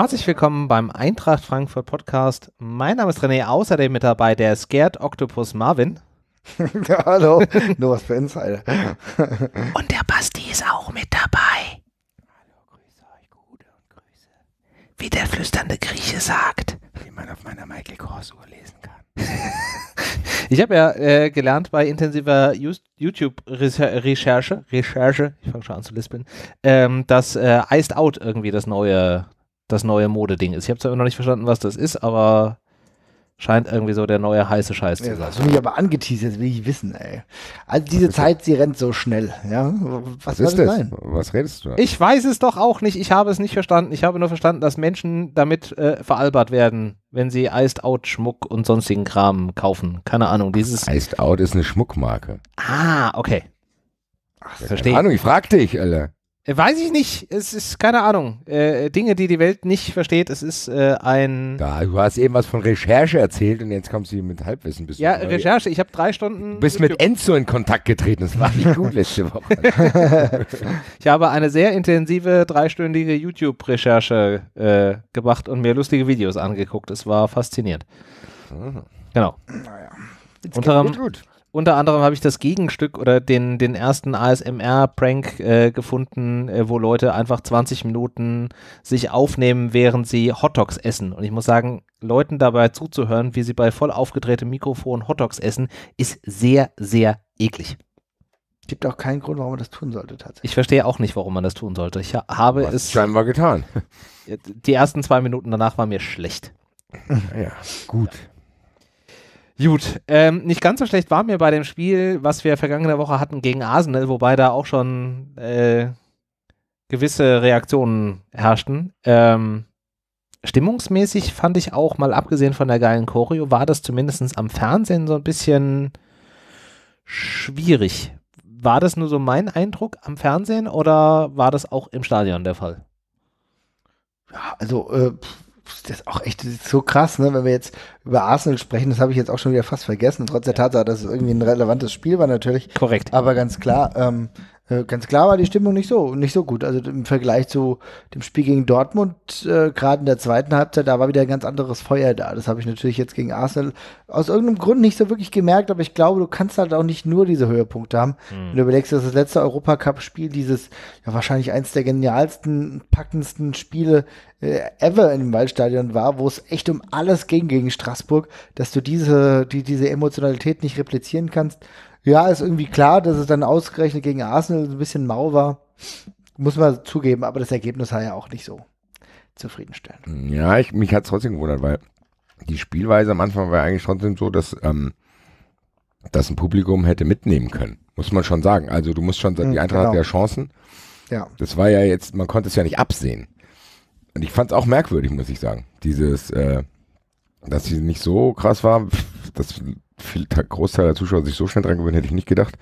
Herzlich willkommen beim Eintracht Frankfurt Podcast. Mein Name ist René, außerdem mit dabei der Scared Octopus Marvin. ja, hallo, nur was für Insider. und der Basti ist auch mit dabei. Hallo, grüße euch, gute und Grüße. Wie der flüsternde Grieche sagt. Wie man auf meiner Michael Kors-Uhr lesen kann. ich habe ja äh, gelernt bei intensiver YouTube-Recherche, Recherche, ich fange schon an zu lispeln, ähm, dass äh, Iced Out irgendwie das neue das neue Modeding ist. Ich habe zwar immer noch nicht verstanden, was das ist, aber scheint irgendwie so der neue heiße Scheiß zu sein. Das hast du mich aber angeteased, jetzt will ich wissen, ey. Also diese Zeit, sie rennt so schnell, ja. Was, was ist das? Sein? Was redest du? Da? Ich weiß es doch auch nicht. Ich habe es nicht verstanden. Ich habe nur verstanden, dass Menschen damit äh, veralbert werden, wenn sie Iced Out Schmuck und sonstigen Kram kaufen. Keine Ahnung, dieses Iced Out ist eine Schmuckmarke. Ah, okay. Ach, ja, verstehe. Keine Ahnung, ich frag dich, Alter. Äh, weiß ich nicht. Es ist keine Ahnung. Äh, Dinge, die die Welt nicht versteht. Es ist äh, ein. Da, du hast eben was von Recherche erzählt und jetzt kommst du mit Halbwissen. Bist ja, Recherche. Ich habe drei Stunden. Du bist mit Enzo in Kontakt getreten. Das war nicht gut letzte Woche. ich habe eine sehr intensive dreistündige YouTube-Recherche äh, gemacht und mir lustige Videos angeguckt. Es war faszinierend. Mhm. Genau. Naja. Unter, gut unter anderem habe ich das Gegenstück oder den, den ersten ASMR-Prank äh, gefunden, äh, wo Leute einfach 20 Minuten sich aufnehmen, während sie Hotdogs essen. Und ich muss sagen, Leuten dabei zuzuhören, wie sie bei voll aufgedrehtem Mikrofon Hotdogs essen, ist sehr, sehr eklig. Gibt auch keinen Grund, warum man das tun sollte tatsächlich. Ich verstehe auch nicht, warum man das tun sollte. Ich habe Was es scheinbar getan. Die ersten zwei Minuten danach war mir schlecht. Ja, gut. Gut, ähm, nicht ganz so schlecht war mir bei dem Spiel, was wir vergangene Woche hatten gegen Arsenal, wobei da auch schon äh, gewisse Reaktionen herrschten. Ähm, stimmungsmäßig fand ich auch, mal abgesehen von der geilen Choreo, war das zumindest am Fernsehen so ein bisschen schwierig. War das nur so mein Eindruck am Fernsehen oder war das auch im Stadion der Fall? Ja, also äh, das ist auch echt ist so krass, ne? wenn wir jetzt über Arsenal sprechen, das habe ich jetzt auch schon wieder fast vergessen, trotz der Tatsache, dass es irgendwie ein relevantes Spiel war natürlich. Korrekt. Aber ganz klar, ähm, äh, ganz klar war die Stimmung nicht so, nicht so gut. Also im Vergleich zu dem Spiel gegen Dortmund, äh, gerade in der zweiten Halbzeit, da war wieder ein ganz anderes Feuer da. Das habe ich natürlich jetzt gegen Arsenal aus irgendeinem Grund nicht so wirklich gemerkt, aber ich glaube, du kannst halt auch nicht nur diese Höhepunkte haben. Mhm. Wenn du überlegst, dass das letzte Europacup-Spiel dieses, ja wahrscheinlich eins der genialsten, packendsten Spiele äh, ever in dem Waldstadion war, wo es echt um alles ging gegen Straßburg, dass du diese, die, diese Emotionalität nicht replizieren kannst. Ja, ist irgendwie klar, dass es dann ausgerechnet gegen Arsenal ein bisschen mau war. Muss man zugeben, aber das Ergebnis war ja auch nicht so zufriedenstellend. Ja, ich, mich hat es trotzdem gewundert, weil die Spielweise am Anfang war eigentlich trotzdem so, dass ähm, das ein Publikum hätte mitnehmen können. Muss man schon sagen. Also du musst schon sagen, mhm, die Eintracht genau. hat ja Chancen. Ja. Das war ja jetzt, man konnte es ja nicht absehen. Und ich fand es auch merkwürdig, muss ich sagen. Dieses, äh, dass sie nicht so krass war, das viel, Großteil der Zuschauer sich so schnell dran gewöhnt, hätte ich nicht gedacht.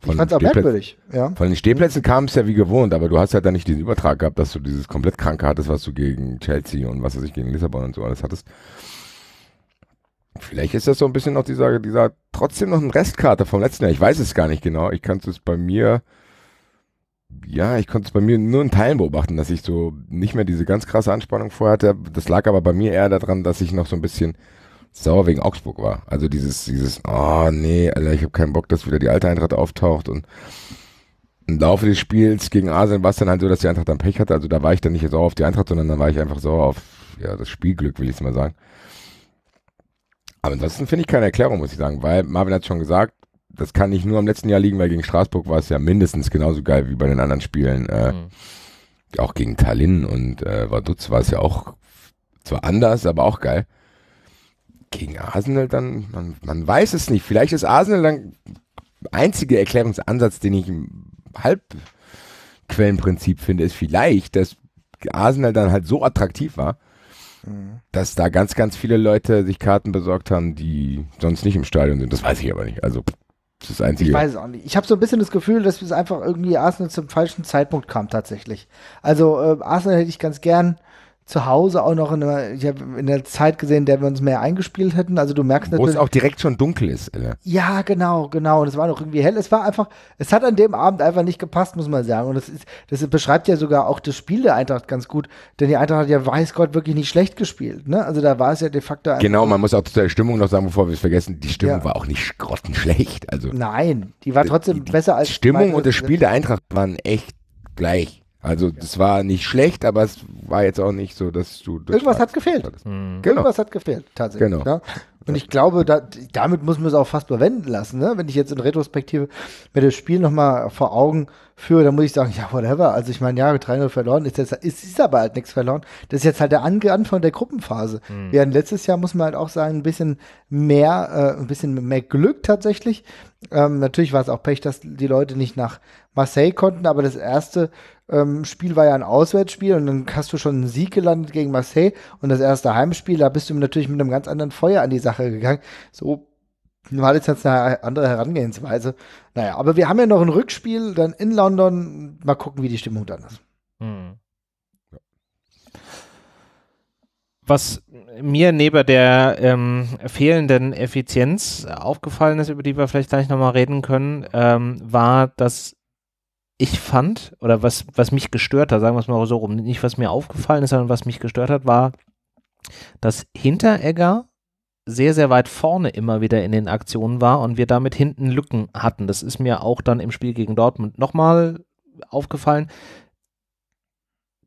Von ich fand's auch merkwürdig, ja. Von den Stehplätzen kam es ja wie gewohnt, aber du hast halt da nicht diesen Übertrag gehabt, dass du dieses komplett Kranke hattest, was du gegen Chelsea und was weiß ich, gegen Lissabon und so alles hattest. Vielleicht ist das so ein bisschen noch dieser, dieser trotzdem noch ein Restkarte vom letzten Jahr. Ich weiß es gar nicht genau. Ich kann es bei mir, ja, ich konnte es bei mir nur in Teilen beobachten, dass ich so nicht mehr diese ganz krasse Anspannung vorher hatte. Das lag aber bei mir eher daran, dass ich noch so ein bisschen sauer wegen Augsburg war. Also dieses, dieses, oh nee, Alter, ich habe keinen Bock, dass wieder die alte Eintracht auftaucht und im Laufe des Spiels gegen Asien war es dann halt so, dass die Eintracht dann Pech hatte. Also da war ich dann nicht sauer auf die Eintracht, sondern dann war ich einfach sauer auf ja, das Spielglück, will ich es mal sagen. Aber ansonsten finde ich keine Erklärung, muss ich sagen, weil Marvin hat schon gesagt, das kann nicht nur am letzten Jahr liegen, weil gegen Straßburg war es ja mindestens genauso geil wie bei den anderen Spielen. Äh, mhm. Auch gegen Tallinn und äh, Vaduz war es ja auch zwar anders, aber auch geil gegen Arsenal dann, man, man weiß es nicht. Vielleicht ist Arsenal dann einzige Erklärungsansatz, den ich im Halbquellenprinzip finde, ist vielleicht, dass Arsenal dann halt so attraktiv war, mhm. dass da ganz, ganz viele Leute sich Karten besorgt haben, die sonst nicht im Stadion sind. Das weiß ich aber nicht. Also das ist das Einzige. Ich weiß es auch nicht. Ich habe so ein bisschen das Gefühl, dass es einfach irgendwie Arsenal zum falschen Zeitpunkt kam tatsächlich. Also äh, Arsenal hätte ich ganz gern zu Hause auch noch in der, ich habe in der Zeit gesehen, in der wir uns mehr eingespielt hätten. Also du merkst natürlich. Wo es auch direkt schon dunkel ist. Oder? Ja, genau, genau. Und es war noch irgendwie hell. Es war einfach, es hat an dem Abend einfach nicht gepasst, muss man sagen. Und das ist, das beschreibt ja sogar auch das Spiel der Eintracht ganz gut. Denn die Eintracht hat ja, weiß Gott, wirklich nicht schlecht gespielt. Ne? Also da war es ja de facto. Genau, man muss auch zu der Stimmung noch sagen, bevor wir es vergessen, die Stimmung ja. war auch nicht grottenschlecht. Also, Nein, die war trotzdem die, die besser als. Stimmung meine, und das Spiel der Eintracht waren echt gleich. Also das war nicht schlecht, aber es war jetzt auch nicht so, dass du... Irgendwas hat gefehlt. Mhm. Genau. Irgendwas hat gefehlt, tatsächlich. Genau. Ja? Ne? Und ich glaube, da, damit muss man es auch fast bewenden lassen. Ne? Wenn ich jetzt in Retrospektive mir das Spiel nochmal vor Augen führe, dann muss ich sagen, ja, whatever. Also ich meine, ja, 3-0 verloren, ist, jetzt, ist, ist aber halt nichts verloren. Das ist jetzt halt der Anfang der Gruppenphase. Mhm. Während letztes Jahr, muss man halt auch sagen, ein bisschen mehr, äh, ein bisschen mehr Glück tatsächlich ähm, natürlich war es auch Pech, dass die Leute nicht nach Marseille konnten, aber das erste ähm, Spiel war ja ein Auswärtsspiel und dann hast du schon einen Sieg gelandet gegen Marseille und das erste Heimspiel, da bist du natürlich mit einem ganz anderen Feuer an die Sache gegangen. So war jetzt eine andere Herangehensweise. Naja, aber wir haben ja noch ein Rückspiel dann in London. Mal gucken, wie die Stimmung dann ist. Hm. Was mir neben der ähm, fehlenden Effizienz aufgefallen ist, über die wir vielleicht gleich nochmal reden können, ähm, war, dass ich fand, oder was, was mich gestört hat, sagen wir es mal so rum, nicht was mir aufgefallen ist, sondern was mich gestört hat, war, dass Hinteregger sehr, sehr weit vorne immer wieder in den Aktionen war und wir damit hinten Lücken hatten. Das ist mir auch dann im Spiel gegen Dortmund nochmal aufgefallen.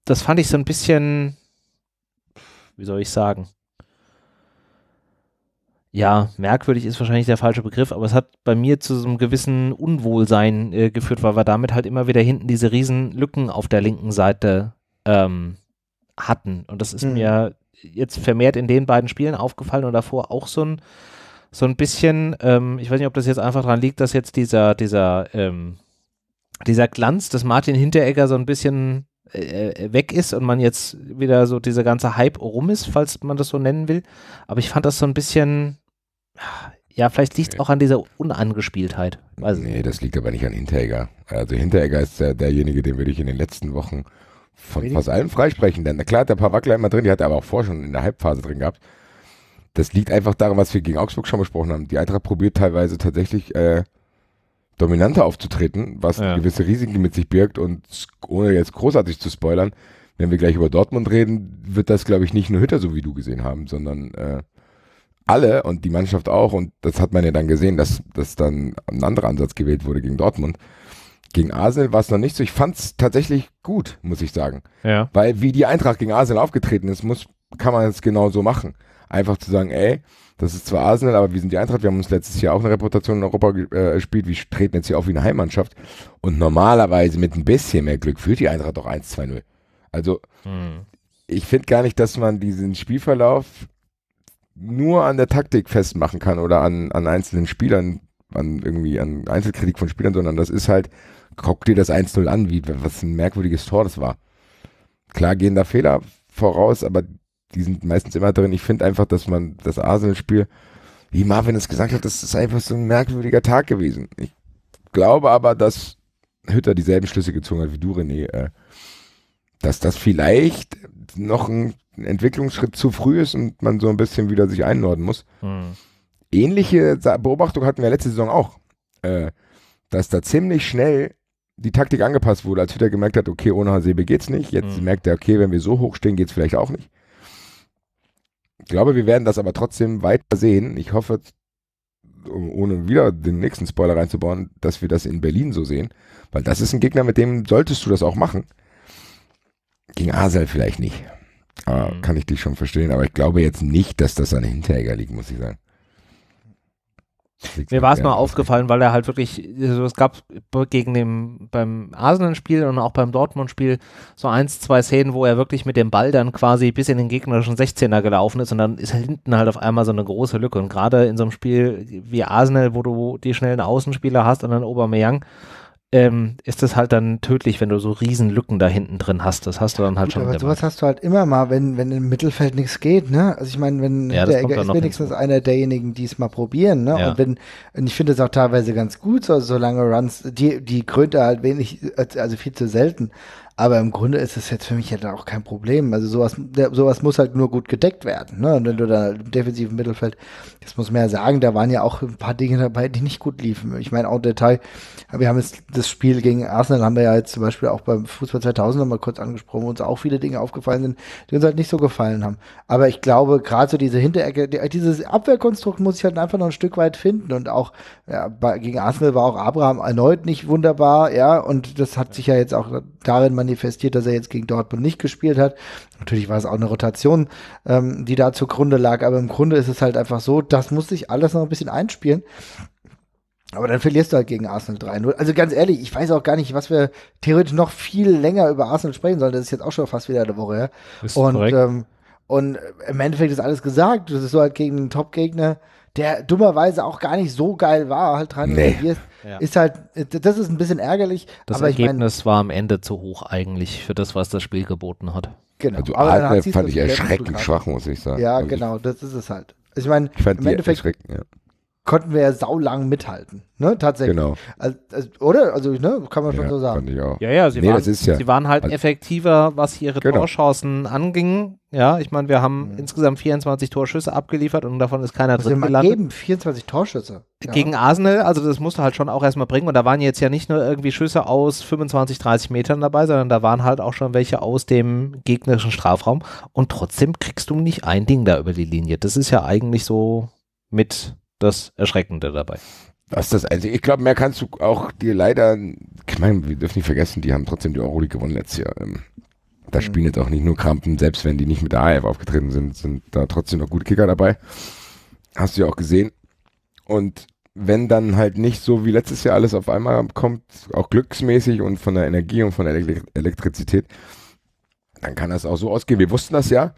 Das fand ich so ein bisschen, wie soll ich sagen, ja, merkwürdig ist wahrscheinlich der falsche Begriff, aber es hat bei mir zu so einem gewissen Unwohlsein äh, geführt, weil wir damit halt immer wieder hinten diese riesen Lücken auf der linken Seite ähm, hatten. Und das ist mhm. mir jetzt vermehrt in den beiden Spielen aufgefallen und davor auch so ein, so ein bisschen, ähm, ich weiß nicht, ob das jetzt einfach daran liegt, dass jetzt dieser, dieser, ähm, dieser Glanz des Martin Hinteregger so ein bisschen äh, äh, weg ist und man jetzt wieder so dieser ganze Hype rum ist, falls man das so nennen will. Aber ich fand das so ein bisschen ja, vielleicht liegt es auch an dieser Unangespieltheit. Also nee, das liegt aber nicht an Hinteregger. Also Hinteregger ist der, derjenige, den würde ich in den letzten Wochen von fast allen freisprechen. Denn klar hat er ein paar Wackler immer drin, die hat er aber auch vorher schon in der Halbphase drin gehabt. Das liegt einfach daran, was wir gegen Augsburg schon besprochen haben. Die Eintracht probiert teilweise tatsächlich äh, dominanter aufzutreten, was ja. gewisse Risiken mit sich birgt. Und ohne jetzt großartig zu spoilern, wenn wir gleich über Dortmund reden, wird das, glaube ich, nicht nur Hütter, so wie du gesehen haben, sondern äh, alle und die Mannschaft auch, und das hat man ja dann gesehen, dass, dass dann ein anderer Ansatz gewählt wurde gegen Dortmund. Gegen Arsenal war es noch nicht so. Ich fand es tatsächlich gut, muss ich sagen. Ja. Weil wie die Eintracht gegen Arsenal aufgetreten ist, muss, kann man es genau so machen. Einfach zu sagen, ey, das ist zwar Arsenal, aber wir sind die Eintracht. Wir haben uns letztes Jahr auch eine Reputation in Europa äh, gespielt. Wir treten jetzt hier auf wie eine Heimmannschaft. Und normalerweise mit ein bisschen mehr Glück führt die Eintracht doch 1-2-0. Also, hm. ich finde gar nicht, dass man diesen Spielverlauf nur an der Taktik festmachen kann oder an, an einzelnen Spielern, an irgendwie an Einzelkritik von Spielern, sondern das ist halt, guck dir das 1-0 an, wie, was ein merkwürdiges Tor das war. Klar gehen da Fehler voraus, aber die sind meistens immer drin. Ich finde einfach, dass man das Arsenal-Spiel, wie Marvin es gesagt hat, das ist einfach so ein merkwürdiger Tag gewesen. Ich glaube aber, dass Hütter dieselben Schlüsse gezogen hat wie du, René, äh, dass das vielleicht noch ein ein Entwicklungsschritt zu früh ist und man so ein bisschen wieder sich einordnen muss. Hm. Ähnliche Beobachtung hatten wir letzte Saison auch, äh, dass da ziemlich schnell die Taktik angepasst wurde, als Hütter gemerkt hat, okay, ohne Hasebe geht's nicht. Jetzt hm. merkt er, okay, wenn wir so hoch stehen, geht's vielleicht auch nicht. Ich glaube, wir werden das aber trotzdem weiter sehen. Ich hoffe, ohne wieder den nächsten Spoiler reinzubauen, dass wir das in Berlin so sehen. Weil das ist ein Gegner, mit dem solltest du das auch machen. Gegen Asel vielleicht nicht. Ah, mhm. Kann ich dich schon verstehen, aber ich glaube jetzt nicht, dass das an Hinteregger liegt, muss ich sagen. Liegt's Mir war es mal aufgefallen, weil er halt wirklich, also es gab gegen dem, beim Arsenal-Spiel und auch beim Dortmund-Spiel so eins, zwei Szenen, wo er wirklich mit dem Ball dann quasi bis in den gegnerischen 16er gelaufen ist und dann ist hinten halt auf einmal so eine große Lücke. Und gerade in so einem Spiel wie Arsenal, wo du die schnellen Außenspieler hast und dann Aubameyang, ähm, ist es halt dann tödlich, wenn du so riesen Lücken da hinten drin hast. Das hast du dann halt Gut, schon. Aber sowas hast du halt immer mal, wenn, wenn im Mittelfeld nichts geht, ne? Also ich meine, wenn ja, der Egger ist wenigstens hinzu. einer derjenigen, die es mal probieren, ne? Ja. Und wenn, und ich finde es auch teilweise ganz gut, so, so lange Runs, die, die krönt er halt wenig, also viel zu selten. Aber im Grunde ist es jetzt für mich ja halt auch kein Problem. Also sowas, sowas muss halt nur gut gedeckt werden. Ne? Und wenn du da im defensiven Mittelfeld, das muss man ja sagen, da waren ja auch ein paar Dinge dabei, die nicht gut liefen. Ich meine, auch Detail, wir haben jetzt das Spiel gegen Arsenal, haben wir ja jetzt zum Beispiel auch beim Fußball 2000 nochmal kurz angesprochen, wo uns auch viele Dinge aufgefallen sind, die uns halt nicht so gefallen haben. Aber ich glaube, gerade so diese Hinterecke, dieses Abwehrkonstrukt muss ich halt einfach noch ein Stück weit finden. Und auch ja, bei, gegen Arsenal war auch Abraham erneut nicht wunderbar, ja, und das hat sich ja jetzt auch darin manifestiert, dass er jetzt gegen Dortmund nicht gespielt hat. Natürlich war es auch eine Rotation, ähm, die da zugrunde lag, aber im Grunde ist es halt einfach so, das muss sich alles noch ein bisschen einspielen. Aber dann verlierst du halt gegen Arsenal 3-0. Also ganz ehrlich, ich weiß auch gar nicht, was wir theoretisch noch viel länger über Arsenal sprechen sollen. Das ist jetzt auch schon fast wieder eine Woche her. Ist und, ähm, und im Endeffekt ist alles gesagt. Das ist so halt gegen einen Top-Gegner der dummerweise auch gar nicht so geil war, halt dran nee. reagierst, ja. ist halt, das ist ein bisschen ärgerlich. Das Ergebnis mein, war am Ende zu hoch eigentlich für das, was das Spiel geboten hat. Genau. Also aber Alter, fand ich erschreckend schwach, muss ich sagen. Ja, also genau, ich, das ist es halt. Ich meine, im Endeffekt, ja konnten wir ja saulang mithalten, ne, tatsächlich. Genau. Also, also oder? Also, ne, kann man ja, schon so sagen. Ich auch. Ja, ja, sie, nee, waren, ja sie waren halt also, effektiver, was ihre genau. Torchancen anging. Ja, ich meine, wir haben mhm. insgesamt 24 Torschüsse abgeliefert und davon ist keiner also, drin gelandet. Eben 24 Torschüsse. Ja. Gegen Arsenal, also das musst du halt schon auch erstmal bringen und da waren jetzt ja nicht nur irgendwie Schüsse aus 25, 30 Metern dabei, sondern da waren halt auch schon welche aus dem gegnerischen Strafraum und trotzdem kriegst du nicht ein Ding da über die Linie. Das ist ja eigentlich so mit das Erschreckende dabei. Das ist das Einzige. Ich glaube, mehr kannst du auch dir leider, ich meine, wir dürfen nicht vergessen, die haben trotzdem die Euroleague gewonnen letztes Jahr. Ähm. Da mhm. spielen jetzt auch nicht nur Krampen, selbst wenn die nicht mit der AF aufgetreten sind, sind da trotzdem noch gute Kicker dabei. Hast du ja auch gesehen. Und wenn dann halt nicht so wie letztes Jahr alles auf einmal kommt, auch glücksmäßig und von der Energie und von der Elektrizität, dann kann das auch so ausgehen. Wir wussten das ja.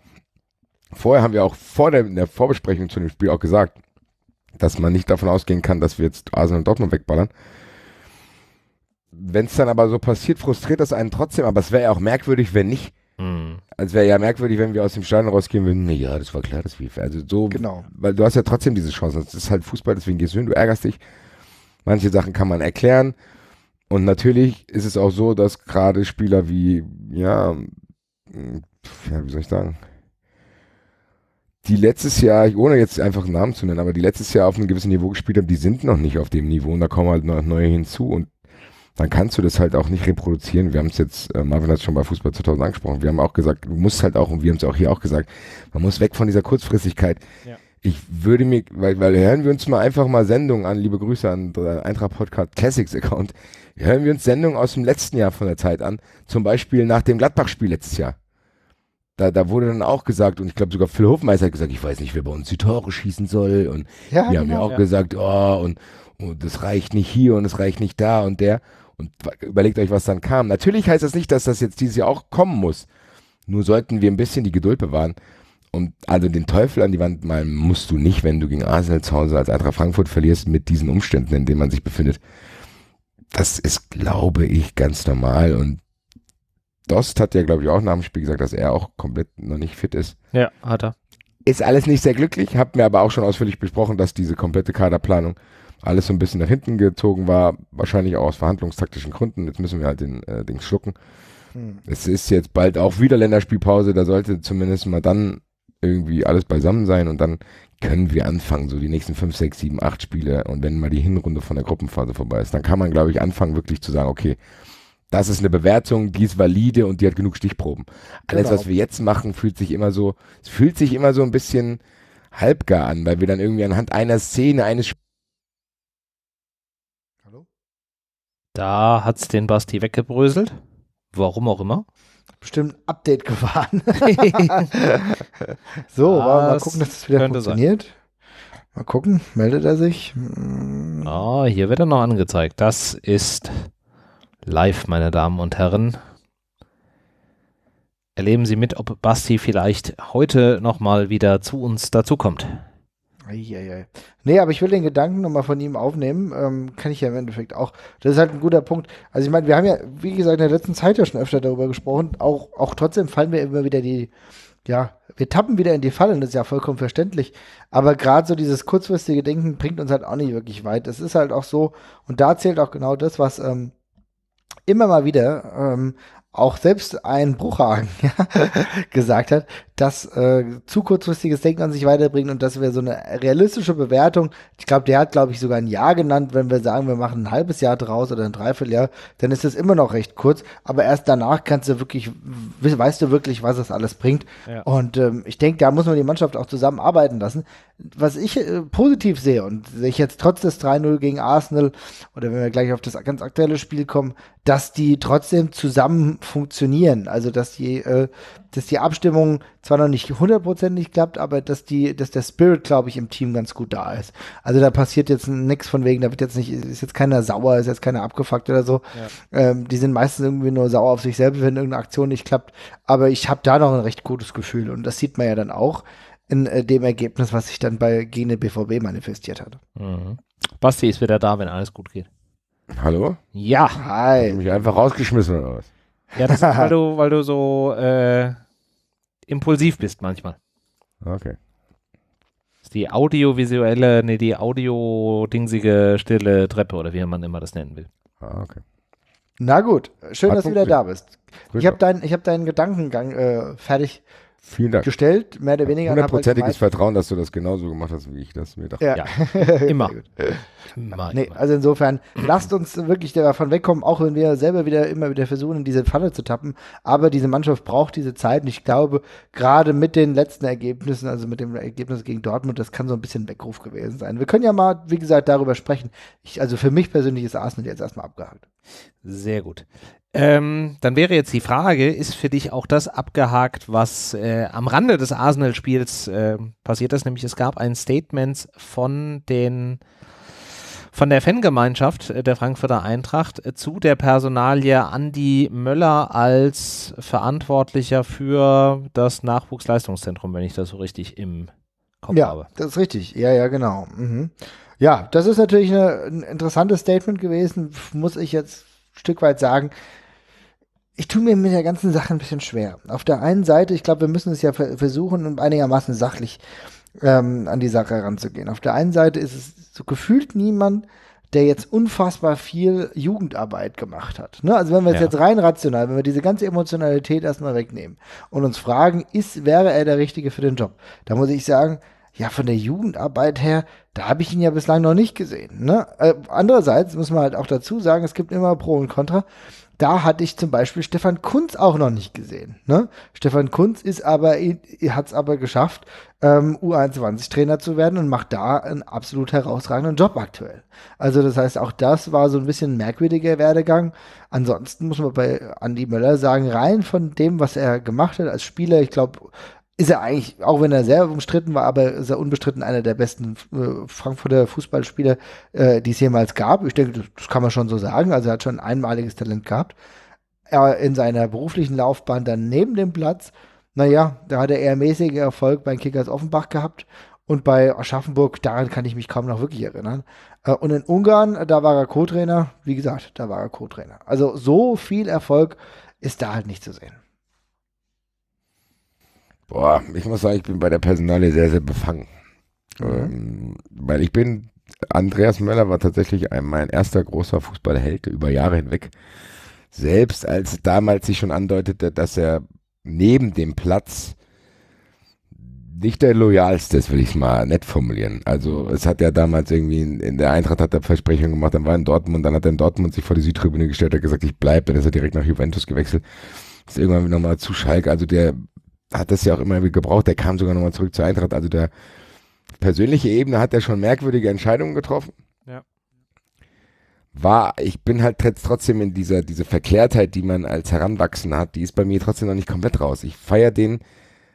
Vorher haben wir auch vor der, in der Vorbesprechung zu dem Spiel auch gesagt, dass man nicht davon ausgehen kann, dass wir jetzt Arsenal und Dortmund wegballern. Wenn es dann aber so passiert, frustriert das einen trotzdem, aber es wäre ja auch merkwürdig, wenn nicht. Mhm. Also wäre ja merkwürdig, wenn wir aus dem Stein rausgehen würden, ja, das war klar, das wie Also so, genau. weil du hast ja trotzdem diese Chance. Das ist halt Fußball, deswegen gehst du hin, du ärgerst dich. Manche Sachen kann man erklären. Und natürlich ist es auch so, dass gerade Spieler wie, ja, hm, ja, wie soll ich sagen, die letztes Jahr, ohne jetzt einfach einen Namen zu nennen, aber die letztes Jahr auf einem gewissen Niveau gespielt haben, die sind noch nicht auf dem Niveau und da kommen halt noch neue hinzu und dann kannst du das halt auch nicht reproduzieren. Wir haben es jetzt, äh, Marvin hat es schon bei Fußball 2000 angesprochen, wir haben auch gesagt, du musst halt auch, und wir haben es auch hier auch gesagt, man muss weg von dieser Kurzfristigkeit. Ja. Ich würde mir, weil, weil hören wir uns mal einfach mal Sendungen an, liebe Grüße an äh, Eintracht Podcast Classics Account, hören wir uns Sendungen aus dem letzten Jahr von der Zeit an, zum Beispiel nach dem Gladbach-Spiel letztes Jahr da, da wurde dann auch gesagt, und ich glaube sogar Phil Hofmeister hat gesagt, ich weiß nicht, wer bei uns die Tore schießen soll. Und ja, wir genau, haben ja genau. auch ja. gesagt, oh, und, und das reicht nicht hier und es reicht nicht da und der. Und überlegt euch, was dann kam. Natürlich heißt das nicht, dass das jetzt dieses Jahr auch kommen muss. Nur sollten wir ein bisschen die Geduld bewahren. Und also den Teufel an die Wand malen musst du nicht, wenn du gegen Arsenal zu Hause als Eintracht Frankfurt verlierst, mit diesen Umständen, in denen man sich befindet. Das ist, glaube ich, ganz normal. Und Dost hat ja, glaube ich, auch nach dem Spiel gesagt, dass er auch komplett noch nicht fit ist. Ja, hat er. Ist alles nicht sehr glücklich, hab mir aber auch schon ausführlich besprochen, dass diese komplette Kaderplanung alles so ein bisschen nach hinten gezogen war, wahrscheinlich auch aus verhandlungstaktischen Gründen. Jetzt müssen wir halt den äh, Dings schlucken. Hm. Es ist jetzt bald auch wieder Länderspielpause, da sollte zumindest mal dann irgendwie alles beisammen sein und dann können wir anfangen, so die nächsten 5, 6, 7, 8 Spiele und wenn mal die Hinrunde von der Gruppenphase vorbei ist, dann kann man, glaube ich, anfangen wirklich zu sagen, okay, das ist eine Bewertung, die ist valide und die hat genug Stichproben. Alles, genau. was wir jetzt machen, fühlt sich immer so, es fühlt sich immer so ein bisschen halbgar an, weil wir dann irgendwie anhand einer Szene eines Hallo? Da hat es den Basti weggebröselt. Warum auch immer. Bestimmt ein Update gefahren. so, mal gucken, dass es das wieder funktioniert. Sein. Mal gucken, meldet er sich? Ah, oh, hier wird er noch angezeigt. Das ist live, meine Damen und Herren. Erleben Sie mit, ob Basti vielleicht heute nochmal wieder zu uns dazukommt. Eieiei. Nee, aber ich will den Gedanken nochmal von ihm aufnehmen. Ähm, kann ich ja im Endeffekt auch. Das ist halt ein guter Punkt. Also ich meine, wir haben ja, wie gesagt, in der letzten Zeit ja schon öfter darüber gesprochen. Auch, auch trotzdem fallen wir immer wieder die, ja, wir tappen wieder in die Falle, das ist ja vollkommen verständlich. Aber gerade so dieses kurzfristige Denken bringt uns halt auch nicht wirklich weit. Es ist halt auch so, und da zählt auch genau das, was ähm, immer mal wieder ähm, auch selbst ein Bruchhagen ja, gesagt hat, das äh, zu kurzfristiges Denken an sich weiterbringt und dass wir so eine realistische Bewertung, ich glaube, der hat, glaube ich, sogar ein Jahr genannt, wenn wir sagen, wir machen ein halbes Jahr draus oder ein Dreivierteljahr, dann ist das immer noch recht kurz, aber erst danach kannst du wirklich, weißt du wirklich, was das alles bringt. Ja. Und ähm, ich denke, da muss man die Mannschaft auch zusammenarbeiten lassen. Was ich äh, positiv sehe und ich jetzt trotz des 3-0 gegen Arsenal oder wenn wir gleich auf das ganz aktuelle Spiel kommen, dass die trotzdem zusammen funktionieren. Also, dass die äh, dass die Abstimmung zwar noch nicht hundertprozentig klappt, aber dass die, dass der Spirit, glaube ich, im Team ganz gut da ist. Also da passiert jetzt nichts von wegen, da wird jetzt nicht, ist jetzt keiner sauer, ist jetzt keiner abgefuckt oder so. Ja. Ähm, die sind meistens irgendwie nur sauer auf sich selbst, wenn irgendeine Aktion nicht klappt. Aber ich habe da noch ein recht gutes Gefühl und das sieht man ja dann auch in äh, dem Ergebnis, was sich dann bei Gene BVB manifestiert hat. Mhm. Basti ist wieder da, wenn alles gut geht. Hallo? Ja. Hi. Ich mich einfach rausgeschmissen oder was? Ja, das ist, weil du, weil du so äh, impulsiv bist manchmal. Okay. Das Ist die audiovisuelle, nee, die audio-dingsige, stille Treppe oder wie man immer das nennen will. Ah, okay. Na gut, schön, Hat dass du wieder da bist. Ich habe deinen hab dein Gedankengang äh, fertig Vielen Dank. gestellt, mehr oder weniger. Also Hundertprozentiges halt Vertrauen, dass du das genauso gemacht hast, wie ich das mir dachte. Ja, ja. immer. immer, nee, immer. Also insofern, lasst uns wirklich davon wegkommen, auch wenn wir selber wieder immer wieder versuchen, in diese Falle zu tappen. Aber diese Mannschaft braucht diese Zeit und ich glaube, gerade mit den letzten Ergebnissen, also mit dem Ergebnis gegen Dortmund, das kann so ein bisschen Weckruf gewesen sein. Wir können ja mal, wie gesagt, darüber sprechen. Ich, also für mich persönlich ist Arsenal jetzt erstmal abgehakt. Sehr gut. Ähm, dann wäre jetzt die Frage, ist für dich auch das abgehakt, was äh, am Rande des Arsenal-Spiels äh, passiert ist? Nämlich es gab ein Statement von den von der Fangemeinschaft äh, der Frankfurter Eintracht äh, zu der Personalie Andi Möller als Verantwortlicher für das Nachwuchsleistungszentrum, wenn ich das so richtig im Kopf ja, habe. Ja, das ist richtig. Ja, ja, genau. Mhm. Ja, das ist natürlich eine, ein interessantes Statement gewesen, muss ich jetzt ein Stück weit sagen ich tue mir mit der ganzen Sache ein bisschen schwer. Auf der einen Seite, ich glaube, wir müssen es ja versuchen, um einigermaßen sachlich ähm, an die Sache heranzugehen. Auf der einen Seite ist es so gefühlt niemand, der jetzt unfassbar viel Jugendarbeit gemacht hat. Ne? Also wenn wir es ja. jetzt rein rational, wenn wir diese ganze Emotionalität erstmal wegnehmen und uns fragen, ist, wäre er der Richtige für den Job? Da muss ich sagen, ja, von der Jugendarbeit her, da habe ich ihn ja bislang noch nicht gesehen. Ne? Äh, andererseits muss man halt auch dazu sagen, es gibt immer Pro und Contra da hatte ich zum Beispiel Stefan Kunz auch noch nicht gesehen. Ne? Stefan Kunz ist aber, hat es aber geschafft, ähm, U21-Trainer zu werden und macht da einen absolut herausragenden Job aktuell. Also das heißt, auch das war so ein bisschen ein merkwürdiger Werdegang. Ansonsten muss man bei Andy Möller sagen, rein von dem, was er gemacht hat als Spieler, ich glaube, ist er eigentlich, auch wenn er sehr umstritten war, aber ist er unbestritten einer der besten äh, Frankfurter Fußballspieler, äh, die es jemals gab. Ich denke, das kann man schon so sagen. Also er hat schon ein einmaliges Talent gehabt. Er in seiner beruflichen Laufbahn dann neben dem Platz, naja, da hat er eher mäßigen Erfolg bei Kickers Offenbach gehabt und bei Aschaffenburg, daran kann ich mich kaum noch wirklich erinnern. Äh, und in Ungarn, da war er Co-Trainer. Wie gesagt, da war er Co-Trainer. Also so viel Erfolg ist da halt nicht zu sehen. Boah, ich muss sagen, ich bin bei der Personalie sehr, sehr befangen. Mhm. Ähm, weil ich bin, Andreas Möller war tatsächlich ein, mein erster großer Fußballheld über Jahre hinweg. Selbst als damals sich schon andeutete, dass er neben dem Platz nicht der loyalste ist, will ich es mal nett formulieren. Also mhm. es hat ja damals irgendwie in, in, der Eintracht hat er Versprechungen gemacht, dann war er in Dortmund, dann hat er in Dortmund sich vor die Südtribüne gestellt, hat gesagt, ich bleibe, dann ist er direkt nach Juventus gewechselt. Ist irgendwann nochmal zu Schalke, also der hat das ja auch immer gebraucht. Der kam sogar nochmal zurück zur Eintracht. Also der persönliche Ebene hat er schon merkwürdige Entscheidungen getroffen. Ja. War, ich bin halt trotzdem in dieser, diese Verklärtheit, die man als Heranwachsender hat, die ist bei mir trotzdem noch nicht komplett raus. Ich feiere den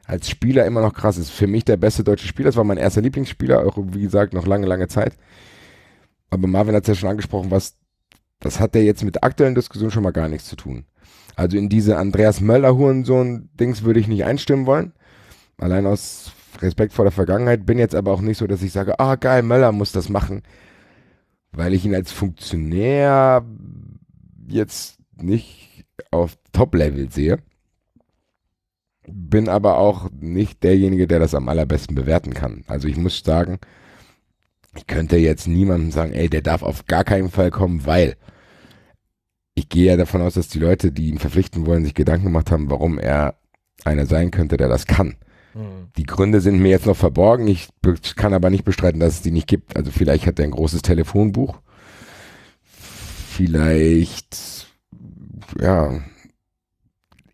als Spieler immer noch krass. Ist für mich der beste deutsche Spieler. Das war mein erster Lieblingsspieler, auch wie gesagt, noch lange, lange Zeit. Aber Marvin hat es ja schon angesprochen, was, das hat der jetzt mit der aktuellen Diskussion schon mal gar nichts zu tun. Also in diese Andreas Möller-Hurensohn-Dings würde ich nicht einstimmen wollen. Allein aus Respekt vor der Vergangenheit. Bin jetzt aber auch nicht so, dass ich sage, ah oh, geil, Möller muss das machen. Weil ich ihn als Funktionär jetzt nicht auf Top-Level sehe. Bin aber auch nicht derjenige, der das am allerbesten bewerten kann. Also ich muss sagen, ich könnte jetzt niemandem sagen, ey, der darf auf gar keinen Fall kommen, weil ich gehe ja davon aus, dass die Leute, die ihn verpflichten wollen, sich Gedanken gemacht haben, warum er einer sein könnte, der das kann. Hm. Die Gründe sind mir jetzt noch verborgen. Ich kann aber nicht bestreiten, dass es die nicht gibt. Also vielleicht hat er ein großes Telefonbuch. Vielleicht, ja,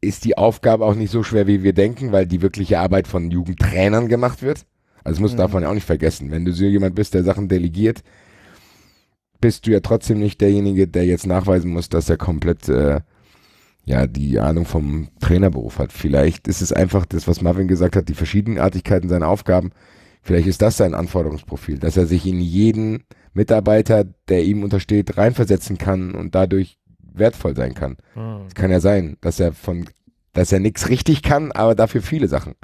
ist die Aufgabe auch nicht so schwer, wie wir denken, weil die wirkliche Arbeit von Jugendtrainern gemacht wird. Also das muss mhm. davon ja auch nicht vergessen. Wenn du so jemand bist, der Sachen delegiert, bist du ja trotzdem nicht derjenige, der jetzt nachweisen muss, dass er komplett äh, ja die Ahnung vom Trainerberuf hat. Vielleicht ist es einfach das, was Marvin gesagt hat, die Verschiedenartigkeiten seiner Aufgaben. Vielleicht ist das sein Anforderungsprofil, dass er sich in jeden Mitarbeiter, der ihm untersteht, reinversetzen kann und dadurch wertvoll sein kann. Mhm. kann ja sein, dass er von, dass er nichts richtig kann, aber dafür viele Sachen.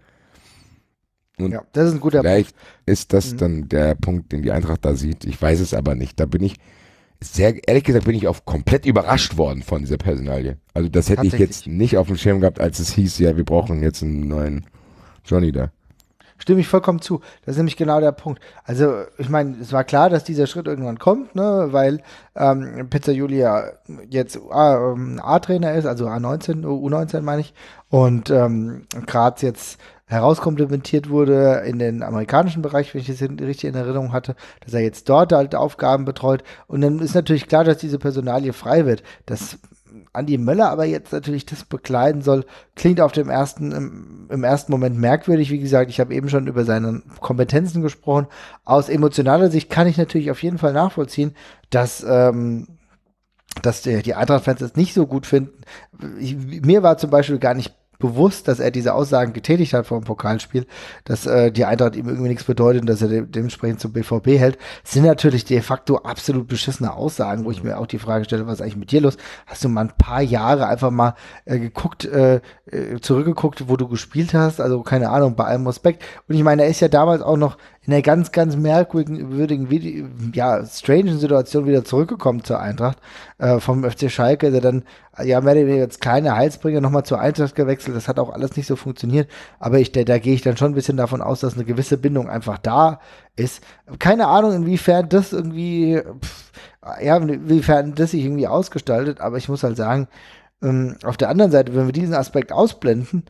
Und ja, das ist ein guter vielleicht Punkt. ist das mhm. dann der Punkt, den die Eintracht da sieht. Ich weiß es aber nicht. Da bin ich sehr, ehrlich gesagt, bin ich auch komplett überrascht worden von dieser Personalie. Also das hätte ich jetzt nicht auf dem Schirm gehabt, als es hieß, ja, wir brauchen jetzt einen neuen Johnny da. Stimme ich vollkommen zu. Das ist nämlich genau der Punkt. Also, ich meine, es war klar, dass dieser Schritt irgendwann kommt, ne, weil ähm, Pizza Julia jetzt ähm, A-Trainer ist, also A19, U19 meine ich, und ähm, Graz jetzt herauskomplementiert wurde in den amerikanischen Bereich, wenn ich das richtig in Erinnerung hatte, dass er jetzt dort halt Aufgaben betreut. Und dann ist natürlich klar, dass diese Personalie frei wird. Dass Andi Möller aber jetzt natürlich das bekleiden soll, klingt auf dem ersten, im, im ersten Moment merkwürdig. Wie gesagt, ich habe eben schon über seine Kompetenzen gesprochen. Aus emotionaler Sicht kann ich natürlich auf jeden Fall nachvollziehen, dass. Ähm, dass die, die Eintracht-Fans es nicht so gut finden. Ich, mir war zum Beispiel gar nicht bewusst, dass er diese Aussagen getätigt hat vor dem Pokalspiel, dass äh, die Eintracht ihm irgendwie nichts bedeutet und dass er de dementsprechend zum BVB hält, sind natürlich de facto absolut beschissene Aussagen, wo ich mhm. mir auch die Frage stelle, was ist eigentlich mit dir los? Hast du mal ein paar Jahre einfach mal äh, geguckt, äh, äh zurückgeguckt, wo du gespielt hast? Also keine Ahnung, bei allem Respekt. Und ich meine, er ist ja damals auch noch in einer ganz, ganz merkwürdigen, Video, ja, strangen Situation wieder zurückgekommen zur Eintracht äh, vom FC Schalke, der dann, ja, mehr oder weniger als kleine Heilsbringer nochmal zur Eintracht gewechselt. Das hat auch alles nicht so funktioniert. Aber ich, da, da gehe ich dann schon ein bisschen davon aus, dass eine gewisse Bindung einfach da ist. Keine Ahnung, inwiefern das irgendwie, pff, ja, inwiefern das sich irgendwie ausgestaltet. Aber ich muss halt sagen, ähm, auf der anderen Seite, wenn wir diesen Aspekt ausblenden,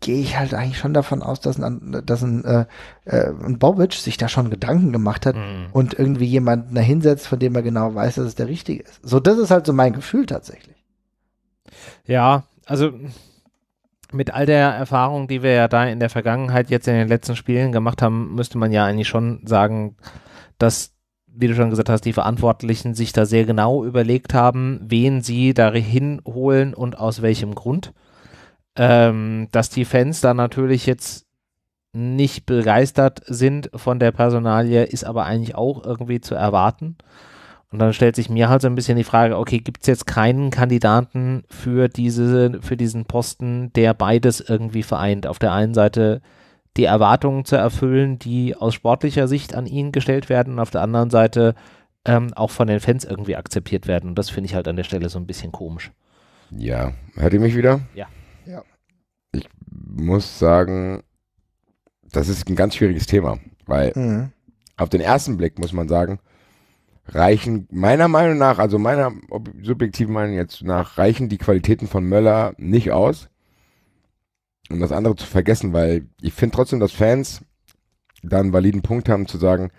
gehe ich halt eigentlich schon davon aus, dass ein, dass ein, äh, äh, ein Bobic sich da schon Gedanken gemacht hat mhm. und irgendwie jemanden da hinsetzt, von dem er genau weiß, dass es der Richtige ist. So, das ist halt so mein Gefühl tatsächlich. Ja, also mit all der Erfahrung, die wir ja da in der Vergangenheit jetzt in den letzten Spielen gemacht haben, müsste man ja eigentlich schon sagen, dass, wie du schon gesagt hast, die Verantwortlichen sich da sehr genau überlegt haben, wen sie da hinholen und aus welchem Grund ähm, dass die Fans da natürlich jetzt nicht begeistert sind von der Personalie, ist aber eigentlich auch irgendwie zu erwarten. Und dann stellt sich mir halt so ein bisschen die Frage, okay, gibt es jetzt keinen Kandidaten für, diese, für diesen Posten, der beides irgendwie vereint? Auf der einen Seite die Erwartungen zu erfüllen, die aus sportlicher Sicht an ihn gestellt werden und auf der anderen Seite ähm, auch von den Fans irgendwie akzeptiert werden. Und das finde ich halt an der Stelle so ein bisschen komisch. Ja, hört ihr mich wieder? Ja. Ja. Ich muss sagen, das ist ein ganz schwieriges Thema, weil mhm. auf den ersten Blick muss man sagen, reichen meiner Meinung nach, also meiner subjektiven Meinung jetzt nach, reichen die Qualitäten von Möller nicht aus, um das andere zu vergessen, weil ich finde trotzdem, dass Fans da einen validen Punkt haben zu sagen,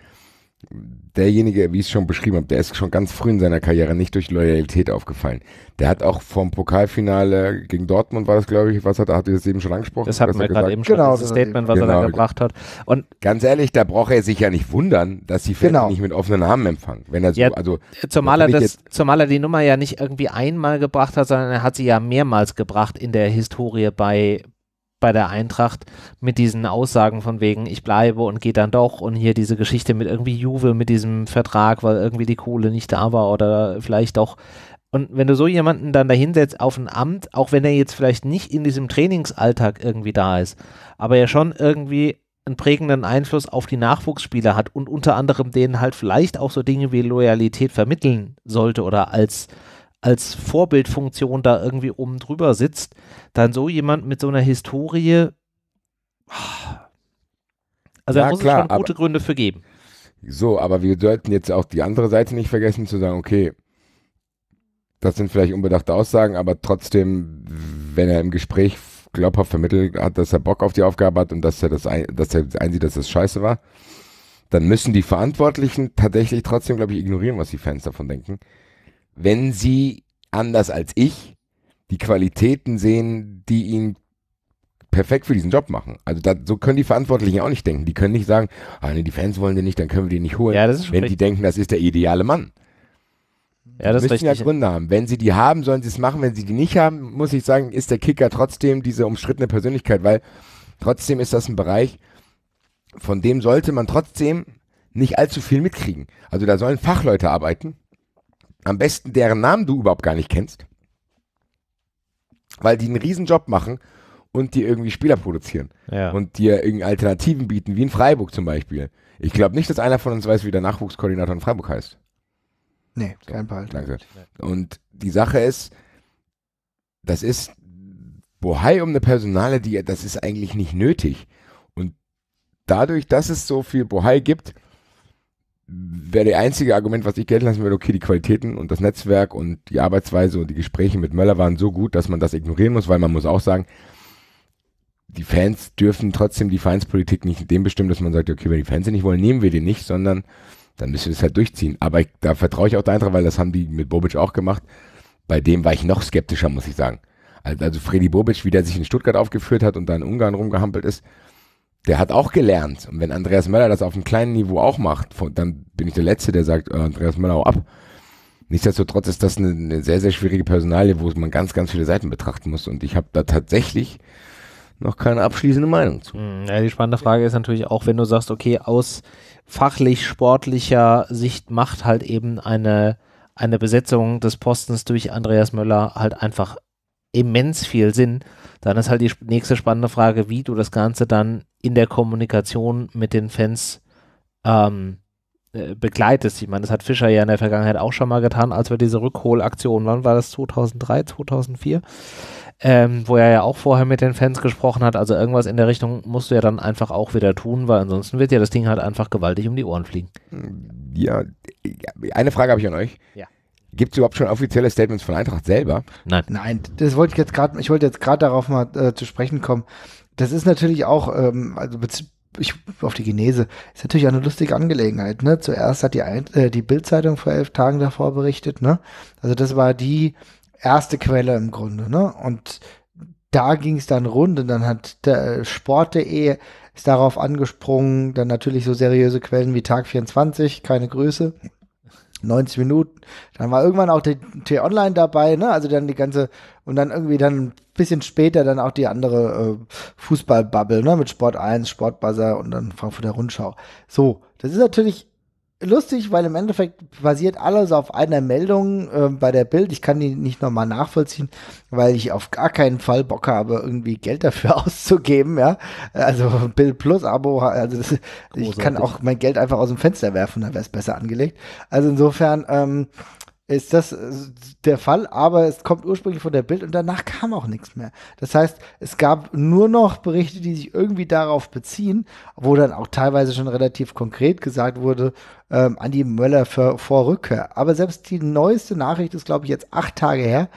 derjenige, wie ich es schon beschrieben habe, der ist schon ganz früh in seiner Karriere nicht durch Loyalität aufgefallen. Der hat auch vom Pokalfinale gegen Dortmund war das, glaube ich, was hat, hat er das eben schon angesprochen? Das hatten wir gerade eben schon, genau, das Statement, was genau, er da genau, gebracht hat. Und ganz ehrlich, da braucht er sich ja nicht wundern, dass sie Fans genau. nicht mit offenen Armen empfangen. Wenn er so, ja, also, zumal, er das, zumal er die Nummer ja nicht irgendwie einmal gebracht hat, sondern er hat sie ja mehrmals gebracht in der Historie bei, bei der Eintracht mit diesen Aussagen von wegen, ich bleibe und gehe dann doch und hier diese Geschichte mit irgendwie Juve mit diesem Vertrag, weil irgendwie die Kohle nicht da war oder vielleicht doch. Und wenn du so jemanden dann dahinsetzt auf ein Amt, auch wenn er jetzt vielleicht nicht in diesem Trainingsalltag irgendwie da ist, aber er schon irgendwie einen prägenden Einfluss auf die Nachwuchsspieler hat und unter anderem denen halt vielleicht auch so Dinge wie Loyalität vermitteln sollte oder als, als Vorbildfunktion da irgendwie oben drüber sitzt, dann so jemand mit so einer Historie. Also ja, da muss klar, es schon gute aber, Gründe für geben. So, aber wir sollten jetzt auch die andere Seite nicht vergessen zu sagen, okay, das sind vielleicht unbedachte Aussagen, aber trotzdem, wenn er im Gespräch glaubhaft vermittelt hat, dass er Bock auf die Aufgabe hat und dass er das ein, dass er einsieht, dass das scheiße war, dann müssen die Verantwortlichen tatsächlich trotzdem, glaube ich, ignorieren, was die Fans davon denken. Wenn sie anders als ich die Qualitäten sehen, die ihn perfekt für diesen Job machen. Also da, so können die Verantwortlichen auch nicht denken. Die können nicht sagen, ah, nee, die Fans wollen den nicht, dann können wir den nicht holen. Ja, das ist wenn die denken, das ist der ideale Mann. Ja, das müssen ja Gründe haben. Wenn sie die haben, sollen sie es machen. Wenn sie die nicht haben, muss ich sagen, ist der Kicker trotzdem diese umstrittene Persönlichkeit, weil trotzdem ist das ein Bereich, von dem sollte man trotzdem nicht allzu viel mitkriegen. Also da sollen Fachleute arbeiten, am besten deren Namen du überhaupt gar nicht kennst weil die einen riesen Job machen und die irgendwie Spieler produzieren ja. und dir irgendwie Alternativen bieten, wie in Freiburg zum Beispiel. Ich glaube nicht, dass einer von uns weiß, wie der Nachwuchskoordinator in Freiburg heißt. Nee, so, kein Fall. Danke. Und die Sache ist, das ist Bohai um eine Personale, die das ist eigentlich nicht nötig. Und dadurch, dass es so viel Bohai gibt, wäre der einzige Argument, was ich gelten lassen würde, okay, die Qualitäten und das Netzwerk und die Arbeitsweise und die Gespräche mit Möller waren so gut, dass man das ignorieren muss, weil man muss auch sagen, die Fans dürfen trotzdem die Vereinspolitik nicht dem bestimmen, dass man sagt, okay, wenn die Fans sie nicht wollen, nehmen wir den nicht, sondern dann müssen wir es halt durchziehen. Aber ich, da vertraue ich auch der Eintracht, weil das haben die mit Bobic auch gemacht. Bei dem war ich noch skeptischer, muss ich sagen. Also, also Freddy Bobic, wie der sich in Stuttgart aufgeführt hat und da in Ungarn rumgehampelt ist, der hat auch gelernt. Und wenn Andreas Möller das auf einem kleinen Niveau auch macht, dann bin ich der Letzte, der sagt, äh, Andreas Möller auch ab. Nichtsdestotrotz ist das eine, eine, sehr, sehr schwierige Personalie, wo man ganz, ganz viele Seiten betrachten muss. Und ich habe da tatsächlich noch keine abschließende Meinung zu. Hm, ja, die spannende Frage ist natürlich auch, wenn du sagst, okay, aus fachlich sportlicher Sicht macht halt eben eine, eine Besetzung des Postens durch Andreas Möller halt einfach immens viel Sinn. Dann ist halt die nächste spannende Frage, wie du das Ganze dann in der Kommunikation mit den Fans ähm, äh, begleitest. Ich meine, das hat Fischer ja in der Vergangenheit auch schon mal getan, als wir diese Rückholaktion, wann war das, 2003, 2004, ähm, wo er ja auch vorher mit den Fans gesprochen hat. Also irgendwas in der Richtung musst du ja dann einfach auch wieder tun, weil ansonsten wird ja das Ding halt einfach gewaltig um die Ohren fliegen. Hm, ja, äh, eine Frage habe ich an euch. Ja. Gibt es überhaupt schon offizielle Statements von Eintracht selber? Nein. Nein, das wollte ich jetzt gerade, ich wollte jetzt gerade darauf mal äh, zu sprechen kommen das ist natürlich auch, ähm, also ich, auf die Genese, ist natürlich auch eine lustige Angelegenheit. Ne? Zuerst hat die, Ein äh, die Bildzeitung vor elf Tagen davor berichtet. Ne? Also das war die erste Quelle im Grunde. Ne? Und da ging es dann rund und dann hat der äh, Sport.de ist darauf angesprungen, dann natürlich so seriöse Quellen wie Tag 24, keine Größe, 90 Minuten. Dann war irgendwann auch der T-Online dabei, ne? Also dann die ganze und dann irgendwie dann ein bisschen später dann auch die andere äh, Fußballbubble, ne, mit Sport 1, Sportbuzzer und dann Frankfurter Rundschau. So, das ist natürlich lustig, weil im Endeffekt basiert alles auf einer Meldung äh, bei der Bild. Ich kann die nicht nochmal nachvollziehen, weil ich auf gar keinen Fall Bock habe, irgendwie Geld dafür auszugeben, ja. Also Bild Plus Abo, also das, ich kann auch mein Geld einfach aus dem Fenster werfen, dann wäre es besser angelegt. Also insofern, ähm, ist das äh, der Fall, aber es kommt ursprünglich von der Bild und danach kam auch nichts mehr. Das heißt, es gab nur noch Berichte, die sich irgendwie darauf beziehen, wo dann auch teilweise schon relativ konkret gesagt wurde, ähm, Andi Möller für, vor Rückkehr. Aber selbst die neueste Nachricht ist, glaube ich, jetzt acht Tage her,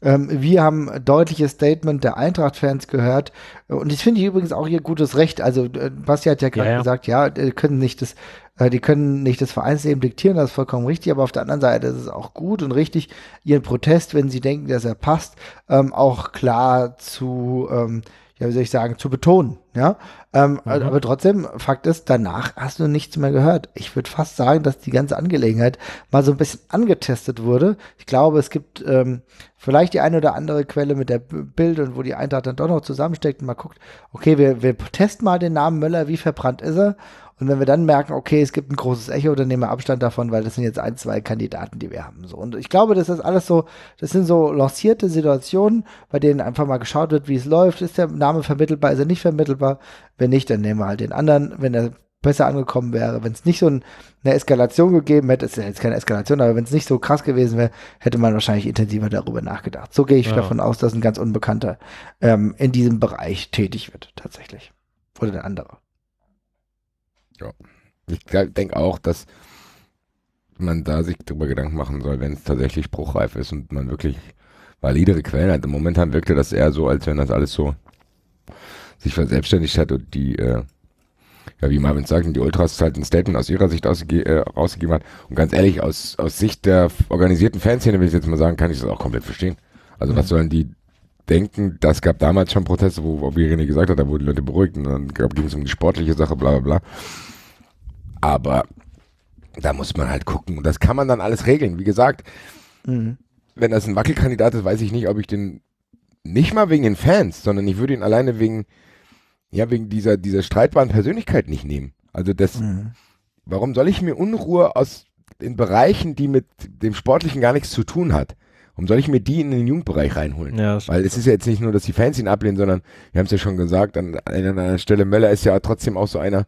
ähm, wir haben deutliches Statement der Eintracht-Fans gehört. Und ich finde ich übrigens auch ihr gutes Recht. Also äh, Basti hat ja gerade ja, ja. gesagt, ja, können nicht das, äh, die können nicht das Vereinsleben diktieren, das ist vollkommen richtig, aber auf der anderen Seite ist es auch gut und richtig, ihren Protest, wenn sie denken, dass er passt, ähm, auch klar zu ähm, ja, wie soll ich sagen, zu betonen. Ja, ähm, mhm. aber trotzdem, Fakt ist, danach hast du nichts mehr gehört. Ich würde fast sagen, dass die ganze Angelegenheit mal so ein bisschen angetestet wurde. Ich glaube, es gibt ähm, vielleicht die eine oder andere Quelle mit der Bild und wo die Eintracht dann doch noch zusammensteckt und mal guckt, okay, wir, wir testen mal den Namen Möller, wie verbrannt ist er? Und wenn wir dann merken, okay, es gibt ein großes Echo, dann nehmen wir Abstand davon, weil das sind jetzt ein, zwei Kandidaten, die wir haben. So. Und ich glaube, das ist alles so, das sind so lancierte Situationen, bei denen einfach mal geschaut wird, wie es läuft. Ist der Name vermittelbar, ist er nicht vermittelbar? Wenn nicht, dann nehmen wir halt den anderen. Wenn er besser angekommen wäre, wenn es nicht so ein, eine Eskalation gegeben hätte, ist ja jetzt keine Eskalation, aber wenn es nicht so krass gewesen wäre, hätte man wahrscheinlich intensiver darüber nachgedacht. So gehe ich ja. davon aus, dass ein ganz Unbekannter ähm, in diesem Bereich tätig wird, tatsächlich. Oder der andere. Ja. Ich denke auch, dass man da sich darüber Gedanken machen soll, wenn es tatsächlich spruchreif ist und man wirklich validere Quellen hat. Im Moment wirkte das eher so, als wenn das alles so sich verselbstständigt hat und die, äh, ja, wie Marvin sagt, die Ultras halt ein Statement aus ihrer Sicht ausge äh, rausgegeben hat. Und ganz ehrlich, aus, aus Sicht der organisierten Fanszene, will ich jetzt mal sagen, kann ich das auch komplett verstehen. Also mhm. was sollen die denken, das gab damals schon Proteste, wo, wie René gesagt hat, da wurden Leute beruhigt und dann ging es um die sportliche Sache, bla bla bla. Aber da muss man halt gucken. Und das kann man dann alles regeln. Wie gesagt, mhm. wenn das ein Wackelkandidat ist, weiß ich nicht, ob ich den nicht mal wegen den Fans, sondern ich würde ihn alleine wegen, ja, wegen dieser, dieser streitbaren Persönlichkeit nicht nehmen. Also das, mhm. warum soll ich mir Unruhe aus den Bereichen, die mit dem Sportlichen gar nichts zu tun hat, warum soll ich mir die in den Jugendbereich reinholen? Ja, Weil es ist ja jetzt nicht nur, dass die Fans ihn ablehnen, sondern wir haben es ja schon gesagt, an, an einer Stelle, Möller ist ja trotzdem auch so einer,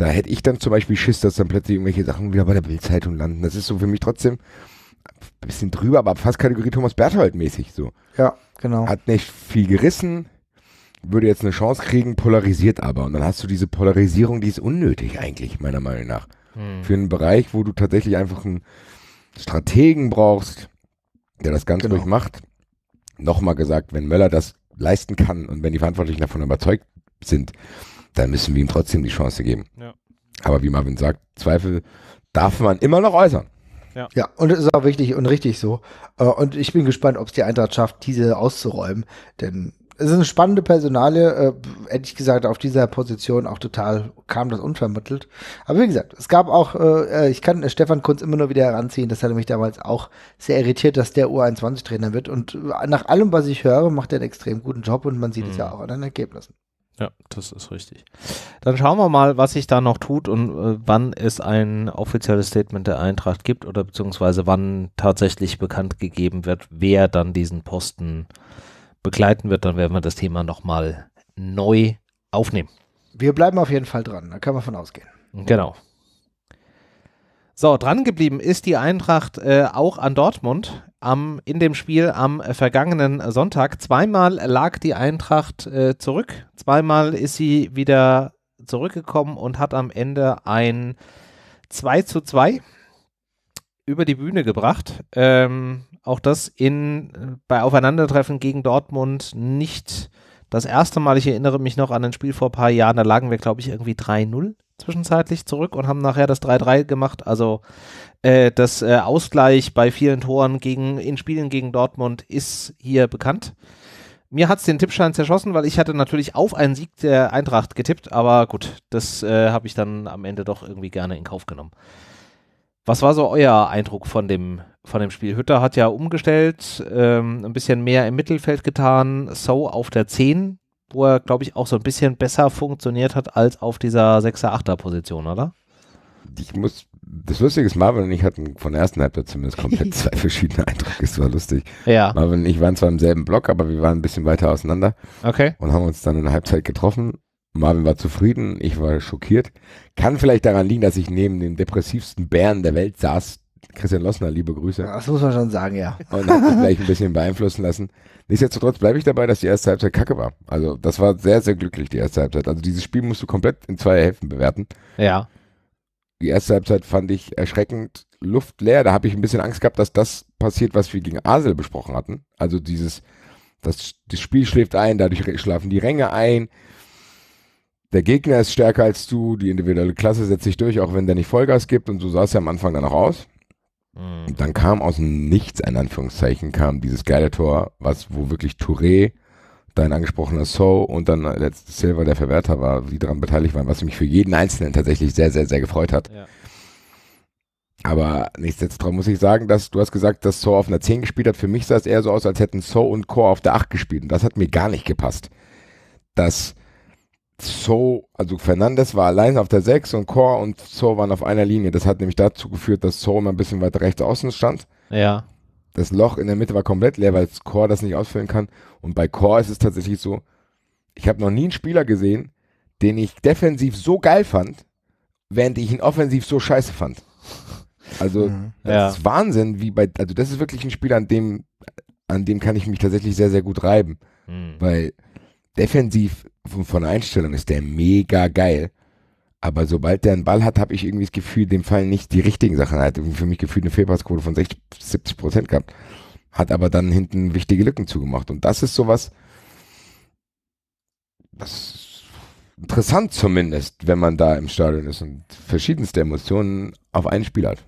da hätte ich dann zum Beispiel Schiss, dass dann plötzlich irgendwelche Sachen wieder bei der Bildzeitung landen. Das ist so für mich trotzdem ein bisschen drüber, aber fast Kategorie Thomas Berthold mäßig so. Ja, genau. Hat nicht viel gerissen, würde jetzt eine Chance kriegen, polarisiert aber. Und dann hast du diese Polarisierung, die ist unnötig eigentlich, meiner Meinung nach. Hm. Für einen Bereich, wo du tatsächlich einfach einen Strategen brauchst, der das Ganze genau. ruhig Nochmal gesagt, wenn Möller das leisten kann und wenn die Verantwortlichen davon überzeugt sind, dann müssen wir ihm trotzdem die Chance geben. Ja. Aber wie Marvin sagt, Zweifel darf man immer noch äußern. Ja. ja, und es ist auch wichtig und richtig so. Äh, und ich bin gespannt, ob es die Eintracht schafft, diese auszuräumen. Denn es ist eine spannende Personale. Äh, ehrlich gesagt, auf dieser Position auch total kam das unvermittelt. Aber wie gesagt, es gab auch, äh, äh ich kann äh, Stefan Kunz immer nur wieder heranziehen. Das hat mich damals auch sehr irritiert, dass der U21-Trainer wird. Und nach allem, was ich höre, macht er einen extrem guten Job und man sieht mhm. es ja auch an den Ergebnissen. Ja, das ist richtig. Dann schauen wir mal, was sich da noch tut und äh, wann es ein offizielles Statement der Eintracht gibt oder beziehungsweise wann tatsächlich bekannt gegeben wird, wer dann diesen Posten begleiten wird. Dann werden wir das Thema nochmal neu aufnehmen. Wir bleiben auf jeden Fall dran, da kann man von ausgehen. Genau. So, drangeblieben ist die Eintracht äh, auch an Dortmund am, in dem Spiel am äh, vergangenen Sonntag. Zweimal lag die Eintracht äh, zurück, zweimal ist sie wieder zurückgekommen und hat am Ende ein 2 zu 2 über die Bühne gebracht. Ähm, auch das in, bei Aufeinandertreffen gegen Dortmund nicht das erste Mal. Ich erinnere mich noch an ein Spiel vor ein paar Jahren, da lagen wir, glaube ich, irgendwie 3-0 zwischenzeitlich zurück und haben nachher das 3-3 gemacht. Also äh, das äh, Ausgleich bei vielen Toren gegen, in Spielen gegen Dortmund ist hier bekannt. Mir hat es den Tippschein zerschossen, weil ich hatte natürlich auf einen Sieg der Eintracht getippt, aber gut, das äh, habe ich dann am Ende doch irgendwie gerne in Kauf genommen. Was war so euer Eindruck von dem, von dem Spiel? Hütter hat ja umgestellt, ähm, ein bisschen mehr im Mittelfeld getan, So auf der 10 wo er, glaube ich, auch so ein bisschen besser funktioniert hat als auf dieser 6er, 8er Position, oder? Ich muss, das Lustige ist, Marvin und ich hatten von der ersten Halbzeit zumindest komplett zwei verschiedene Eindrücke. Es war lustig. Ja. Marvin und ich waren zwar im selben Block, aber wir waren ein bisschen weiter auseinander. Okay. Und haben uns dann in der Halbzeit getroffen. Marvin war zufrieden, ich war schockiert. Kann vielleicht daran liegen, dass ich neben dem depressivsten Bären der Welt saß, Christian Lossner, liebe Grüße. Das muss man schon sagen, ja. Und hat sich gleich ein bisschen beeinflussen lassen. Nichtsdestotrotz bleibe ich dabei, dass die erste Halbzeit kacke war. Also, das war sehr, sehr glücklich, die erste Halbzeit. Also, dieses Spiel musst du komplett in zwei Hälften bewerten. Ja. Die erste Halbzeit fand ich erschreckend luftleer. Da habe ich ein bisschen Angst gehabt, dass das passiert, was wir gegen Asel besprochen hatten. Also, dieses, das, das Spiel schläft ein, dadurch schlafen die Ränge ein. Der Gegner ist stärker als du, die individuelle Klasse setzt sich durch, auch wenn der nicht Vollgas gibt. Und so sah es ja am Anfang dann auch aus. Und mhm. dann kam aus dem Nichts, in Anführungszeichen, kam dieses geile Tor, was, wo wirklich Touré, dein angesprochener So und dann letztes Silver, der Verwerter war, die daran beteiligt waren, was mich für jeden Einzelnen tatsächlich sehr, sehr, sehr gefreut hat. Ja. Aber nichtsdestotrotz muss ich sagen, dass du hast gesagt, dass So auf einer 10 gespielt hat. Für mich sah es eher so aus, als hätten So und Core auf der 8 gespielt. Und das hat mir gar nicht gepasst. Dass so, also Fernandes war allein auf der 6 und Core und So waren auf einer Linie. Das hat nämlich dazu geführt, dass So immer ein bisschen weiter rechts außen stand. Ja. Das Loch in der Mitte war komplett leer, weil Core das nicht ausfüllen kann. Und bei Core ist es tatsächlich so, ich habe noch nie einen Spieler gesehen, den ich defensiv so geil fand, während ich ihn offensiv so scheiße fand. Also mhm. das ja. ist Wahnsinn, wie bei, also das ist wirklich ein Spiel, an dem, an dem kann ich mich tatsächlich sehr, sehr gut reiben. Mhm. Weil defensiv von der Einstellung ist der mega geil. Aber sobald der einen Ball hat, habe ich irgendwie das Gefühl, dem Fall nicht die richtigen Sachen. Er hat für mich gefühlt eine Fehlpassquote von 60, 70 Prozent gehabt. Hat aber dann hinten wichtige Lücken zugemacht. Und das ist sowas, was interessant zumindest, wenn man da im Stadion ist und verschiedenste Emotionen auf einen Spiel hat.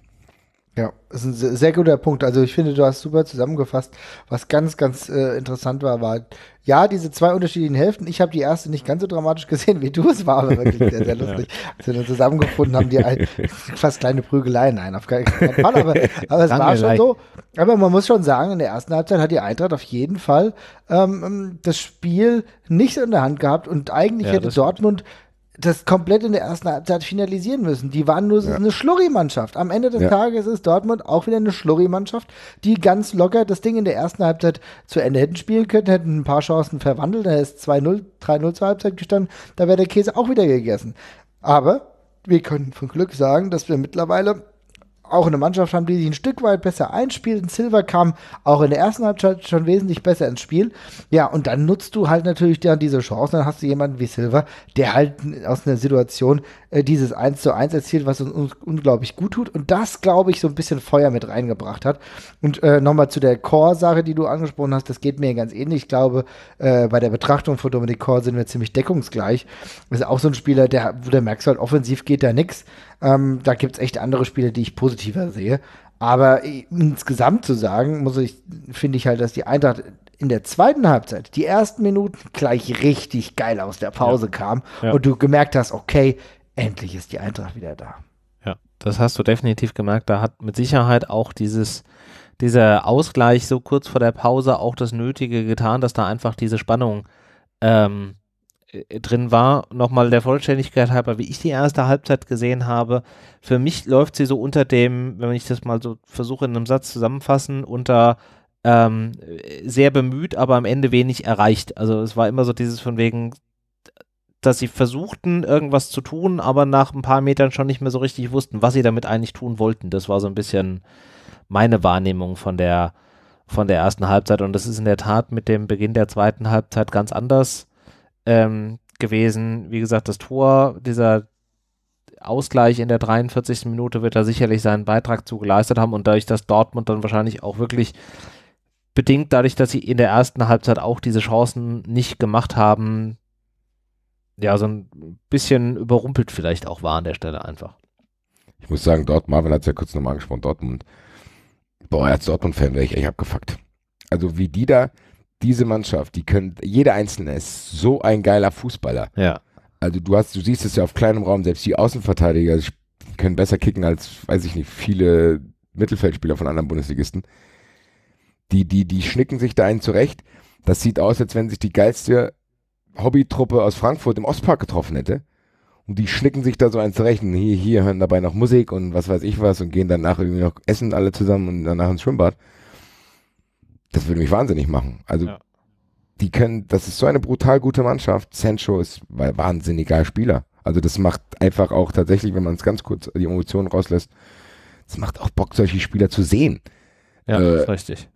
Ja, das ist ein sehr guter Punkt. Also ich finde, du hast super zusammengefasst. Was ganz, ganz äh, interessant war, war, ja, diese zwei unterschiedlichen Hälften. Ich habe die erste nicht ganz so dramatisch gesehen, wie du es war, aber wirklich sehr, sehr lustig. Als wir dann zusammengefunden haben, die ein, fast kleine Prügeleien. Nein, auf keinen Fall, aber, aber es Danke war schon leicht. so. Aber man muss schon sagen, in der ersten Halbzeit hat die Eintracht auf jeden Fall ähm, das Spiel nicht in der Hand gehabt und eigentlich ja, hätte Dortmund das komplett in der ersten Halbzeit finalisieren müssen. Die waren nur ja. eine Schlurri-Mannschaft. Am Ende des ja. Tages ist Dortmund auch wieder eine Schlurri-Mannschaft, die ganz locker das Ding in der ersten Halbzeit zu Ende hätten spielen können, hätten ein paar Chancen verwandelt, da ist 2-0, 3-0 zur Halbzeit gestanden, da wäre der Käse auch wieder gegessen. Aber wir können von Glück sagen, dass wir mittlerweile auch eine Mannschaft haben, die sich ein Stück weit besser einspielt. Silver kam auch in der ersten Halbzeit schon wesentlich besser ins Spiel. Ja, und dann nutzt du halt natürlich dann diese Chance. Dann hast du jemanden wie Silver, der halt aus einer Situation äh, dieses 1 zu 1 erzielt, was uns, unglaublich gut tut. Und das, glaube ich, so ein bisschen Feuer mit reingebracht hat. Und äh, nochmal zu der Core-Sache, die du angesprochen hast, das geht mir ganz ähnlich. Ich glaube, äh, bei der Betrachtung von Dominik Core sind wir ziemlich deckungsgleich. Das ist auch so ein Spieler, der, wo der merkst halt, offensiv geht da nichts. Ähm, da gibt es echt andere Spiele, die ich positiver sehe. Aber äh, insgesamt zu sagen, muss ich, finde ich halt, dass die Eintracht in der zweiten Halbzeit, die ersten Minuten, gleich richtig geil aus der Pause ja. kam ja. und du gemerkt hast, okay, endlich ist die Eintracht wieder da. Ja, das hast du definitiv gemerkt. Da hat mit Sicherheit auch dieses, dieser Ausgleich so kurz vor der Pause auch das Nötige getan, dass da einfach diese Spannung ähm, äh, drin war. Nochmal der Vollständigkeit halber, wie ich die erste Halbzeit gesehen habe, für mich läuft sie so unter dem, wenn ich das mal so versuche in einem Satz zusammenfassen, unter ähm, sehr bemüht, aber am Ende wenig erreicht. Also es war immer so dieses von wegen, dass sie versuchten, irgendwas zu tun, aber nach ein paar Metern schon nicht mehr so richtig wussten, was sie damit eigentlich tun wollten. Das war so ein bisschen meine Wahrnehmung von der von der ersten Halbzeit und das ist in der Tat mit dem Beginn der zweiten Halbzeit ganz anders ähm, gewesen. Wie gesagt, das Tor, dieser Ausgleich in der 43. Minute wird da sicherlich seinen Beitrag zu geleistet haben und dadurch, dass Dortmund dann wahrscheinlich auch wirklich bedingt dadurch, dass sie in der ersten Halbzeit auch diese Chancen nicht gemacht haben, ja, so ein bisschen überrumpelt vielleicht auch war an der Stelle einfach. Ich muss sagen, Dortmund, Marvin hat es ja kurz nochmal angesprochen, Dortmund. Boah, als Dortmund-Fan wäre ich echt abgefuckt. Also wie die da, diese Mannschaft, die können, jeder Einzelne ist so ein geiler Fußballer. Ja. Also du hast, du siehst es ja auf kleinem Raum, selbst die Außenverteidiger können besser kicken als, weiß ich nicht, viele Mittelfeldspieler von anderen Bundesligisten. Die, die, die schnicken sich da einen zurecht. Das sieht aus, als wenn sich die geilste Hobbytruppe aus Frankfurt im Ostpark getroffen hätte. Und die schnicken sich da so eins zurecht und hier, hier hören dabei noch Musik und was weiß ich was und gehen danach irgendwie noch essen alle zusammen und danach ins Schwimmbad. Das würde mich wahnsinnig machen. Also ja. die können, das ist so eine brutal gute Mannschaft. Sancho ist ein wahnsinniger Spieler. Also das macht einfach auch tatsächlich, wenn man es ganz kurz die Emotionen rauslässt, es macht auch Bock, solche Spieler zu sehen. Ja, äh, ist richtig.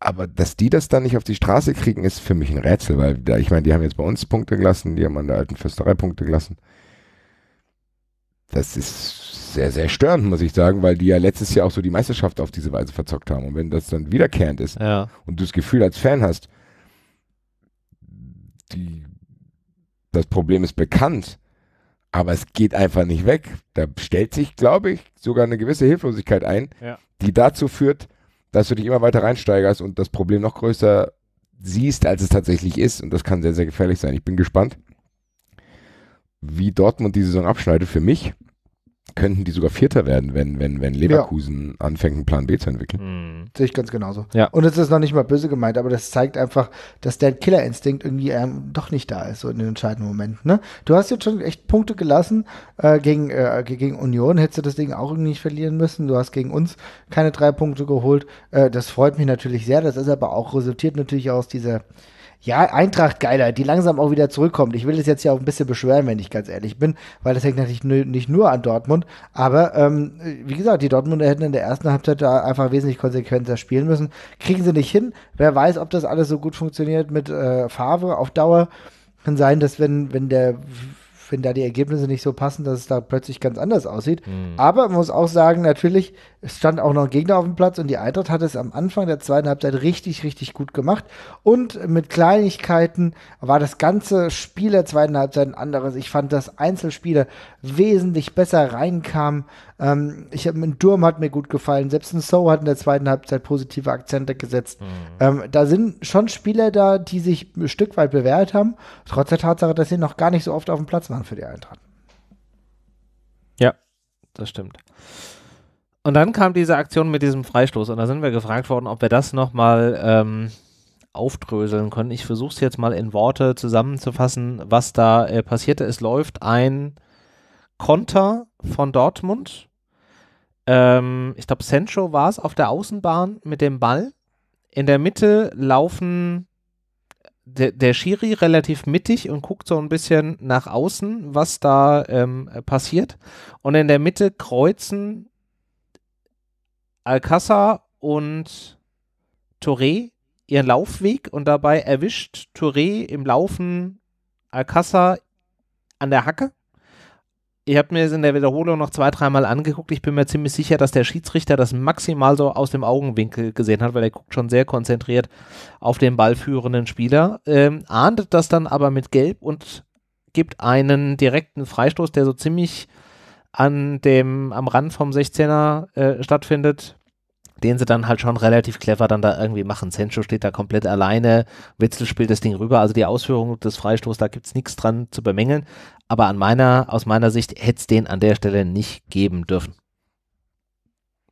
Aber dass die das dann nicht auf die Straße kriegen, ist für mich ein Rätsel, weil da, ich meine, die haben jetzt bei uns Punkte gelassen, die haben an der alten Fürsterei Punkte gelassen das ist sehr, sehr störend, muss ich sagen, weil die ja letztes Jahr auch so die Meisterschaft auf diese Weise verzockt haben. Und wenn das dann wiederkehrend ist ja. und du das Gefühl als Fan hast, die, das Problem ist bekannt, aber es geht einfach nicht weg. Da stellt sich, glaube ich, sogar eine gewisse Hilflosigkeit ein, ja. die dazu führt, dass du dich immer weiter reinsteigerst und das Problem noch größer siehst, als es tatsächlich ist. Und das kann sehr, sehr gefährlich sein. Ich bin gespannt wie Dortmund die Saison abschneidet, für mich könnten die sogar Vierter werden, wenn, wenn, wenn Leverkusen ja. anfängt, einen Plan B zu entwickeln. Mhm. Sehe ich ganz genauso. Ja. Und es ist noch nicht mal böse gemeint, aber das zeigt einfach, dass der Killerinstinkt irgendwie ähm, doch nicht da ist, so in den entscheidenden Momenten. Ne? Du hast jetzt schon echt Punkte gelassen. Äh, gegen, äh, gegen Union hättest du das Ding auch irgendwie nicht verlieren müssen. Du hast gegen uns keine drei Punkte geholt. Äh, das freut mich natürlich sehr. Das ist aber auch, resultiert natürlich aus dieser ja, eintracht geiler, die langsam auch wieder zurückkommt. Ich will das jetzt ja auch ein bisschen beschweren, wenn ich ganz ehrlich bin, weil das hängt natürlich nicht nur an Dortmund. Aber ähm, wie gesagt, die Dortmunder hätten in der ersten Halbzeit da einfach wesentlich konsequenter spielen müssen. Kriegen sie nicht hin. Wer weiß, ob das alles so gut funktioniert mit äh, Favre auf Dauer. Kann sein, dass wenn, wenn der wenn da die Ergebnisse nicht so passen, dass es da plötzlich ganz anders aussieht. Mhm. Aber man muss auch sagen, natürlich stand auch noch ein Gegner auf dem Platz und die Eintracht hat es am Anfang der zweiten Halbzeit richtig, richtig gut gemacht. Und mit Kleinigkeiten war das ganze Spiel der zweiten Halbzeit ein anderes. Ich fand, dass Einzelspieler wesentlich besser reinkamen. Ähm, ich habe mit Durm hat mir gut gefallen. Selbst ein So hat in der zweiten Halbzeit positive Akzente gesetzt. Mhm. Ähm, da sind schon Spieler da, die sich ein Stück weit bewährt haben, trotz der Tatsache, dass sie noch gar nicht so oft auf dem Platz waren machen für die Eintracht. Ja, das stimmt. Und dann kam diese Aktion mit diesem Freistoß und da sind wir gefragt worden, ob wir das nochmal ähm, aufdröseln können. Ich versuche es jetzt mal in Worte zusammenzufassen, was da äh, passierte. Es läuft ein Konter von Dortmund. Ähm, ich glaube, Sancho war es auf der Außenbahn mit dem Ball. In der Mitte laufen der, der Schiri relativ mittig und guckt so ein bisschen nach außen, was da ähm, passiert. Und in der Mitte kreuzen Alcázar und Touré ihren Laufweg und dabei erwischt Touré im Laufen Alcázar an der Hacke ich habe mir es in der Wiederholung noch zwei, dreimal angeguckt. Ich bin mir ziemlich sicher, dass der Schiedsrichter das maximal so aus dem Augenwinkel gesehen hat, weil er guckt schon sehr konzentriert auf den ballführenden Spieler, ähm, ahndet das dann aber mit Gelb und gibt einen direkten Freistoß, der so ziemlich an dem, am Rand vom 16er äh, stattfindet, den sie dann halt schon relativ clever dann da irgendwie machen. Sancho steht da komplett alleine, Witzel spielt das Ding rüber, also die Ausführung des Freistoßes, da gibt es nichts dran zu bemängeln, aber an meiner, aus meiner Sicht hätte es den an der Stelle nicht geben dürfen.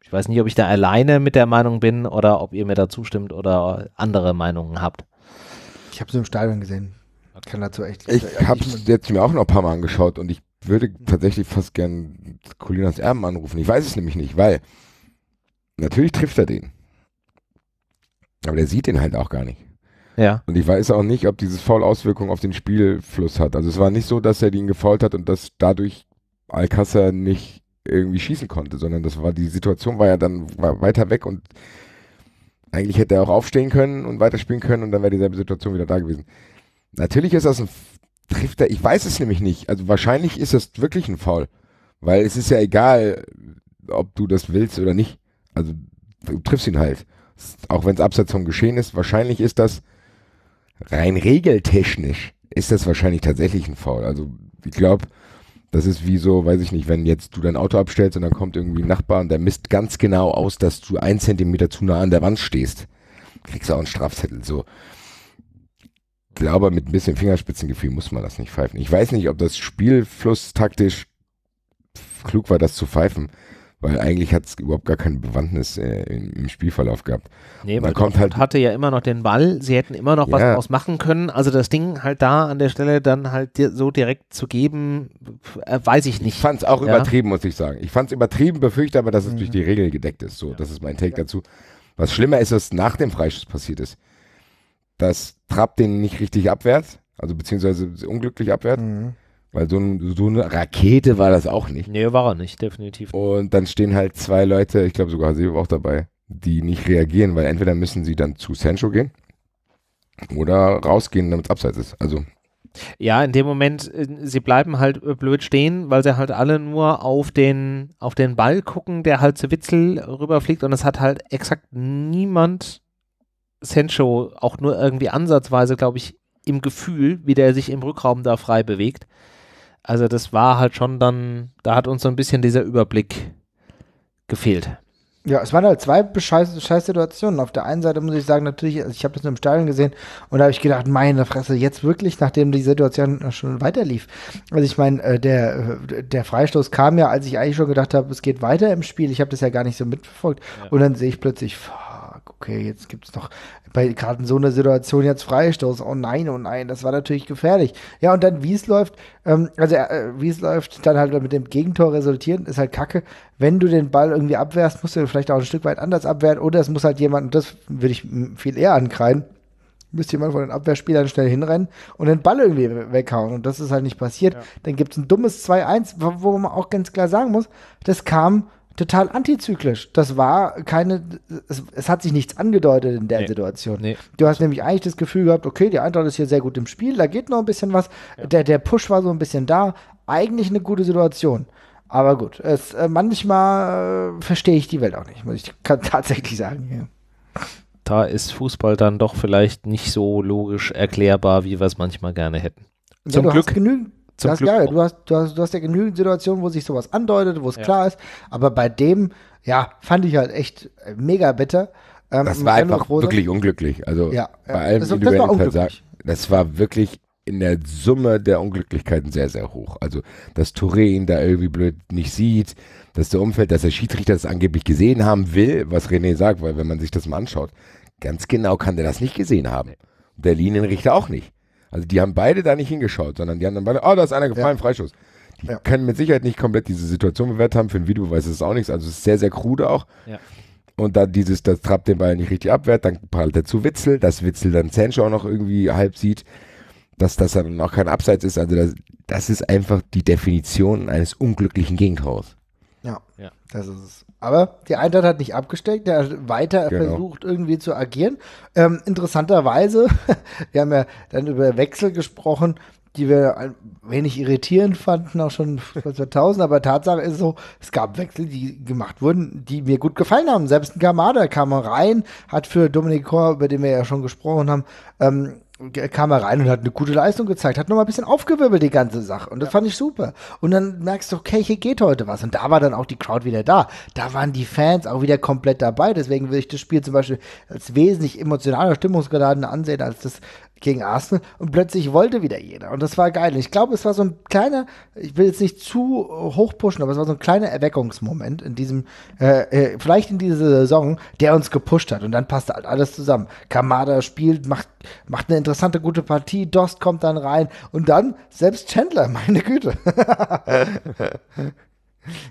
Ich weiß nicht, ob ich da alleine mit der Meinung bin oder ob ihr mir da zustimmt oder andere Meinungen habt. Ich habe es im Stadion gesehen. Ich kann dazu echt. Ich habe es jetzt mir auch noch ein paar Mal angeschaut und ich würde tatsächlich fast gern Colinas Erben anrufen. Ich weiß es nämlich nicht, weil Natürlich trifft er den. Aber der sieht den halt auch gar nicht. Ja. Und ich weiß auch nicht, ob dieses Foul Auswirkungen auf den Spielfluss hat. Also es war nicht so, dass er den gefault hat und dass dadurch Alcázar nicht irgendwie schießen konnte, sondern das war die Situation war ja dann war weiter weg und eigentlich hätte er auch aufstehen können und weiterspielen können und dann wäre dieselbe Situation wieder da gewesen. Natürlich ist das ein trifft er, ich weiß es nämlich nicht. Also wahrscheinlich ist das wirklich ein Foul, weil es ist ja egal, ob du das willst oder nicht also du triffst ihn halt. Auch wenn es abseits vom Geschehen ist, wahrscheinlich ist das rein regeltechnisch ist das wahrscheinlich tatsächlich ein Foul. Also ich glaube, das ist wie so, weiß ich nicht, wenn jetzt du dein Auto abstellst und dann kommt irgendwie ein Nachbar und der misst ganz genau aus, dass du ein Zentimeter zu nah an der Wand stehst. Kriegst du auch einen Strafzettel. So. Ich glaube, mit ein bisschen Fingerspitzengefühl muss man das nicht pfeifen. Ich weiß nicht, ob das Spielfluss taktisch klug war, das zu pfeifen weil eigentlich hat es überhaupt gar keine Bewandtnis äh, im Spielverlauf gehabt. Nee, weil kommt halt, hatte ja immer noch den Ball, sie hätten immer noch ja. was draus machen können. Also das Ding halt da an der Stelle dann halt so direkt zu geben, äh, weiß ich nicht. Ich fand es auch ja? übertrieben, muss ich sagen. Ich fand es übertrieben, befürchte aber, dass es mhm. durch die Regeln gedeckt ist. So, ja. das ist mein Take dazu. Was schlimmer ist, was nach dem Freischuss passiert ist. Dass Trapp den nicht richtig abwehrt, also beziehungsweise unglücklich abwehrt. Mhm. Weil so, ein, so, eine Rakete war das auch nicht. Nee, war er nicht, definitiv. Und dann stehen halt zwei Leute, ich glaube sogar Hasebe auch dabei, die nicht reagieren, weil entweder müssen sie dann zu Sancho gehen oder rausgehen, damit es abseits ist. Also. Ja, in dem Moment, äh, sie bleiben halt äh, blöd stehen, weil sie halt alle nur auf den, auf den Ball gucken, der halt zu Witzel rüberfliegt und es hat halt exakt niemand Sancho auch nur irgendwie ansatzweise, glaube ich, im Gefühl, wie der sich im Rückraum da frei bewegt. Also das war halt schon dann, da hat uns so ein bisschen dieser Überblick gefehlt. Ja, es waren halt zwei scheiß, scheiß Situationen. Auf der einen Seite muss ich sagen, natürlich, also ich habe das nur im Stadion gesehen und da habe ich gedacht, meine Fresse, jetzt wirklich, nachdem die Situation schon weiterlief. Also ich meine, äh, der, äh, der Freistoß kam ja, als ich eigentlich schon gedacht habe, es geht weiter im Spiel. Ich habe das ja gar nicht so mitverfolgt. Ja. Und dann sehe ich plötzlich, stark. Okay, jetzt gibt es noch bei gerade in so einer Situation jetzt Freistoß. Oh nein, oh nein, das war natürlich gefährlich. Ja, und dann, wie es läuft, ähm, also äh, wie es läuft, dann halt mit dem Gegentor resultieren, ist halt kacke. Wenn du den Ball irgendwie abwehrst, musst du vielleicht auch ein Stück weit anders abwehren oder es muss halt jemand, und das würde ich viel eher ankreiden, müsste jemand von den Abwehrspielern schnell hinrennen und den Ball irgendwie weghauen. Und das ist halt nicht passiert. Ja. Dann gibt es ein dummes 2-1, wo man auch ganz klar sagen muss, das kam total antizyklisch. Das war keine, es, es hat sich nichts angedeutet in der nee. Situation. Nee. Du hast nämlich eigentlich das Gefühl gehabt, okay, die Eintracht ist hier sehr gut im Spiel, da geht noch ein bisschen was. Ja. Der, der Push war so ein bisschen da. Eigentlich eine gute Situation. Aber gut, es, äh, manchmal äh, verstehe ich die Welt auch nicht, muss ich tatsächlich sagen. Ja. Da ist Fußball dann doch vielleicht nicht so logisch erklärbar, wie wir es manchmal gerne hätten. Also Zum ja, Glück. genügend zum das Glück geil. Du hast, du, hast, du hast ja genügend Situationen, wo sich sowas andeutet, wo es ja. klar ist. Aber bei dem, ja, fand ich halt echt äh, mega bitter. Ähm, das war einfach Rosa. wirklich unglücklich. Also ja, bei allem das, individuellen das Versagen. Halt das war wirklich in der Summe der Unglücklichkeiten sehr, sehr hoch. Also, dass Touré ihn da irgendwie blöd nicht sieht, dass der Umfeld, dass der Schiedsrichter das angeblich gesehen haben will, was René sagt, weil wenn man sich das mal anschaut, ganz genau kann der das nicht gesehen haben. Der Linienrichter auch nicht. Also die haben beide da nicht hingeschaut, sondern die haben dann beide, oh, da ist einer gefallen, ja. Freischuss. Die ja. können mit Sicherheit nicht komplett diese Situation bewertet haben. Für ein Video weiß es auch nichts. Also es ist sehr, sehr krude auch. Ja. Und dann dieses, das trappt den Ball nicht richtig abwehrt, dann prallt er zu Witzel, dass Witzel dann Sancho auch noch irgendwie halb sieht, dass das dann auch kein Abseits ist. Also das, das ist einfach die Definition eines unglücklichen Gegentors. Ja, ja, das ist es. Aber die Eintracht hat nicht abgesteckt, der hat weiter genau. versucht, irgendwie zu agieren. Ähm, interessanterweise, wir haben ja dann über Wechsel gesprochen, die wir ein wenig irritierend fanden, auch schon 2000, aber Tatsache ist so, es gab Wechsel, die gemacht wurden, die mir gut gefallen haben. Selbst ein Kamada kam rein, hat für Dominik Kor, über den wir ja schon gesprochen haben, ähm, kam er rein und hat eine gute Leistung gezeigt, hat nochmal ein bisschen aufgewirbelt die ganze Sache und das ja. fand ich super. Und dann merkst du, okay, hier geht heute was und da war dann auch die Crowd wieder da. Da waren die Fans auch wieder komplett dabei, deswegen will ich das Spiel zum Beispiel als wesentlich emotionaler, stimmungsgeladener ansehen, als das gegen Arsenal und plötzlich wollte wieder jeder. Und das war geil. Ich glaube, es war so ein kleiner, ich will jetzt nicht zu hoch pushen, aber es war so ein kleiner Erweckungsmoment in diesem, äh, äh, vielleicht in dieser Saison, der uns gepusht hat. Und dann passte halt alles zusammen. Kamada spielt, macht, macht eine interessante, gute Partie, Dost kommt dann rein und dann selbst Chandler, meine Güte.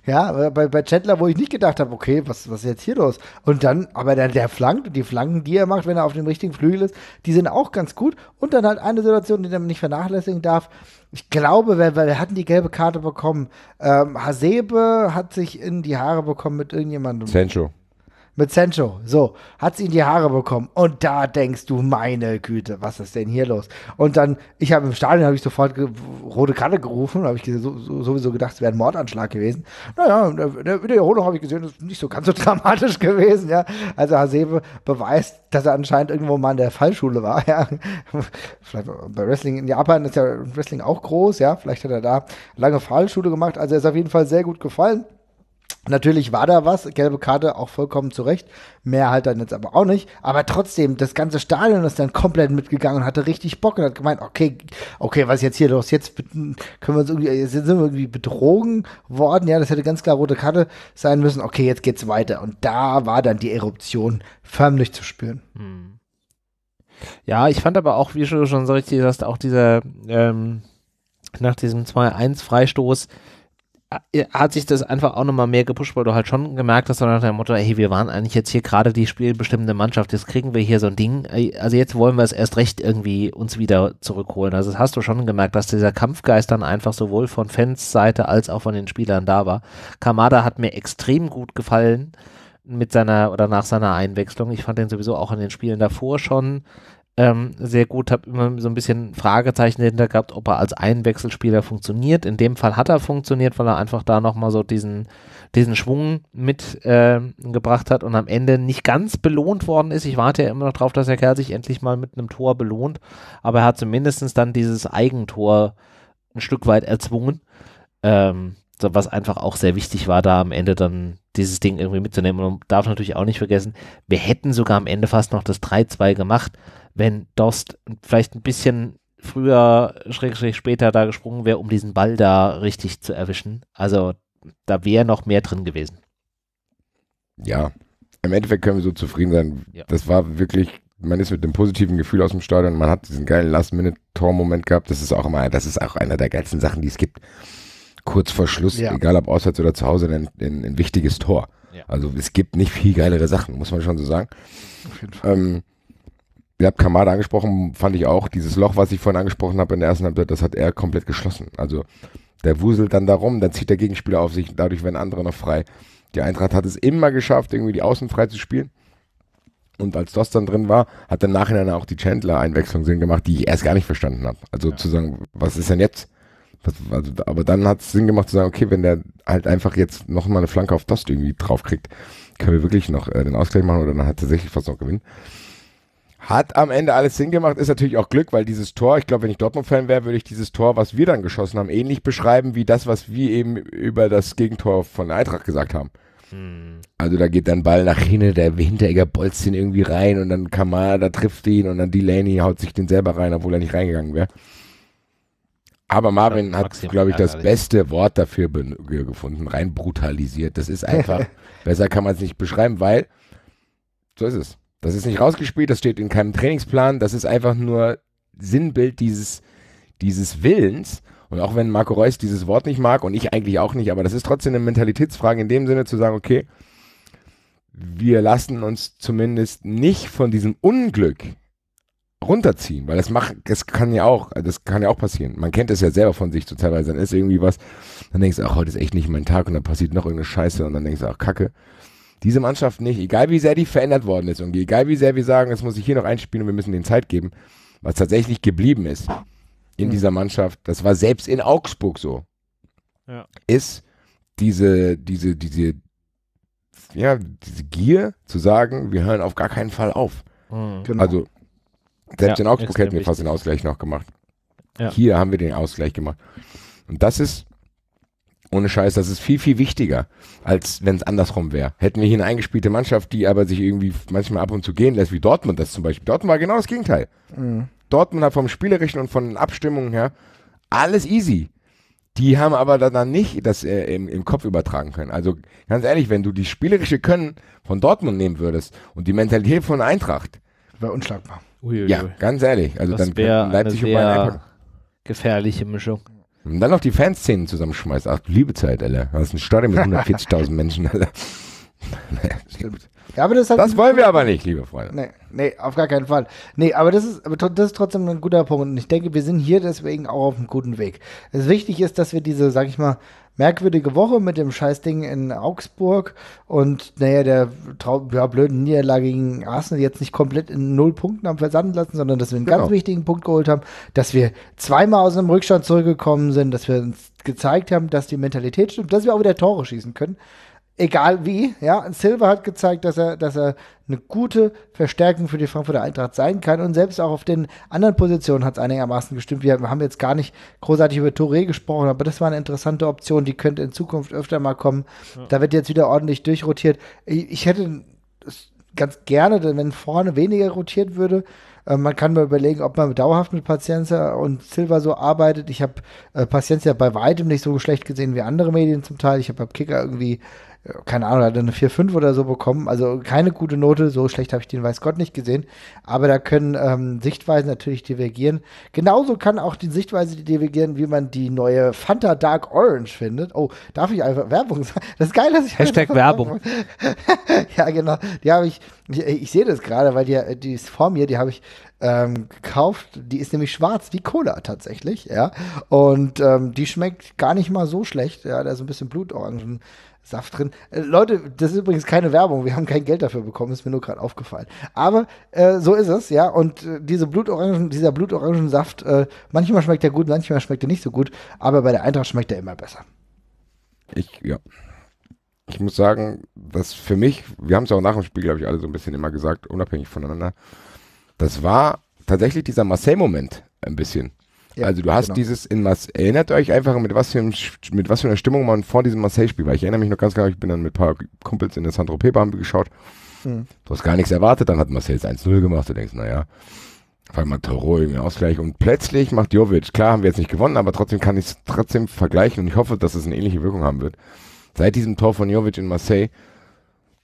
Ja, äh, bei, bei Chandler, wo ich nicht gedacht habe, okay, was, was ist jetzt hier los? Und dann, aber der, der Flank, die Flanken, die er macht, wenn er auf dem richtigen Flügel ist, die sind auch ganz gut. Und dann halt eine Situation, die man nicht vernachlässigen darf. Ich glaube, wir, wir hatten die gelbe Karte bekommen. Ähm, Hasebe hat sich in die Haare bekommen mit irgendjemandem. Sancho mit Sancho. So, hat sie in die Haare bekommen. Und da denkst du, meine Güte, was ist denn hier los? Und dann, ich habe im Stadion, habe ich sofort rote Karte gerufen, habe ich so, so, sowieso gedacht, es wäre ein Mordanschlag gewesen. Naja, in äh, der, in der Wiederholung habe ich gesehen, das ist nicht so ganz so dramatisch gewesen, ja. Also Hasebe beweist, dass er anscheinend irgendwo mal in der Fallschule war, ja. Vielleicht bei Wrestling in Japan ist ja Wrestling auch groß, ja. Vielleicht hat er da lange Fallschule gemacht. Also er ist auf jeden Fall sehr gut gefallen. Natürlich war da was, gelbe Karte auch vollkommen zurecht. Mehr halt dann jetzt aber auch nicht. Aber trotzdem, das ganze Stadion ist dann komplett mitgegangen und hatte richtig Bock und hat gemeint, okay, okay, was ist jetzt hier los? Jetzt können wir uns irgendwie, jetzt sind wir irgendwie betrogen worden. Ja, das hätte ganz klar rote Karte sein müssen. Okay, jetzt geht's weiter. Und da war dann die Eruption förmlich zu spüren. Hm. Ja, ich fand aber auch, wie du schon so richtig sagst, auch dieser, ähm, nach diesem 2-1-Freistoß, äh, hat sich das einfach auch nochmal mehr gepusht, weil du halt schon gemerkt hast, nach dem Motto, hey, wir waren eigentlich jetzt hier gerade die spielbestimmende Mannschaft, jetzt kriegen wir hier so ein Ding, äh, also jetzt wollen wir es erst recht irgendwie uns wieder zurückholen. Also das hast du schon gemerkt, dass dieser Kampfgeist dann einfach sowohl von Fansseite als auch von den Spielern da war. Kamada hat mir extrem gut gefallen mit seiner oder nach seiner Einwechslung. Ich fand den sowieso auch in den Spielen davor schon ähm, sehr gut, habe immer so ein bisschen Fragezeichen dahinter gehabt, ob er als Einwechselspieler funktioniert. In dem Fall hat er funktioniert, weil er einfach da nochmal so diesen, diesen Schwung mitgebracht ähm, äh, hat und am Ende nicht ganz belohnt worden ist. Ich warte ja immer noch darauf, dass der Kerl sich endlich mal mit einem Tor belohnt, aber er hat zumindest dann dieses Eigentor ein Stück weit erzwungen. Ähm, was einfach auch sehr wichtig war, da am Ende dann dieses Ding irgendwie mitzunehmen. Und man darf natürlich auch nicht vergessen, wir hätten sogar am Ende fast noch das 3-2 gemacht, wenn Dost vielleicht ein bisschen früher, schräg, schräg später da gesprungen wäre, um diesen Ball da richtig zu erwischen. Also da wäre noch mehr drin gewesen. Ja, im Endeffekt können wir so zufrieden sein. Ja. Das war wirklich, man ist mit einem positiven Gefühl aus dem Stadion, man hat diesen geilen Last-Minute-Tor-Moment gehabt. Das ist auch immer, das ist auch einer der geilsten Sachen, die es gibt kurz vor Schluss, ja. egal ob auswärts oder zu Hause, ein, ein, ein wichtiges Tor. Ja. Also es gibt nicht viel geilere Sachen, muss man schon so sagen. Auf jeden Ähm, ihr habt Kamada angesprochen, fand ich auch. Dieses Loch, was ich vorhin angesprochen habe in der ersten Halbzeit, das hat er komplett geschlossen. Also der wuselt dann da rum, dann zieht der Gegenspieler auf sich, dadurch werden andere noch frei. Die Eintracht hat es immer geschafft, irgendwie die Außen frei zu spielen. Und als das dann drin war, hat dann nachher auch die Chandler-Einwechslung Sinn gemacht, die ich erst gar nicht verstanden habe. Also ja. zu sagen, was ist denn jetzt? Also, aber dann hat es Sinn gemacht zu sagen, okay, wenn der halt einfach jetzt noch mal eine Flanke auf Dost irgendwie draufkriegt, können wir wirklich noch äh, den Ausgleich machen oder dann hat tatsächlich fast noch gewinnen. Hat am Ende alles Sinn gemacht, ist natürlich auch Glück, weil dieses Tor, ich glaube, wenn ich Dortmund-Fan wäre, würde ich dieses Tor, was wir dann geschossen haben, ähnlich beschreiben wie das, was wir eben über das Gegentor von Eintracht gesagt haben. Hm. Also da geht dann Ball nach hinten, der Hinteregger bolzt ihn irgendwie rein und dann Kamada trifft ihn und dann Delaney haut sich den selber rein, obwohl er nicht reingegangen wäre. Aber Marvin hat, glaube ich, das beste Wort dafür gefunden, rein brutalisiert. Das ist einfach, besser kann man es nicht beschreiben, weil so ist es. Das ist nicht rausgespielt, das steht in keinem Trainingsplan, das ist einfach nur Sinnbild dieses, dieses Willens. Und auch wenn Marco Reus dieses Wort nicht mag und ich eigentlich auch nicht, aber das ist trotzdem eine Mentalitätsfrage in dem Sinne zu sagen, okay, wir lassen uns zumindest nicht von diesem Unglück, runterziehen, weil das macht, das kann ja auch, das kann ja auch passieren. Man kennt es ja selber von sich so teilweise, dann ist irgendwie was, dann denkst du, ach, heute ist echt nicht mein Tag und dann passiert noch irgendeine Scheiße und dann denkst du, ach, Kacke. Diese Mannschaft nicht, egal wie sehr die verändert worden ist und egal wie sehr wir sagen, das muss ich hier noch einspielen und wir müssen den Zeit geben, was tatsächlich geblieben ist in mhm. dieser Mannschaft, das war selbst in Augsburg so, ja. ist diese, diese, diese, ja, diese Gier zu sagen, wir hören auf gar keinen Fall auf. Mhm. Genau. Also selbst ja, in Augsburg hätten wir fast den Ausgleich noch gemacht. Ja. Hier haben wir den Ausgleich gemacht. Und das ist, ohne Scheiß, das ist viel, viel wichtiger, als wenn es andersrum wäre. Hätten wir hier eine eingespielte Mannschaft, die aber sich irgendwie manchmal ab und zu gehen lässt, wie Dortmund das zum Beispiel. Dortmund war genau das Gegenteil. Mhm. Dortmund hat vom Spielerischen und von den Abstimmungen her alles easy. Die haben aber dann nicht das äh, im, im, Kopf übertragen können. Also ganz ehrlich, wenn du die spielerische Können von Dortmund nehmen würdest und die Mentalität von Eintracht, wäre unschlagbar. Uiuiui. Ja, ganz ehrlich. Also das dann Leipzig eine sehr und gefährliche Mischung. Und dann noch die Fanszenen zusammenschmeißt. Ach, liebe Zeit, Alter. Das ist ein Stadion mit 140.000 Menschen, Alter. Stimmt. Ja, aber das, halt das wollen wir aber nicht, liebe Freunde. Nee, nee, auf gar keinen Fall. Nee, aber das ist, aber das ist trotzdem ein guter Punkt. Und ich denke, wir sind hier deswegen auch auf einem guten Weg. Es wichtig ist, dass wir diese, sag ich mal, merkwürdige Woche mit dem Scheißding in Augsburg und naja, der ja, blöden Niederlage gegen Arsenal jetzt nicht komplett in null Punkten haben versanden lassen, sondern dass wir einen genau. ganz wichtigen Punkt geholt haben, dass wir zweimal aus einem Rückstand zurückgekommen sind, dass wir uns gezeigt haben, dass die Mentalität stimmt, dass wir auch wieder Tore schießen können egal wie. Ja, Silva hat gezeigt, dass er, dass er eine gute Verstärkung für die Frankfurter Eintracht sein kann. Und selbst auch auf den anderen Positionen hat es einigermaßen gestimmt. Wir haben jetzt gar nicht großartig über Touré gesprochen, aber das war eine interessante Option, die könnte in Zukunft öfter mal kommen. Ja. Da wird jetzt wieder ordentlich durchrotiert. Ich, ich hätte ganz gerne, wenn vorne weniger rotiert würde. Äh, man kann mal überlegen, ob man dauerhaft mit Paciencia und Silva so arbeitet. Ich habe äh, Paciencia bei weitem nicht so schlecht gesehen wie andere Medien zum Teil. Ich habe beim Kicker irgendwie keine Ahnung, hat eine 4-5 oder so bekommen. Also keine gute Note, so schlecht habe ich den weiß Gott nicht gesehen. Aber da können ähm, Sichtweisen natürlich divergieren. Genauso kann auch die Sichtweise divergieren, wie man die neue Fanta Dark Orange findet. Oh, darf ich einfach Werbung sagen? Das ist geil, dass ich. Hashtag Werbung. ja, genau. Die habe ich, ich, ich sehe das gerade, weil die, die ist vor mir, die habe ich ähm, gekauft. Die ist nämlich schwarz wie Cola tatsächlich, ja. Und ähm, die schmeckt gar nicht mal so schlecht. Ja, da ist ein bisschen Blutorangen. Saft drin. Äh, Leute, das ist übrigens keine Werbung. Wir haben kein Geld dafür bekommen, ist mir nur gerade aufgefallen. Aber äh, so ist es, ja. Und äh, diese Blutorangen, dieser Blutorangensaft, äh, manchmal schmeckt er gut, manchmal schmeckt er nicht so gut. Aber bei der Eintracht schmeckt er immer besser. Ich, ja. Ich muss sagen, dass für mich, wir haben es auch nach dem Spiel, glaube ich, alle so ein bisschen immer gesagt, unabhängig voneinander, das war tatsächlich dieser Marseille-Moment ein bisschen. Ja, also du hast genau. dieses in Marseille, erinnert euch einfach, mit was, für, mit was für einer Stimmung man vor diesem Marseille-Spiel war. Ich erinnere mich noch ganz genau, ich bin dann mit ein paar Kumpels in der Saint-Tropez-Bahn geschaut. Mhm. Du hast gar nichts erwartet, dann hat Marseille jetzt 1-0 gemacht. Du denkst, naja, fang mal Toro irgendwie Ausgleich und plötzlich macht Jovic, klar haben wir jetzt nicht gewonnen, aber trotzdem kann ich es trotzdem vergleichen und ich hoffe, dass es eine ähnliche Wirkung haben wird. Seit diesem Tor von Jovic in Marseille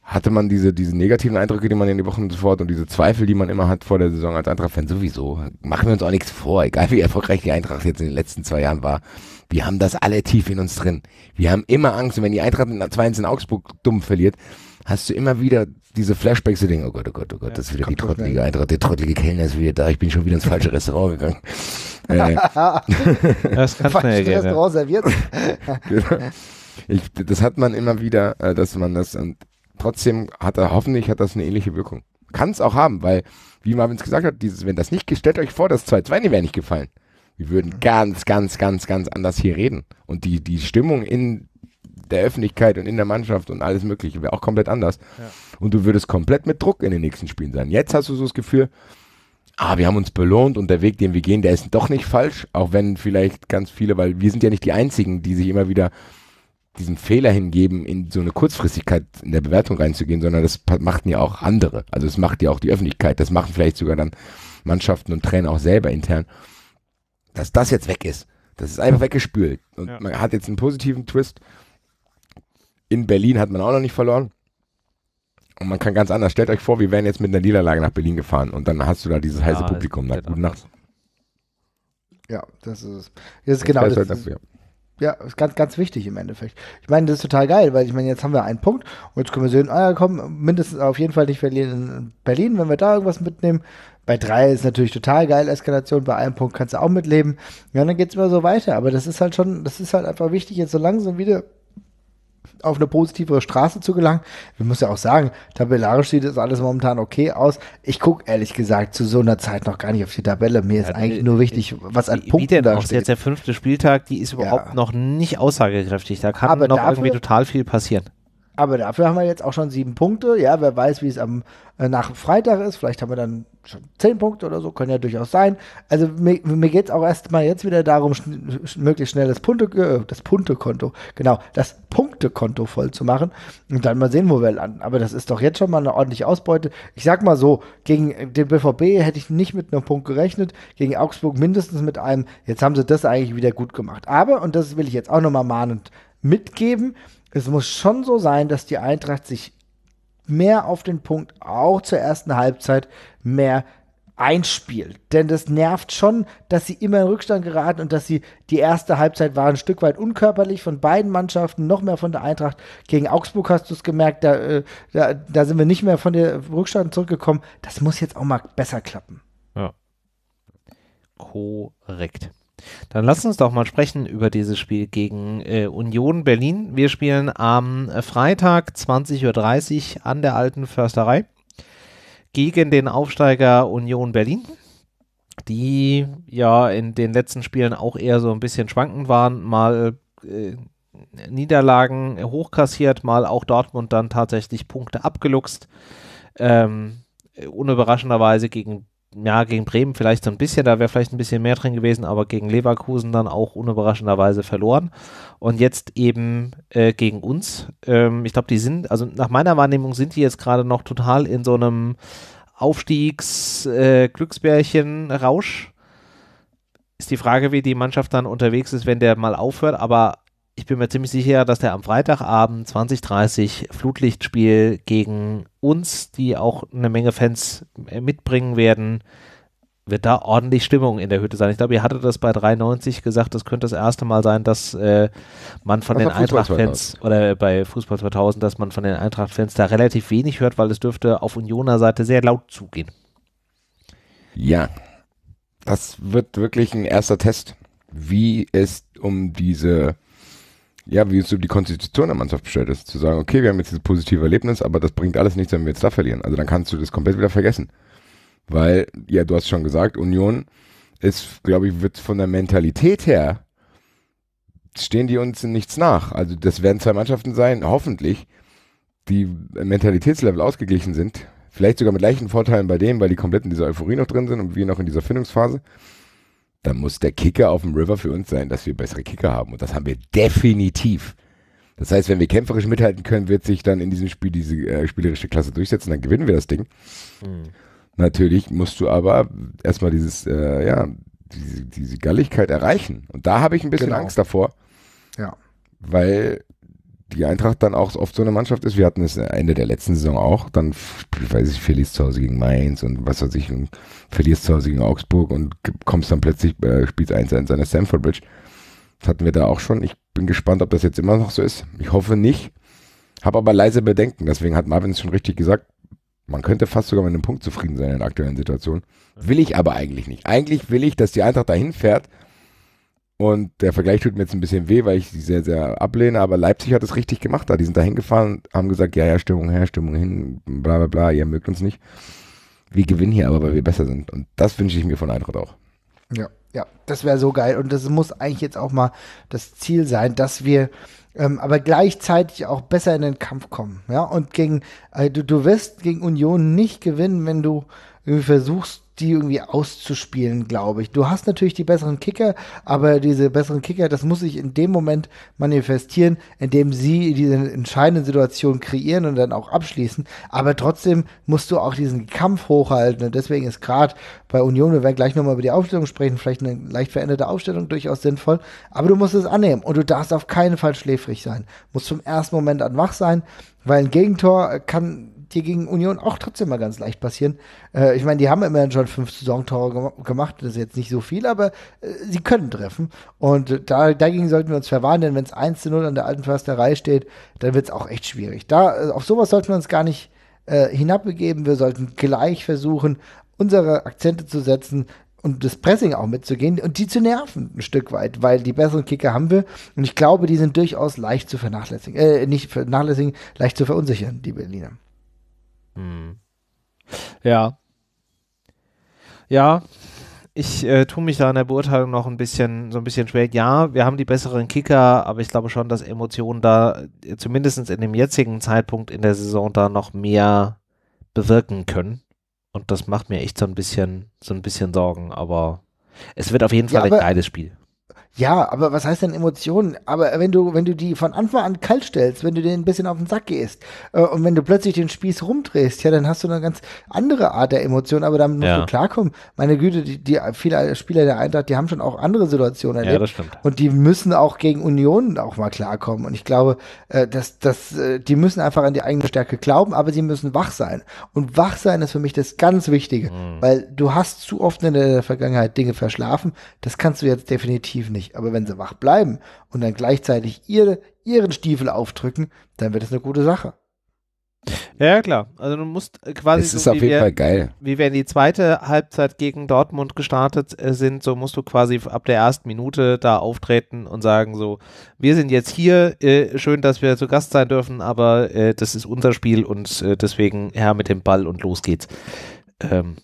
hatte man diese, diese negativen Eindrücke, die man in den Wochen sofort und diese Zweifel, die man immer hat vor der Saison als Eintracht-Fan sowieso. Machen wir uns auch nichts vor, egal wie erfolgreich die Eintracht jetzt in den letzten zwei Jahren war. Wir haben das alle tief in uns drin. Wir haben immer Angst. Und wenn die Eintracht in 2 in Augsburg dumm verliert, hast du immer wieder diese Flashbacks die denken, oh Gott, oh Gott, oh Gott, ja, das ist wieder die trottlige Eintracht, der trottelige Kellner ist wieder da, ich bin schon wieder ins falsche Restaurant gegangen. Äh. das kannst du Restaurant serviert. genau. Ich, das hat man immer wieder, äh, dass man das und Trotzdem hat er, hoffentlich hat das eine ähnliche Wirkung. Kann es auch haben, weil, wie Marvin es gesagt hat, dieses, wenn das nicht, stellt euch vor, das 2-2 wäre nicht gefallen. Wir würden ganz, ganz, ganz, ganz anders hier reden. Und die, die Stimmung in der Öffentlichkeit und in der Mannschaft und alles Mögliche wäre auch komplett anders. Ja. Und du würdest komplett mit Druck in den nächsten Spielen sein. Jetzt hast du so das Gefühl, ah, wir haben uns belohnt und der Weg, den wir gehen, der ist doch nicht falsch, auch wenn vielleicht ganz viele, weil wir sind ja nicht die Einzigen, die sich immer wieder diesem Fehler hingeben, in so eine Kurzfristigkeit in der Bewertung reinzugehen, sondern das machten ja auch andere. Also es macht ja auch die Öffentlichkeit, das machen vielleicht sogar dann Mannschaften und Trainer auch selber intern. Dass das jetzt weg ist, das ist einfach weggespült. Und ja. man hat jetzt einen positiven Twist. In Berlin hat man auch noch nicht verloren. Und man kann ganz anders. Stellt euch vor, wir wären jetzt mit einer Niederlage nach Berlin gefahren und dann hast du da dieses heiße ja, Publikum. Na, gute genau Nacht. Ja, das ist genau es. Das genau das. Ist, ja, ist ganz, ganz wichtig im Endeffekt. Ich meine, das ist total geil, weil ich meine, jetzt haben wir einen Punkt und jetzt können wir sehen, ah ja, komm, mindestens auf jeden Fall nicht verlieren in Berlin, wenn wir da irgendwas mitnehmen. Bei drei ist natürlich total geil, Eskalation, bei einem Punkt kannst du auch mitleben. Ja, dann geht's immer so weiter. Aber das ist halt schon, das ist halt einfach wichtig, jetzt so langsam wieder auf eine positivere Straße zu gelangen. Wir müssen ja auch sagen, tabellarisch sieht das alles momentan okay aus. Ich gucke ehrlich gesagt zu so einer Zeit noch gar nicht auf die Tabelle. Mir ist eigentlich äh, nur wichtig, was an wie, Punkten wie denn da auch steht. jetzt der fünfte Spieltag, die ist überhaupt ja. noch nicht aussagekräftig. Da kann Aber noch irgendwie total viel passieren. Aber dafür haben wir jetzt auch schon sieben Punkte. Ja, wer weiß, wie es am äh, nach Freitag ist. Vielleicht haben wir dann schon zehn Punkte oder so. Können ja durchaus sein. Also mir, mir geht es auch erstmal jetzt wieder darum, schn möglichst schnell das Punkte, äh, das Punktekonto, genau, das Punktekonto voll zu machen und dann mal sehen, wo wir landen. Aber das ist doch jetzt schon mal eine ordentliche Ausbeute. Ich sag mal so, gegen äh, den BVB hätte ich nicht mit einem Punkt gerechnet. Gegen Augsburg mindestens mit einem. Jetzt haben sie das eigentlich wieder gut gemacht. Aber und das will ich jetzt auch nochmal mahnend mitgeben es muss schon so sein, dass die Eintracht sich mehr auf den Punkt auch zur ersten Halbzeit mehr einspielt. Denn das nervt schon, dass sie immer in Rückstand geraten und dass sie die erste Halbzeit war ein Stück weit unkörperlich von beiden Mannschaften, noch mehr von der Eintracht. Gegen Augsburg hast du es gemerkt, da, äh, da, da sind wir nicht mehr von der Rückstand zurückgekommen. Das muss jetzt auch mal besser klappen. Ja. Korrekt. Dann lass uns doch mal sprechen über dieses Spiel gegen äh, Union Berlin. Wir spielen am äh, Freitag 20.30 Uhr an der alten Försterei gegen den Aufsteiger Union Berlin, die ja in den letzten Spielen auch eher so ein bisschen schwankend waren, mal äh, Niederlagen hochkassiert, mal auch Dortmund dann tatsächlich Punkte abgeluchst. Ähm, äh, unüberraschenderweise gegen ja, gegen Bremen vielleicht so ein bisschen, da wäre vielleicht ein bisschen mehr drin gewesen, aber gegen Leverkusen dann auch unüberraschenderweise verloren. Und jetzt eben äh, gegen uns. Ähm, ich glaube, die sind, also nach meiner Wahrnehmung sind die jetzt gerade noch total in so einem Aufstiegs-Glücksbärchen-Rausch. Äh, ist die Frage, wie die Mannschaft dann unterwegs ist, wenn der mal aufhört, aber ich bin mir ziemlich sicher, dass der am Freitagabend 2030 Flutlichtspiel gegen uns, die auch eine Menge Fans äh, mitbringen werden, wird da ordentlich Stimmung in der Hütte sein. Ich glaube, ihr hattet das bei 93 gesagt, das könnte das erste Mal sein, dass äh, man von das den Eintracht-Fans oder bei Fußball 2000, dass man von den Eintracht-Fans da relativ wenig hört, weil es dürfte auf Unioner Seite sehr laut zugehen. Ja, das wird wirklich ein erster Test, wie es um diese ja, wie es so die Konstitution der Mannschaft bestellt ist, zu sagen, okay, wir haben jetzt dieses positive Erlebnis, aber das bringt alles nichts, wenn wir jetzt da verlieren. Also dann kannst du das komplett wieder vergessen. Weil, ja, du hast schon gesagt, Union ist, glaube ich, wird von der Mentalität her, stehen die uns in nichts nach. Also das werden zwei Mannschaften sein, hoffentlich, die im Mentalitätslevel ausgeglichen sind. Vielleicht sogar mit leichten Vorteilen bei denen, weil die komplett in dieser Euphorie noch drin sind und wir noch in dieser Findungsphase dann muss der Kicker auf dem River für uns sein, dass wir bessere Kicker haben. Und das haben wir definitiv. Das heißt, wenn wir kämpferisch mithalten können, wird sich dann in diesem Spiel diese äh, spielerische Klasse durchsetzen, dann gewinnen wir das Ding. Mhm. Natürlich musst du aber erstmal dieses, äh, ja, diese, diese, Galligkeit erreichen. Und da habe ich ein bisschen genau. Angst davor. Ja. Weil die Eintracht dann auch oft so eine Mannschaft ist. Wir hatten es Ende der letzten Saison auch. Dann, weiß ich, verlierst zu Hause gegen Mainz und was weiß ich, und verlierst zu Hause gegen Augsburg und kommst dann plötzlich, äh, spielst 1-1 an der Stamford Bridge. Das hatten wir da auch schon. Ich bin gespannt, ob das jetzt immer noch so ist. Ich hoffe nicht. Habe aber leise Bedenken. Deswegen hat Marvin es schon richtig gesagt. Man könnte fast sogar mit einem Punkt zufrieden sein in der aktuellen Situation. Will ich aber eigentlich nicht. Eigentlich will ich, dass die Eintracht dahin fährt und der Vergleich tut mir jetzt ein bisschen weh, weil ich sie sehr, sehr ablehne. Aber Leipzig hat es richtig gemacht da. Die sind da hingefahren haben gesagt, ja, ja, Stimmung her, Stimmung hin, bla, bla, bla, ihr mögt uns nicht. Wir gewinnen hier aber, weil wir besser sind. Und das wünsche ich mir von Eintracht auch. Ja, ja, das wäre so geil. Und das muss eigentlich jetzt auch mal das Ziel sein, dass wir ähm, aber gleichzeitig auch besser in den Kampf kommen. Ja, und gegen, äh, du, du wirst gegen Union nicht gewinnen, wenn du irgendwie versuchst, die irgendwie auszuspielen, glaube ich. Du hast natürlich die besseren Kicker, aber diese besseren Kicker, das muss sich in dem Moment manifestieren, in dem sie diese entscheidende Situation kreieren und dann auch abschließen. Aber trotzdem musst du auch diesen Kampf hochhalten. Und deswegen ist gerade bei Union, wir werden gleich nochmal über die Aufstellung sprechen, vielleicht eine leicht veränderte Aufstellung durchaus sinnvoll. Aber du musst es annehmen und du darfst auf keinen Fall schläfrig sein. Musst zum ersten Moment an wach sein, weil ein Gegentor kann dir gegen Union auch trotzdem mal ganz leicht passieren. Äh, ich meine, die haben immerhin schon fünf Saisontore gemacht, das ist jetzt nicht so viel, aber äh, sie können treffen. Und äh, da, dagegen sollten wir uns verwarnen, denn wenn es 1 zu 0 an der alten Försterei steht, dann wird es auch echt schwierig. Da, äh, auf sowas sollten wir uns gar nicht äh, hinabbegeben. Wir sollten gleich versuchen, unsere Akzente zu setzen, und das Pressing auch mitzugehen und die zu nerven ein Stück weit, weil die besseren Kicker haben wir und ich glaube, die sind durchaus leicht zu vernachlässigen, äh, nicht vernachlässigen, leicht zu verunsichern, die Berliner. Hm. Ja. Ja, ich äh, tue mich da in der Beurteilung noch ein bisschen, so ein bisschen schwer. Ja, wir haben die besseren Kicker, aber ich glaube schon, dass Emotionen da äh, zumindest in dem jetzigen Zeitpunkt in der Saison da noch mehr bewirken können. Und das macht mir echt so ein bisschen, so ein bisschen Sorgen, aber es wird auf jeden Fall ja, ein geiles Spiel. Ja, aber was heißt denn Emotionen? Aber wenn du, wenn du die von Anfang an kalt stellst, wenn du denen ein bisschen auf den Sack gehst äh, und wenn du plötzlich den Spieß rumdrehst, ja, dann hast du eine ganz andere Art der Emotionen, aber damit musst ja. du klarkommen. Meine Güte, die, die viele Spieler der Eintracht, die haben schon auch andere Situationen erlebt. Ja, das stimmt. Und die müssen auch gegen Union auch mal klarkommen. Und ich glaube, äh, dass, dass äh, die müssen einfach an die eigene Stärke glauben, aber sie müssen wach sein. Und wach sein ist für mich das ganz Wichtige, mhm. weil du hast zu oft in der Vergangenheit Dinge verschlafen. Das kannst du jetzt definitiv nicht nicht. Aber wenn sie wach bleiben und dann gleichzeitig ihre, ihren Stiefel aufdrücken, dann wird es eine gute Sache. Ja, klar. Also du musst äh, quasi. Es ist so, auf jeden wir, Fall geil. Wie wir in die zweite Halbzeit gegen Dortmund gestartet äh, sind, so musst du quasi ab der ersten Minute da auftreten und sagen so, wir sind jetzt hier, äh, schön, dass wir zu Gast sein dürfen, aber äh, das ist unser Spiel und äh, deswegen her mit dem Ball und los geht's. Ähm,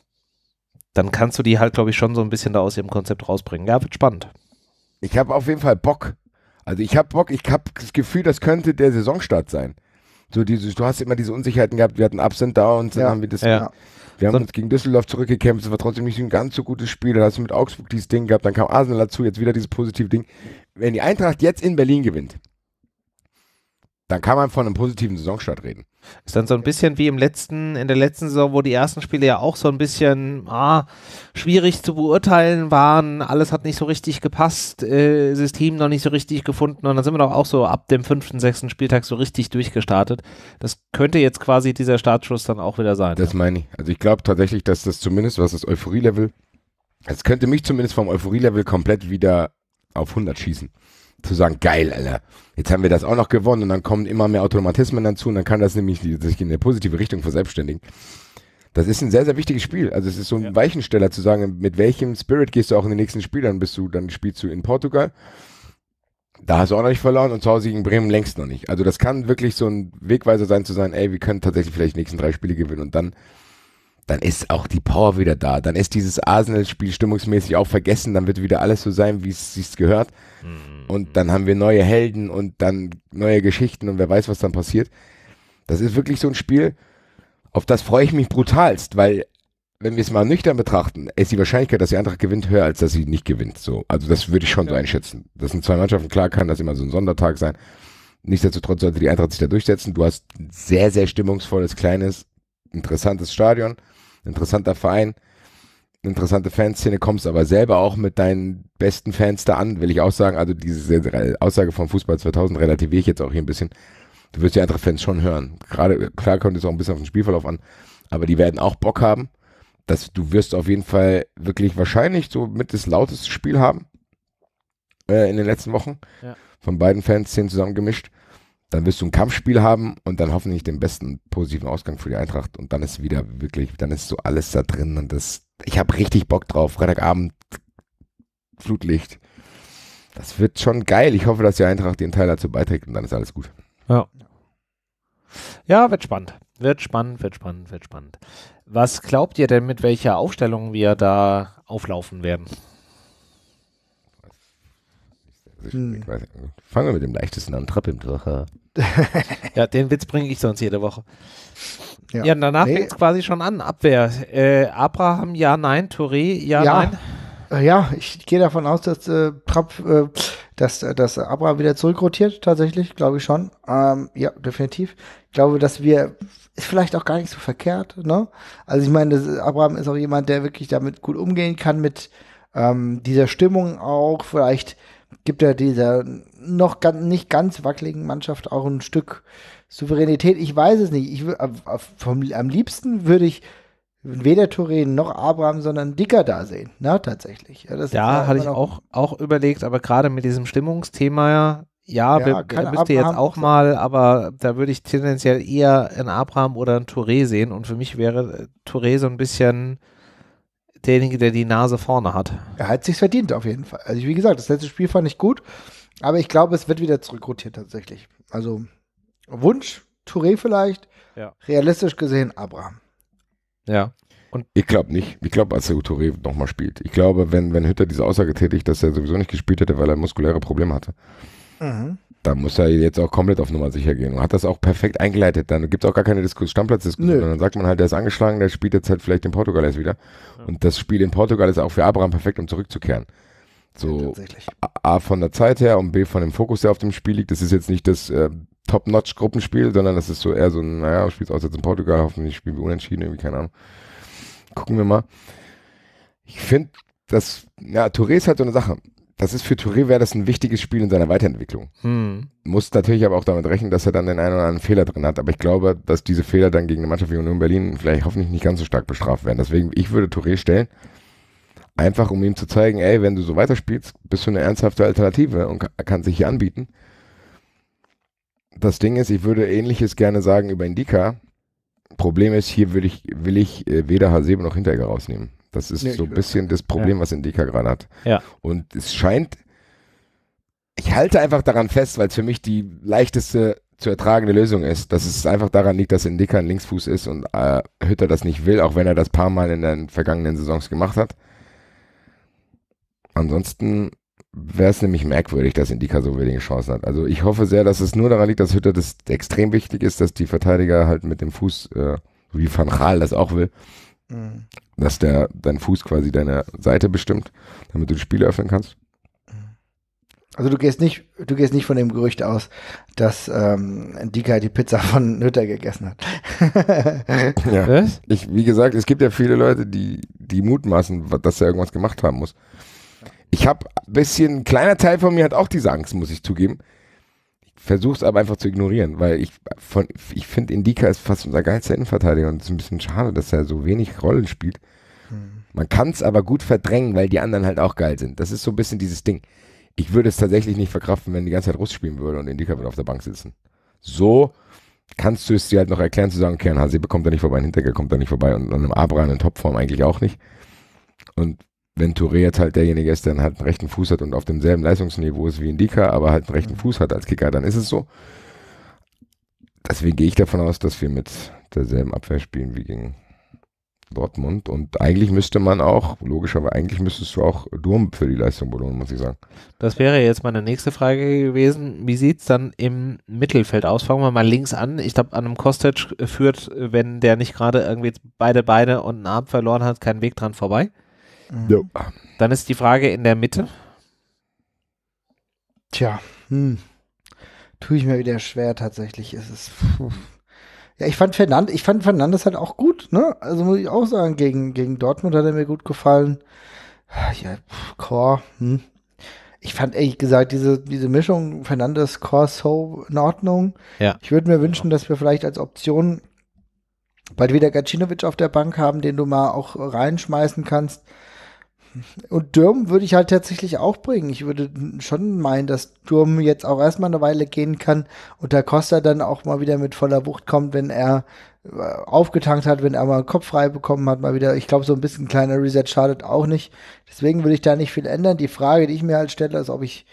dann kannst du die halt, glaube ich, schon so ein bisschen da aus ihrem Konzept rausbringen. Ja, wird spannend. Ich habe auf jeden Fall Bock. Also ich habe Bock, ich habe das Gefühl, das könnte der Saisonstart sein. So diese, du hast immer diese Unsicherheiten gehabt, wir hatten Ups und Downs, dann ja. haben wir das. Ja. Wir haben so. uns gegen Düsseldorf zurückgekämpft, es war trotzdem nicht ein ganz so gutes Spiel. Dann hast du mit Augsburg dieses Ding gehabt, dann kam Arsenal dazu, jetzt wieder dieses positive Ding. Wenn die Eintracht jetzt in Berlin gewinnt, dann kann man von einem positiven Saisonstart reden. Ist dann so ein bisschen wie im letzten, in der letzten Saison, wo die ersten Spiele ja auch so ein bisschen ah, schwierig zu beurteilen waren. Alles hat nicht so richtig gepasst, äh, System noch nicht so richtig gefunden. Und dann sind wir doch auch so ab dem fünften, sechsten Spieltag so richtig durchgestartet. Das könnte jetzt quasi dieser Startschuss dann auch wieder sein. Das ja. meine ich. Also ich glaube tatsächlich, dass das zumindest, was das Euphorie-Level, es könnte mich zumindest vom Euphorie-Level komplett wieder auf 100 schießen zu sagen, geil, Alter, jetzt haben wir das auch noch gewonnen und dann kommen immer mehr Automatismen dazu und dann kann das nämlich sich in eine positive Richtung verselbstständigen. Das ist ein sehr, sehr wichtiges Spiel. Also es ist so ein ja. Weichensteller zu sagen, mit welchem Spirit gehst du auch in den nächsten Spiel, dann bist du, dann spielst du in Portugal. Da hast du auch noch nicht verloren und zu Hause gegen Bremen längst noch nicht. Also das kann wirklich so ein Wegweiser sein zu sein, ey, wir können tatsächlich vielleicht die nächsten drei Spiele gewinnen und dann dann ist auch die Power wieder da. Dann ist dieses Arsenal-Spiel stimmungsmäßig auch vergessen. Dann wird wieder alles so sein, wie es sich gehört. Mhm. Und dann haben wir neue Helden und dann neue Geschichten und wer weiß, was dann passiert. Das ist wirklich so ein Spiel, auf das freue ich mich brutalst, weil wenn wir es mal nüchtern betrachten, ist die Wahrscheinlichkeit, dass die Eintracht gewinnt, höher, als dass sie nicht gewinnt. So, also das würde ich schon ja. so einschätzen. Das sind zwei Mannschaften, klar kann das immer so ein Sondertag sein. Nichtsdestotrotz sollte die Eintracht sich da durchsetzen. Du hast ein sehr, sehr stimmungsvolles, kleines, interessantes Stadion interessanter Verein, interessante Fanszene, kommst aber selber auch mit deinen besten Fans da an, will ich auch sagen. Also diese Aussage von Fußball 2000 relativiere ich jetzt auch hier ein bisschen. Du wirst die anderen Fans schon hören. Gerade, klar kommt es auch ein bisschen auf den Spielverlauf an, aber die werden auch Bock haben. Dass du wirst auf jeden Fall wirklich wahrscheinlich so mit das lauteste Spiel haben äh, in den letzten Wochen. Ja. Von beiden Fans zehn zusammengemischt dann wirst du ein Kampfspiel haben und dann hoffentlich den besten positiven Ausgang für die Eintracht und dann ist wieder wirklich, dann ist so alles da drin und das, ich habe richtig Bock drauf. Freitagabend, Flutlicht. Das wird schon geil. Ich hoffe, dass die Eintracht den Teil dazu beiträgt und dann ist alles gut. Ja. Ja, wird spannend. Wird spannend, wird spannend, wird spannend. Was glaubt ihr denn, mit welcher Aufstellung wir da auflaufen werden? Hm. Fangen wir mit dem leichtesten an. Trapp im Dracher. ja, den Witz bringe ich sonst jede Woche. Ja, ja danach nee. fängt es quasi schon an. Abwehr. Äh, Abraham, ja, nein. Touré, ja, ja. nein. Äh, ja, ich gehe davon aus, dass, äh, Trapp, äh, dass, äh, dass Abraham wieder zurückrotiert, tatsächlich, glaube ich schon. Ähm, ja, definitiv. Ich glaube, dass wir, ist vielleicht auch gar nicht so verkehrt, ne? Also ich meine, Abraham ist auch jemand, der wirklich damit gut umgehen kann, mit ähm, dieser Stimmung auch, vielleicht gibt ja dieser noch ganz, nicht ganz wackeligen Mannschaft auch ein Stück Souveränität. Ich weiß es nicht. Ich, äh, vom, am liebsten würde ich weder Touré noch Abraham, sondern Dicker da sehen. Na, ne, tatsächlich. Ja, ja hatte ich auch, auch überlegt, aber gerade mit diesem Stimmungsthema, ja, ja wir, da müsste jetzt auch mal, aber da würde ich tendenziell eher einen Abraham oder einen Touré sehen und für mich wäre äh, Touré so ein bisschen derjenige, der die Nase vorne hat. Er hat sich verdient, auf jeden Fall. Also, wie gesagt, das letzte Spiel fand ich gut, aber ich glaube, es wird wieder zurückrotiert tatsächlich. Also, Wunsch, Touré vielleicht, ja. realistisch gesehen, Abraham. Ja. Und ich glaube nicht. Ich glaube, als der Touré nochmal spielt. Ich glaube, wenn, wenn Hütter diese Aussage tätigt, dass er sowieso nicht gespielt hätte, weil er muskuläre Probleme hatte. Mhm da muss er jetzt auch komplett auf Nummer sicher gehen. Und hat das auch perfekt eingeleitet. Dann gibt es auch gar keine Diskus Stammplatzdiskussion. Dann sagt man halt, der ist angeschlagen, der spielt jetzt halt vielleicht in Portugal erst wieder. Ja. Und das Spiel in Portugal ist auch für Abraham perfekt, um zurückzukehren. So ja, A von der Zeit her und B von dem Fokus, der auf dem Spiel liegt. Das ist jetzt nicht das äh, Top-Notch-Gruppenspiel, sondern das ist so eher so ein, naja, spielst aus jetzt in Portugal, hoffentlich spielen wir unentschieden, irgendwie, keine Ahnung. Gucken wir mal. Ich finde, dass, ja, Touré ist halt so eine Sache das ist für Touré wäre das ein wichtiges Spiel in seiner Weiterentwicklung. Hm. Muss natürlich aber auch damit rechnen, dass er dann den einen oder anderen Fehler drin hat. Aber ich glaube, dass diese Fehler dann gegen eine Mannschaft wie Union Berlin vielleicht hoffentlich nicht ganz so stark bestraft werden. Deswegen, ich würde Touré stellen, einfach um ihm zu zeigen, ey, wenn du so weiterspielst, bist du eine ernsthafte Alternative und kann sich hier anbieten. Das Ding ist, ich würde ähnliches gerne sagen über Indika. Problem ist, hier würde ich, will ich äh, weder Hasebe noch Hinteregger rausnehmen. Das ist nee, so ein bisschen das Problem, ja. was Indika gerade hat. Ja. Und es scheint, ich halte einfach daran fest, weil es für mich die leichteste zu ertragende Lösung ist, dass es einfach daran liegt, dass Indika ein Linksfuß ist und äh, Hütter das nicht will, auch wenn er das paar Mal in den vergangenen Saisons gemacht hat. Ansonsten wäre es nämlich merkwürdig, dass Indika so wenige Chancen hat. Also ich hoffe sehr, dass es nur daran liegt, dass Hütter das extrem wichtig ist, dass die Verteidiger halt mit dem Fuß, äh, wie Van Raal das auch will, Mhm. Dass der, dein Fuß quasi deine Seite bestimmt, damit du die Spiele öffnen kannst. Mhm. Also du gehst nicht, du gehst nicht von dem Gerücht aus, dass ähm, Dika die Pizza von Nütter gegessen hat. ja. Was? Ich, wie gesagt, es gibt ja viele Leute, die, die mutmaßen, dass er irgendwas gemacht haben muss. Ich habe ein bisschen, ein kleiner Teil von mir hat auch diese Angst, muss ich zugeben versuche es aber einfach zu ignorieren, weil ich von ich finde Indika ist fast unser geilster Innenverteidiger und es ist ein bisschen schade, dass er so wenig Rollen spielt. Hm. Man kann es aber gut verdrängen, weil die anderen halt auch geil sind. Das ist so ein bisschen dieses Ding. Ich würde es tatsächlich nicht verkraften, wenn die ganze Zeit Russ spielen würde und Indika würde auf der Bank sitzen. So kannst du es dir halt noch erklären, zu sagen, okay, ein Hase kommt da nicht vorbei, ein Hinterger kommt da nicht vorbei und an einem Abra in Topform eigentlich auch nicht. Und wenn Touré jetzt halt derjenige ist, der halt einen rechten Fuß hat und auf demselben Leistungsniveau ist wie Indika, aber halt einen rechten Fuß hat als Kicker, dann ist es so. Deswegen gehe ich davon aus, dass wir mit derselben Abwehr spielen wie gegen Dortmund. Und eigentlich müsste man auch, logischerweise, eigentlich müsstest du auch Durm für die Leistung belohnen, muss ich sagen. Das wäre jetzt meine nächste Frage gewesen. Wie sieht es dann im Mittelfeld aus? Fangen wir mal links an. Ich glaube, an einem Kostic führt, wenn der nicht gerade irgendwie beide Beine und einen Arm verloren hat, kein Weg dran vorbei. Mhm. Dann ist die Frage in der Mitte. Tja, hm. tue ich mir wieder schwer tatsächlich. Ist es. Ja, ich fand Fernandes, ich fand Fernandes halt auch gut, ne? Also muss ich auch sagen, gegen, gegen Dortmund hat er mir gut gefallen. Ja, Core, hm. Ich fand ehrlich gesagt diese, diese Mischung Fernandes, Core, So in Ordnung. Ja. Ich würde mir wünschen, dass wir vielleicht als Option bald wieder Gacinovic auf der Bank haben, den du mal auch reinschmeißen kannst. Und Dürm würde ich halt tatsächlich auch bringen. Ich würde schon meinen, dass Dürm jetzt auch erstmal eine Weile gehen kann und der Costa dann auch mal wieder mit voller Wucht kommt, wenn er äh, aufgetankt hat, wenn er mal Kopf frei bekommen hat, mal wieder, ich glaube, so ein bisschen kleiner Reset schadet auch nicht. Deswegen würde ich da nicht viel ändern. Die Frage, die ich mir halt stelle, ist, ob ich,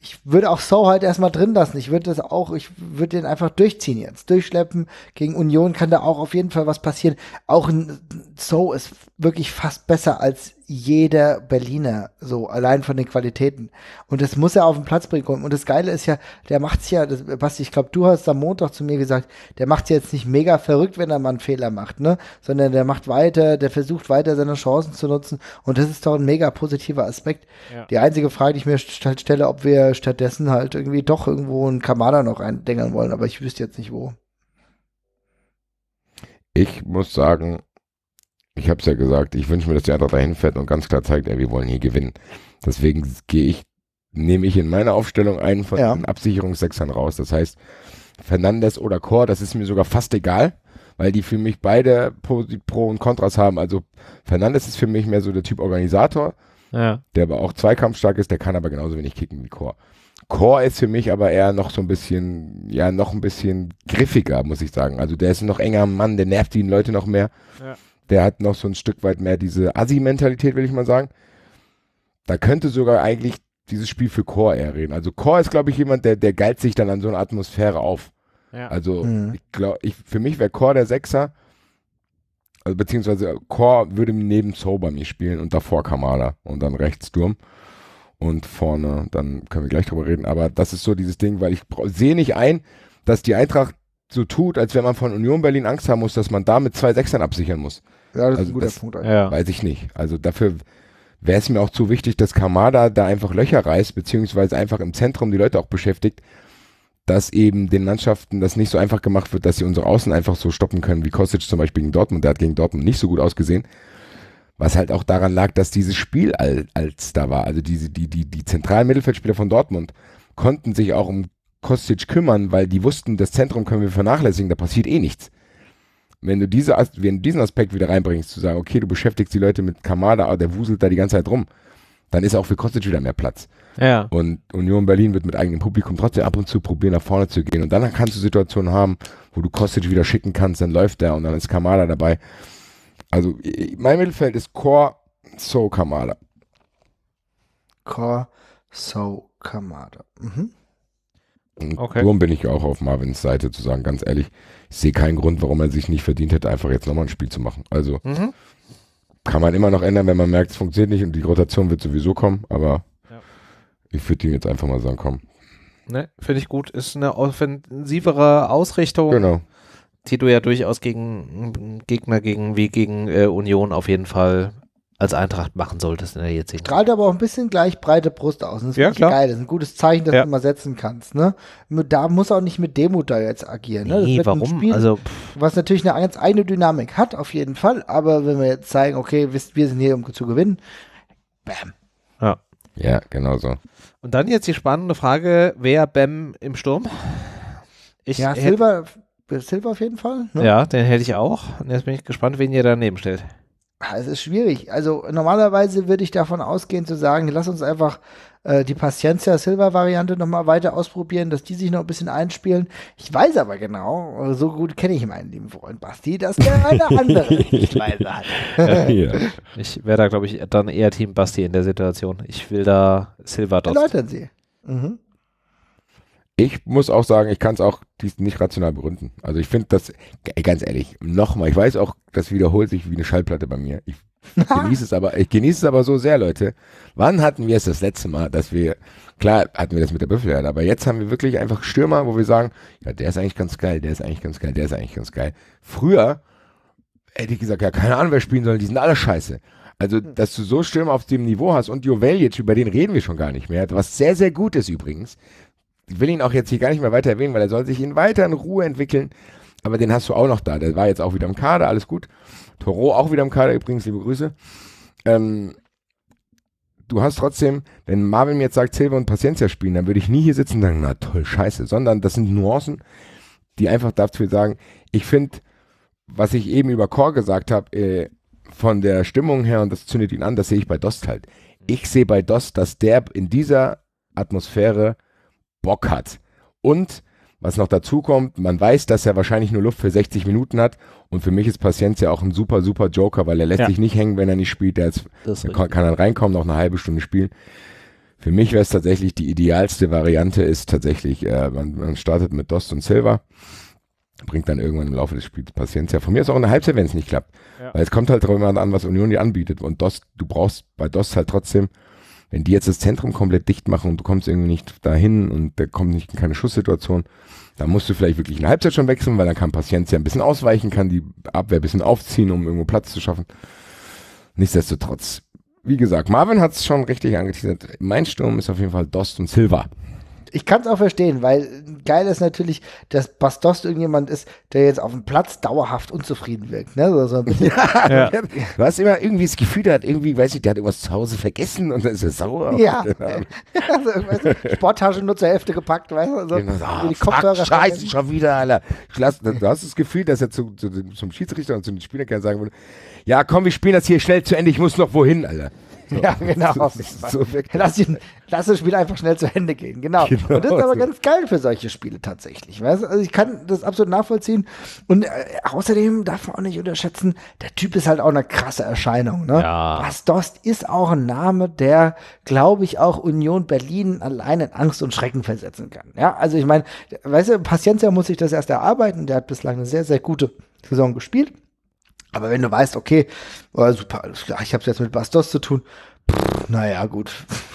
ich würde auch So halt erstmal drin lassen. Ich würde das auch, ich würde den einfach durchziehen jetzt, durchschleppen. Gegen Union kann da auch auf jeden Fall was passieren. Auch ein So ist wirklich fast besser als jeder Berliner, so allein von den Qualitäten. Und das muss er auf den Platz bringen. Und das Geile ist ja, der macht es ja, das, Basti, ich glaube, du hast am Montag zu mir gesagt, der macht es jetzt nicht mega verrückt, wenn er mal einen Fehler macht, ne? Sondern der macht weiter, der versucht weiter seine Chancen zu nutzen. Und das ist doch ein mega positiver Aspekt. Ja. Die einzige Frage, die ich mir st stelle, ob wir stattdessen halt irgendwie doch irgendwo einen Kamada noch eindängern wollen, aber ich wüsste jetzt nicht wo. Ich muss sagen, ich habe es ja gesagt, ich wünsche mir, dass die Eintracht dahin fährt und ganz klar zeigt, ey, wir wollen hier gewinnen. Deswegen gehe ich, nehme ich in meiner Aufstellung einen von ja. den Absicherungssechsern raus. Das heißt, Fernandes oder Chor, das ist mir sogar fast egal, weil die für mich beide Pro, und Kontras haben. Also Fernandes ist für mich mehr so der Typ Organisator, ja. der aber auch zweikampfstark ist, der kann aber genauso wenig kicken wie Chor. Chor ist für mich aber eher noch so ein bisschen, ja, noch ein bisschen griffiger, muss ich sagen. Also der ist noch enger Mann, der nervt die Leute noch mehr. Ja. Der hat noch so ein Stück weit mehr diese Assi-Mentalität, will ich mal sagen. Da könnte sogar eigentlich dieses Spiel für Core eher reden. Also Core ist, glaube ich, jemand, der, der geilt sich dann an so einer Atmosphäre auf. Ja. Also mhm. ich glaube, ich, für mich wäre Core der Sechser, also, beziehungsweise Core würde neben So bei mir spielen und davor Kamala und dann rechts Durm. und vorne, dann können wir gleich drüber reden, aber das ist so dieses Ding, weil ich sehe nicht ein, dass die Eintracht so tut, als wenn man von Union Berlin Angst haben muss, dass man da mit zwei Sechsern absichern muss. Ja, das also ist ein guter das, Punkt. Ja. Weiß ich nicht. Also dafür wäre es mir auch zu wichtig, dass Kamada da einfach Löcher reißt, beziehungsweise einfach im Zentrum die Leute auch beschäftigt, dass eben den Landschaften das nicht so einfach gemacht wird, dass sie unsere Außen einfach so stoppen können, wie Kostic zum Beispiel gegen Dortmund. Der hat gegen Dortmund nicht so gut ausgesehen. Was halt auch daran lag, dass dieses Spiel als, als da war. Also diese, die, die, die zentralen Mittelfeldspieler von Dortmund konnten sich auch um Kostic kümmern, weil die wussten, das Zentrum können wir vernachlässigen, da passiert eh nichts wenn du, diese, wenn du diesen Aspekt wieder reinbringst, zu sagen, okay, du beschäftigst die Leute mit Kamada, aber der wuselt da die ganze Zeit rum, dann ist auch für Kostic wieder mehr Platz. Ja. Und Union Berlin wird mit eigenem Publikum trotzdem ab und zu probieren, nach vorne zu gehen. Und dann kannst du Situationen haben, wo du Kostic wieder schicken kannst, dann läuft er und dann ist Kamada dabei. Also mein Mittelfeld ist Core, So Kamada. Core, So Kamada. Mhm. Okay. Darum bin ich auch auf Marvins Seite zu sagen, ganz ehrlich, ich sehe keinen Grund, warum er sich nicht verdient hätte, einfach jetzt nochmal ein Spiel zu machen. Also mhm. kann man immer noch ändern, wenn man merkt, es funktioniert nicht und die Rotation wird sowieso kommen, aber ja. ich würde ihm jetzt einfach mal sagen, komm. Ne, finde ich gut. Ist eine offensivere Ausrichtung. Genau. Die du ja durchaus gegen Gegner gegen wie gegen äh, Union auf jeden Fall als Eintracht machen solltest in der jetzigen. Strahlt aber auch ein bisschen gleich breite Brust aus. Das ist ja, klar. geil. Das ist ein gutes Zeichen, dass ja. du mal setzen kannst. Ne? Da muss auch nicht mit Demut da jetzt agieren. Ne? Nee, warum? Spiel, also, was natürlich eine ganz eigene Dynamik hat, auf jeden Fall. Aber wenn wir jetzt zeigen, okay, wir sind hier, um zu gewinnen, bam. Ja. Ja, genau so. Und dann jetzt die spannende Frage, wer Bam im Sturm? Ich ja, Silber, Silber auf jeden Fall. Ne? Ja, den hätte ich auch. Und jetzt bin ich gespannt, wen ihr daneben stellt. Ah, es ist schwierig. Also normalerweise würde ich davon ausgehen zu sagen, lass uns einfach äh, die Paciencia Silver Variante nochmal weiter ausprobieren, dass die sich noch ein bisschen einspielen. Ich weiß aber genau, so gut kenne ich meinen lieben Freund Basti, dass der eine andere Sichtweise hat. ja. Ich wäre da, glaube ich, dann eher Team Basti in der Situation. Ich will da Silver Erläutern Sie. Mhm. Ich muss auch sagen, ich kann es auch dies nicht rational begründen. Also ich finde das, ganz ehrlich, nochmal, ich weiß auch, das wiederholt sich wie eine Schallplatte bei mir. Ich genieße es aber, ich genieße es aber so sehr, Leute. Wann hatten wir es das letzte Mal, dass wir, klar hatten wir das mit der Büffelherde, aber jetzt haben wir wirklich einfach Stürmer, wo wir sagen, ja, der ist eigentlich ganz geil, der ist eigentlich ganz geil, der ist eigentlich ganz geil. Früher hätte ich gesagt, ja, keine Ahnung, wer spielen soll, die sind alle scheiße. Also, hm. dass du so Stürmer auf dem Niveau hast und Jovelic, über den reden wir schon gar nicht mehr, was sehr, sehr gut ist übrigens, ich will ihn auch jetzt hier gar nicht mehr weiter erwähnen, weil er soll sich in weiter in Ruhe entwickeln. Aber den hast du auch noch da. Der war jetzt auch wieder im Kader, alles gut. Toro auch wieder im Kader übrigens, liebe Grüße. Ähm, du hast trotzdem, wenn Marvin mir jetzt sagt, Silva und Paciencia spielen, dann würde ich nie hier sitzen und sagen, na toll, scheiße. Sondern das sind Nuancen, die einfach dafür sagen, ich finde, was ich eben über Core gesagt habe, äh, von der Stimmung her, und das zündet ihn an, das sehe ich bei Dost halt. Ich sehe bei Dost, dass der in dieser Atmosphäre Bock hat. Und was noch dazu kommt, man weiß, dass er wahrscheinlich nur Luft für 60 Minuten hat. Und für mich ist Patient ja auch ein super, super Joker, weil er lässt ja. sich nicht hängen, wenn er nicht spielt. Er jetzt, kann, kann dann reinkommen, noch eine halbe Stunde spielen. Für mich wäre es tatsächlich die idealste Variante, ist tatsächlich, äh, man, man startet mit Dost und Silva, bringt dann irgendwann im Laufe des Spiels Patient ja. Von mir ist auch eine Halbzeit, wenn es nicht klappt. Ja. Weil es kommt halt darüber an, was Union dir anbietet. Und Dost, du brauchst bei Dost halt trotzdem wenn die jetzt das Zentrum komplett dicht machen und du kommst irgendwie nicht dahin und da kommt nicht in keine Schusssituation, dann musst du vielleicht wirklich eine Halbzeit schon wechseln, weil dann kann Patient ja ein bisschen ausweichen, kann die Abwehr ein bisschen aufziehen, um irgendwo Platz zu schaffen. Nichtsdestotrotz, wie gesagt, Marvin hat es schon richtig angeteasert. Mein Sturm ist auf jeden Fall Dost und Silver ich kann es auch verstehen, weil geil ist natürlich, dass Bastos irgendjemand ist, der jetzt auf dem Platz dauerhaft unzufrieden wirkt. Ne? So, so ja, ja. Du hast immer irgendwie das Gefühl, der hat irgendwie, weiß ich, der hat irgendwas zu Hause vergessen und dann ist er sauer. Ja. also, weißt du, Sporttasche nur zur Hälfte gepackt, weißt du? Also, genau, so, ah, die fuck, Scheiße, schon wieder, Alter. Lass, du hast das Gefühl, dass er zu, zu, zum Schiedsrichter und zu den Spielern sagen würde: Ja, komm, wir spielen das hier schnell zu Ende, ich muss noch wohin, Alter. Ja, genau. So lass, ihn, lass, das Spiel einfach schnell zu Ende gehen. Genau. genau. Und das ist aber ganz geil für solche Spiele tatsächlich. Weißt? Also ich kann das absolut nachvollziehen. Und äh, außerdem darf man auch nicht unterschätzen, der Typ ist halt auch eine krasse Erscheinung. Ne? Ja. Bas Dost ist auch ein Name, der, glaube ich, auch Union Berlin allein in Angst und Schrecken versetzen kann. Ja, also ich meine, weißt du, Paciencia muss sich das erst erarbeiten. Der hat bislang eine sehr, sehr gute Saison gespielt. Aber wenn du weißt, okay, oh, super, ich habe jetzt mit Bastos zu tun, naja, gut,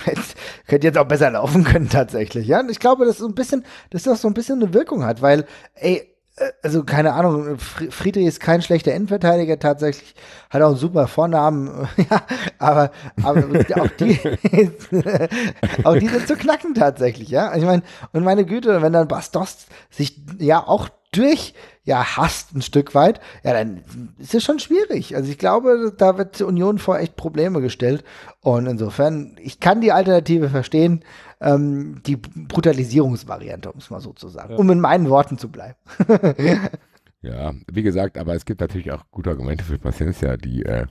jetzt, könnte jetzt auch besser laufen können tatsächlich. Ja, und ich glaube, dass so ein bisschen, dass das so ein bisschen eine Wirkung hat, weil, ey, äh, also keine Ahnung, Friedrich ist kein schlechter Endverteidiger tatsächlich, hat auch einen super Vornamen, ja, aber, aber auch, die, auch die sind zu knacken tatsächlich, ja. Ich meine, und meine Güte, wenn dann Bastos sich ja auch durch ja hasst ein Stück weit, ja, dann ist es schon schwierig. Also ich glaube, da wird Union vor echt Probleme gestellt. Und insofern, ich kann die Alternative verstehen, ähm, die Brutalisierungsvariante, um es mal so zu sagen, ja. um in meinen Worten zu bleiben. ja, wie gesagt, aber es gibt natürlich auch gute Argumente für Paciencia, die äh,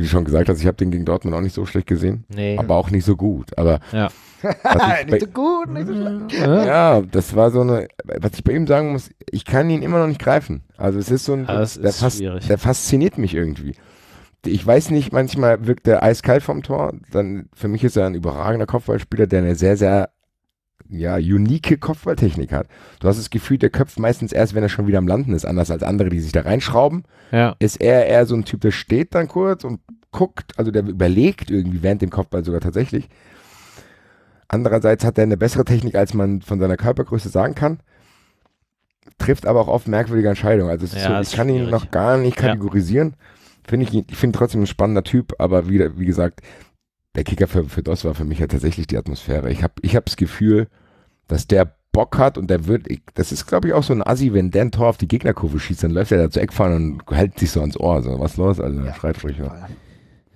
wie du schon gesagt hast, ich habe den gegen Dortmund auch nicht so schlecht gesehen, nee. aber auch nicht so gut. Aber ja. nicht so gut, nicht so schlecht. Ja, das war so eine, was ich bei ihm sagen muss, ich kann ihn immer noch nicht greifen. Also es ist so ein, der, ist fast, der fasziniert mich irgendwie. Ich weiß nicht, manchmal wirkt er eiskalt vom Tor. Dann für mich ist er ein überragender Kopfballspieler, der eine sehr, sehr ja, unique Kopfballtechnik hat. Du hast das Gefühl, der köpft meistens erst, wenn er schon wieder am Landen ist, anders als andere, die sich da reinschrauben. Ja. Ist er eher so ein Typ, der steht dann kurz und guckt, also der überlegt irgendwie während dem Kopfball sogar tatsächlich. Andererseits hat er eine bessere Technik, als man von seiner Körpergröße sagen kann. Trifft aber auch oft merkwürdige Entscheidungen. Also ja, so, ich kann schwierig. ihn noch gar nicht kategorisieren. Ja. Finde ich, ich finde trotzdem ein spannender Typ, aber wieder, wie gesagt, der Kicker für, für DOS war für mich ja tatsächlich die Atmosphäre. Ich habe ich hab das Gefühl, dass der Bock hat und der wird, ich, das ist glaube ich auch so ein Assi, wenn der ein Tor auf die Gegnerkurve schießt, dann läuft er da zu Eckfahren und hält sich so ans Ohr. So, was los, Alter? Ja, Schreit ruhig.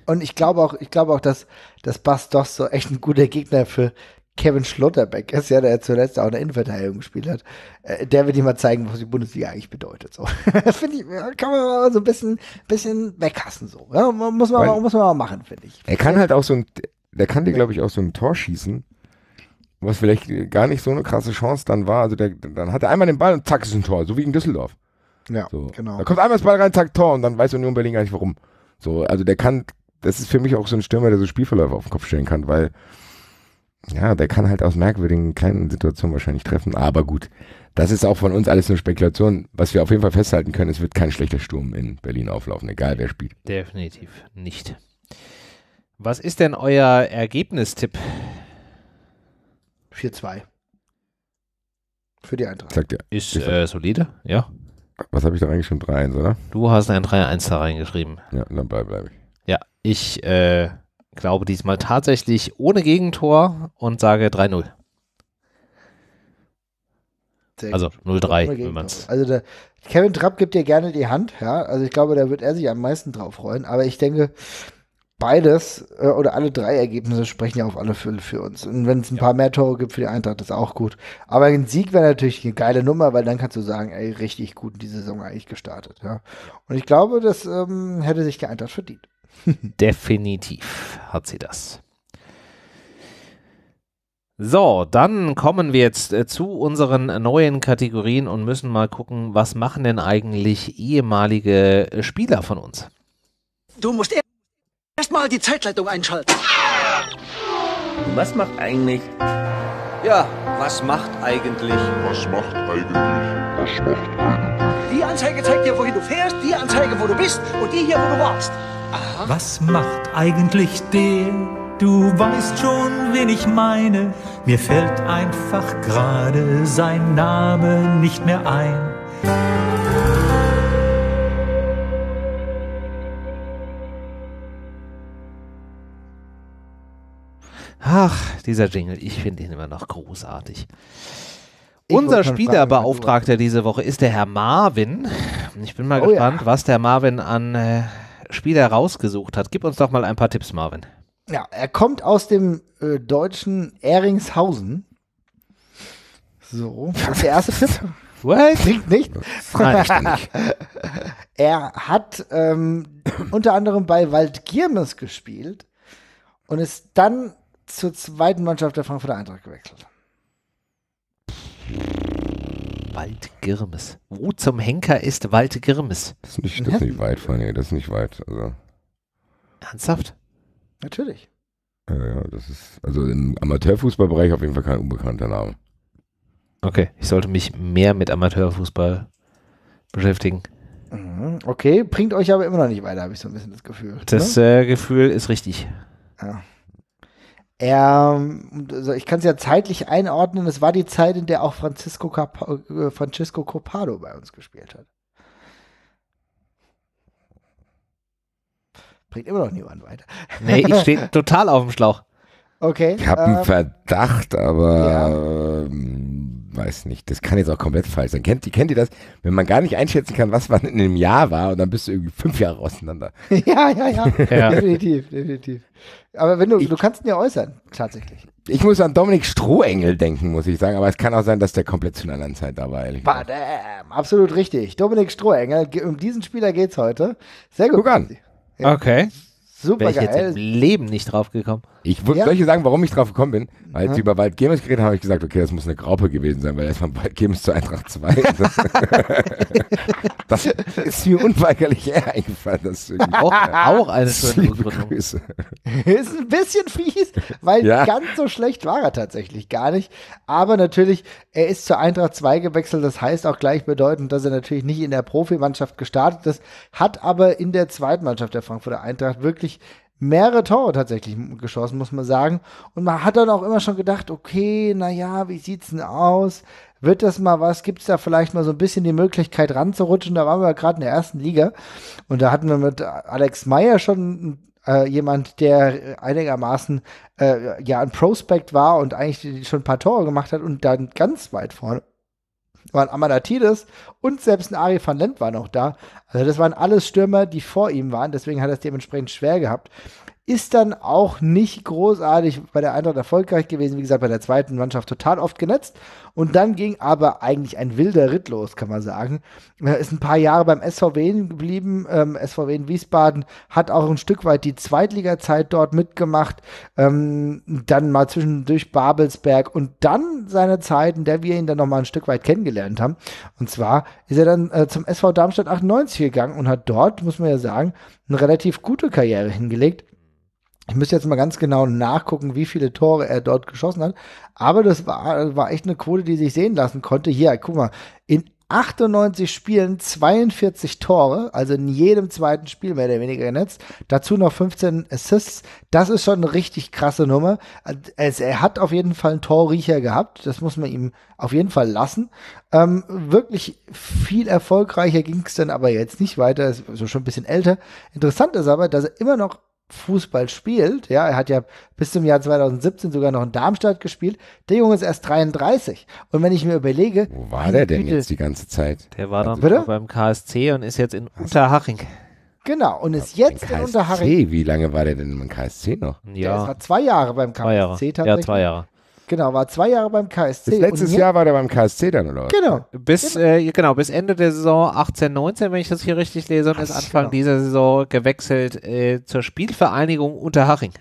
Und ich glaube auch, ich glaube auch, dass, dass Bass DOS so echt ein guter Gegner für, Kevin Schlotterbeck ist ja, der zuletzt auch in der Innenverteidigung gespielt hat, äh, der wird dir mal zeigen, was die Bundesliga eigentlich bedeutet. So. finde ich, äh, kann man mal so ein bisschen, bisschen weghassen. So. Ja, muss, man mal, muss man mal machen, finde ich. Er kann halt auch so ein, der kann dir, glaube ich, auch so ein Tor schießen, was vielleicht gar nicht so eine krasse Chance dann war. Also der, dann hat er einmal den Ball und zack, ist ein Tor, so wie in Düsseldorf. Ja, so. genau. Da kommt einmal das Ball rein, zack, Tor und dann weiß Union Berlin gar nicht warum. So, also der kann, das ist für mich auch so ein Stürmer, der so Spielverläufe auf den Kopf stellen kann, weil ja, der kann halt aus merkwürdigen kleinen Situationen wahrscheinlich treffen. Aber gut, das ist auch von uns alles nur Spekulation. Was wir auf jeden Fall festhalten können, es wird kein schlechter Sturm in Berlin auflaufen, egal wer spielt. Definitiv nicht. Was ist denn euer Ergebnistipp? 4-2. Für die Eintracht. Sagt er. Ist äh, solide, ja. Was habe ich da reingeschrieben? 3-1, oder? Du hast ein 3-1 da reingeschrieben. Ja, dann bleibe ich. Ja, ich äh, glaube diesmal tatsächlich ohne Gegentor und sage 3-0. Also 0-3, wenn man es. Also der Kevin Trapp gibt dir gerne die Hand, ja. Also ich glaube, da wird er sich am meisten drauf freuen. Aber ich denke, beides äh, oder alle drei Ergebnisse sprechen ja auf alle Fülle für uns. Und wenn es ein ja. paar mehr Tore gibt für die Eintracht, ist auch gut. Aber ein Sieg wäre natürlich eine geile Nummer, weil dann kannst du sagen, ey, richtig gut in die Saison eigentlich gestartet, ja. Und ich glaube, das ähm, hätte sich die Eintracht verdient. Definitiv hat sie das. So, dann kommen wir jetzt äh, zu unseren neuen Kategorien und müssen mal gucken, was machen denn eigentlich ehemalige äh, Spieler von uns? Du musst erstmal die Zeitleitung einschalten. Was macht eigentlich? Ja, was macht eigentlich? Was macht eigentlich? Was macht eigentlich? Die Anzeige zeigt dir, wohin du fährst, die Anzeige, wo du bist und die hier, wo du warst. Aha. Was macht eigentlich der? Du weißt schon, wen ich meine. Mir fällt einfach gerade sein Name nicht mehr ein. Ach, dieser Jingle, ich finde ihn immer noch großartig. Ich Unser Spielerbeauftragter diese Woche ist der Herr Marvin. Ich bin mal oh gespannt, ja. was der Marvin an äh, Spieler rausgesucht hat. Gib uns doch mal ein paar Tipps, Marvin. Ja, er kommt aus dem äh, deutschen Eringshausen. So, das ist der erste Tipp. What? Klingt nicht. Nein, nicht. er hat ähm, unter anderem bei Waldgirmes gespielt und ist dann zur zweiten Mannschaft der Frankfurter Eintracht gewechselt. Waldgirmes. Wo zum Henker ist Waldgirmes? Das ist nicht, das nicht weit, Fanny, das ist nicht weit. Also. Ernsthaft? Natürlich. Ja, ja, das ist, also im Amateurfußballbereich auf jeden Fall kein unbekannter Name. Okay, ich sollte mich mehr mit Amateurfußball beschäftigen. Mhm, okay, bringt euch aber immer noch nicht weiter, habe ich so ein bisschen das Gefühl. Das ne? äh, Gefühl ist richtig. Ja. Er, ähm, also ich kann es ja zeitlich einordnen, es war die Zeit, in der auch Francisco, Capa, äh, Francisco Copado bei uns gespielt hat. Bringt immer noch niemand weiter. Nee, ich stehe total auf dem Schlauch. Okay. Ich habe einen ähm, Verdacht, aber ja. ähm, weiß nicht, das kann jetzt auch komplett falsch sein. Kennt, kennt ihr das, wenn man gar nicht einschätzen kann, was man in einem Jahr war und dann bist du irgendwie fünf Jahre auseinander? ja, ja, ja, ja. definitiv, definitiv. Aber wenn du, ich, du kannst ihn ja äußern, tatsächlich. Ich muss an Dominik Strohengel denken, muss ich sagen, aber es kann auch sein, dass der komplett zu einer anderen Zeit dabei ist. absolut richtig. Dominik Strohengel, um diesen Spieler geht's heute. Sehr gut. Guck an. Ja. Okay. Super Wäre ich jetzt im Leben nicht drauf gekommen. Ich würde ja. solche sagen, warum ich drauf gekommen bin. Als ja. über Wald Games geredet haben, habe ich gesagt, okay, das muss eine Graupe gewesen sein, weil erstmal Wald Games zu Eintracht 2. das, das ist mir unweigerlich eher eingefallen. Das auch, auch eine schöne Grüße. ist ein bisschen fies, weil ja. ganz so schlecht war er tatsächlich gar nicht. Aber natürlich, er ist zur Eintracht 2 gewechselt. Das heißt auch gleichbedeutend, dass er natürlich nicht in der Profimannschaft gestartet ist, hat aber in der zweiten Mannschaft der Frankfurter Eintracht wirklich wirklich mehrere Tore tatsächlich geschossen, muss man sagen. Und man hat dann auch immer schon gedacht, okay, naja, wie sieht's denn aus? Wird das mal was? Gibt es da vielleicht mal so ein bisschen die Möglichkeit ranzurutschen? Da waren wir gerade in der ersten Liga und da hatten wir mit Alex Meyer schon äh, jemand, der einigermaßen äh, ja ein Prospekt war und eigentlich schon ein paar Tore gemacht hat und dann ganz weit vorne waren Amanatidis und selbst ein Ari van Lent war noch da. Also das waren alles Stürmer, die vor ihm waren, deswegen hat er es dementsprechend schwer gehabt. Ist dann auch nicht großartig bei der Eintracht erfolgreich gewesen, wie gesagt, bei der zweiten Mannschaft total oft genetzt und dann ging aber eigentlich ein wilder Ritt los, kann man sagen. Er ist ein paar Jahre beim SVW geblieben. Ähm, SVW in Wiesbaden hat auch ein Stück weit die Zweitliga-Zeit dort mitgemacht. Ähm, dann mal zwischendurch Babelsberg und dann seine Zeit, in der wir ihn dann nochmal ein Stück weit kennengelernt haben. Und zwar ist er dann äh, zum SV Darmstadt 98 gegangen und hat dort, muss man ja sagen, eine relativ gute Karriere hingelegt. Ich müsste jetzt mal ganz genau nachgucken, wie viele Tore er dort geschossen hat. Aber das war, war echt eine Quote, die sich sehen lassen konnte. Hier, guck mal, in 98 Spielen 42 Tore, also in jedem zweiten Spiel mehr oder weniger genetzt. Dazu noch 15 Assists. Das ist schon eine richtig krasse Nummer. Es, er hat auf jeden Fall einen Torriecher gehabt. Das muss man ihm auf jeden Fall lassen. Ähm, wirklich viel erfolgreicher ging es dann aber jetzt nicht weiter. Ist so schon ein bisschen älter. Interessant ist aber, dass er immer noch Fußball spielt, ja, er hat ja bis zum Jahr 2017 sogar noch in Darmstadt gespielt. Der Junge ist erst 33. Und wenn ich mir überlege, wo war der denn Güte, jetzt die ganze Zeit? Der war also, dann beim KSC und ist jetzt in also, Unterhaching. Genau, und ist jetzt in, in Unterhaching. Wie lange war der denn im KSC noch? Ja, der ist zwei Jahre beim KSC zwei Jahre. tatsächlich. Ja, zwei Jahre. Genau, war zwei Jahre beim KSC. Bis letztes jetzt, Jahr war der beim KSC dann, oder? Genau. Bis, genau. Äh, genau, bis Ende der Saison 18, 19, wenn ich das hier richtig lese, und ist Anfang genau. dieser Saison gewechselt äh, zur Spielvereinigung Unterhaching.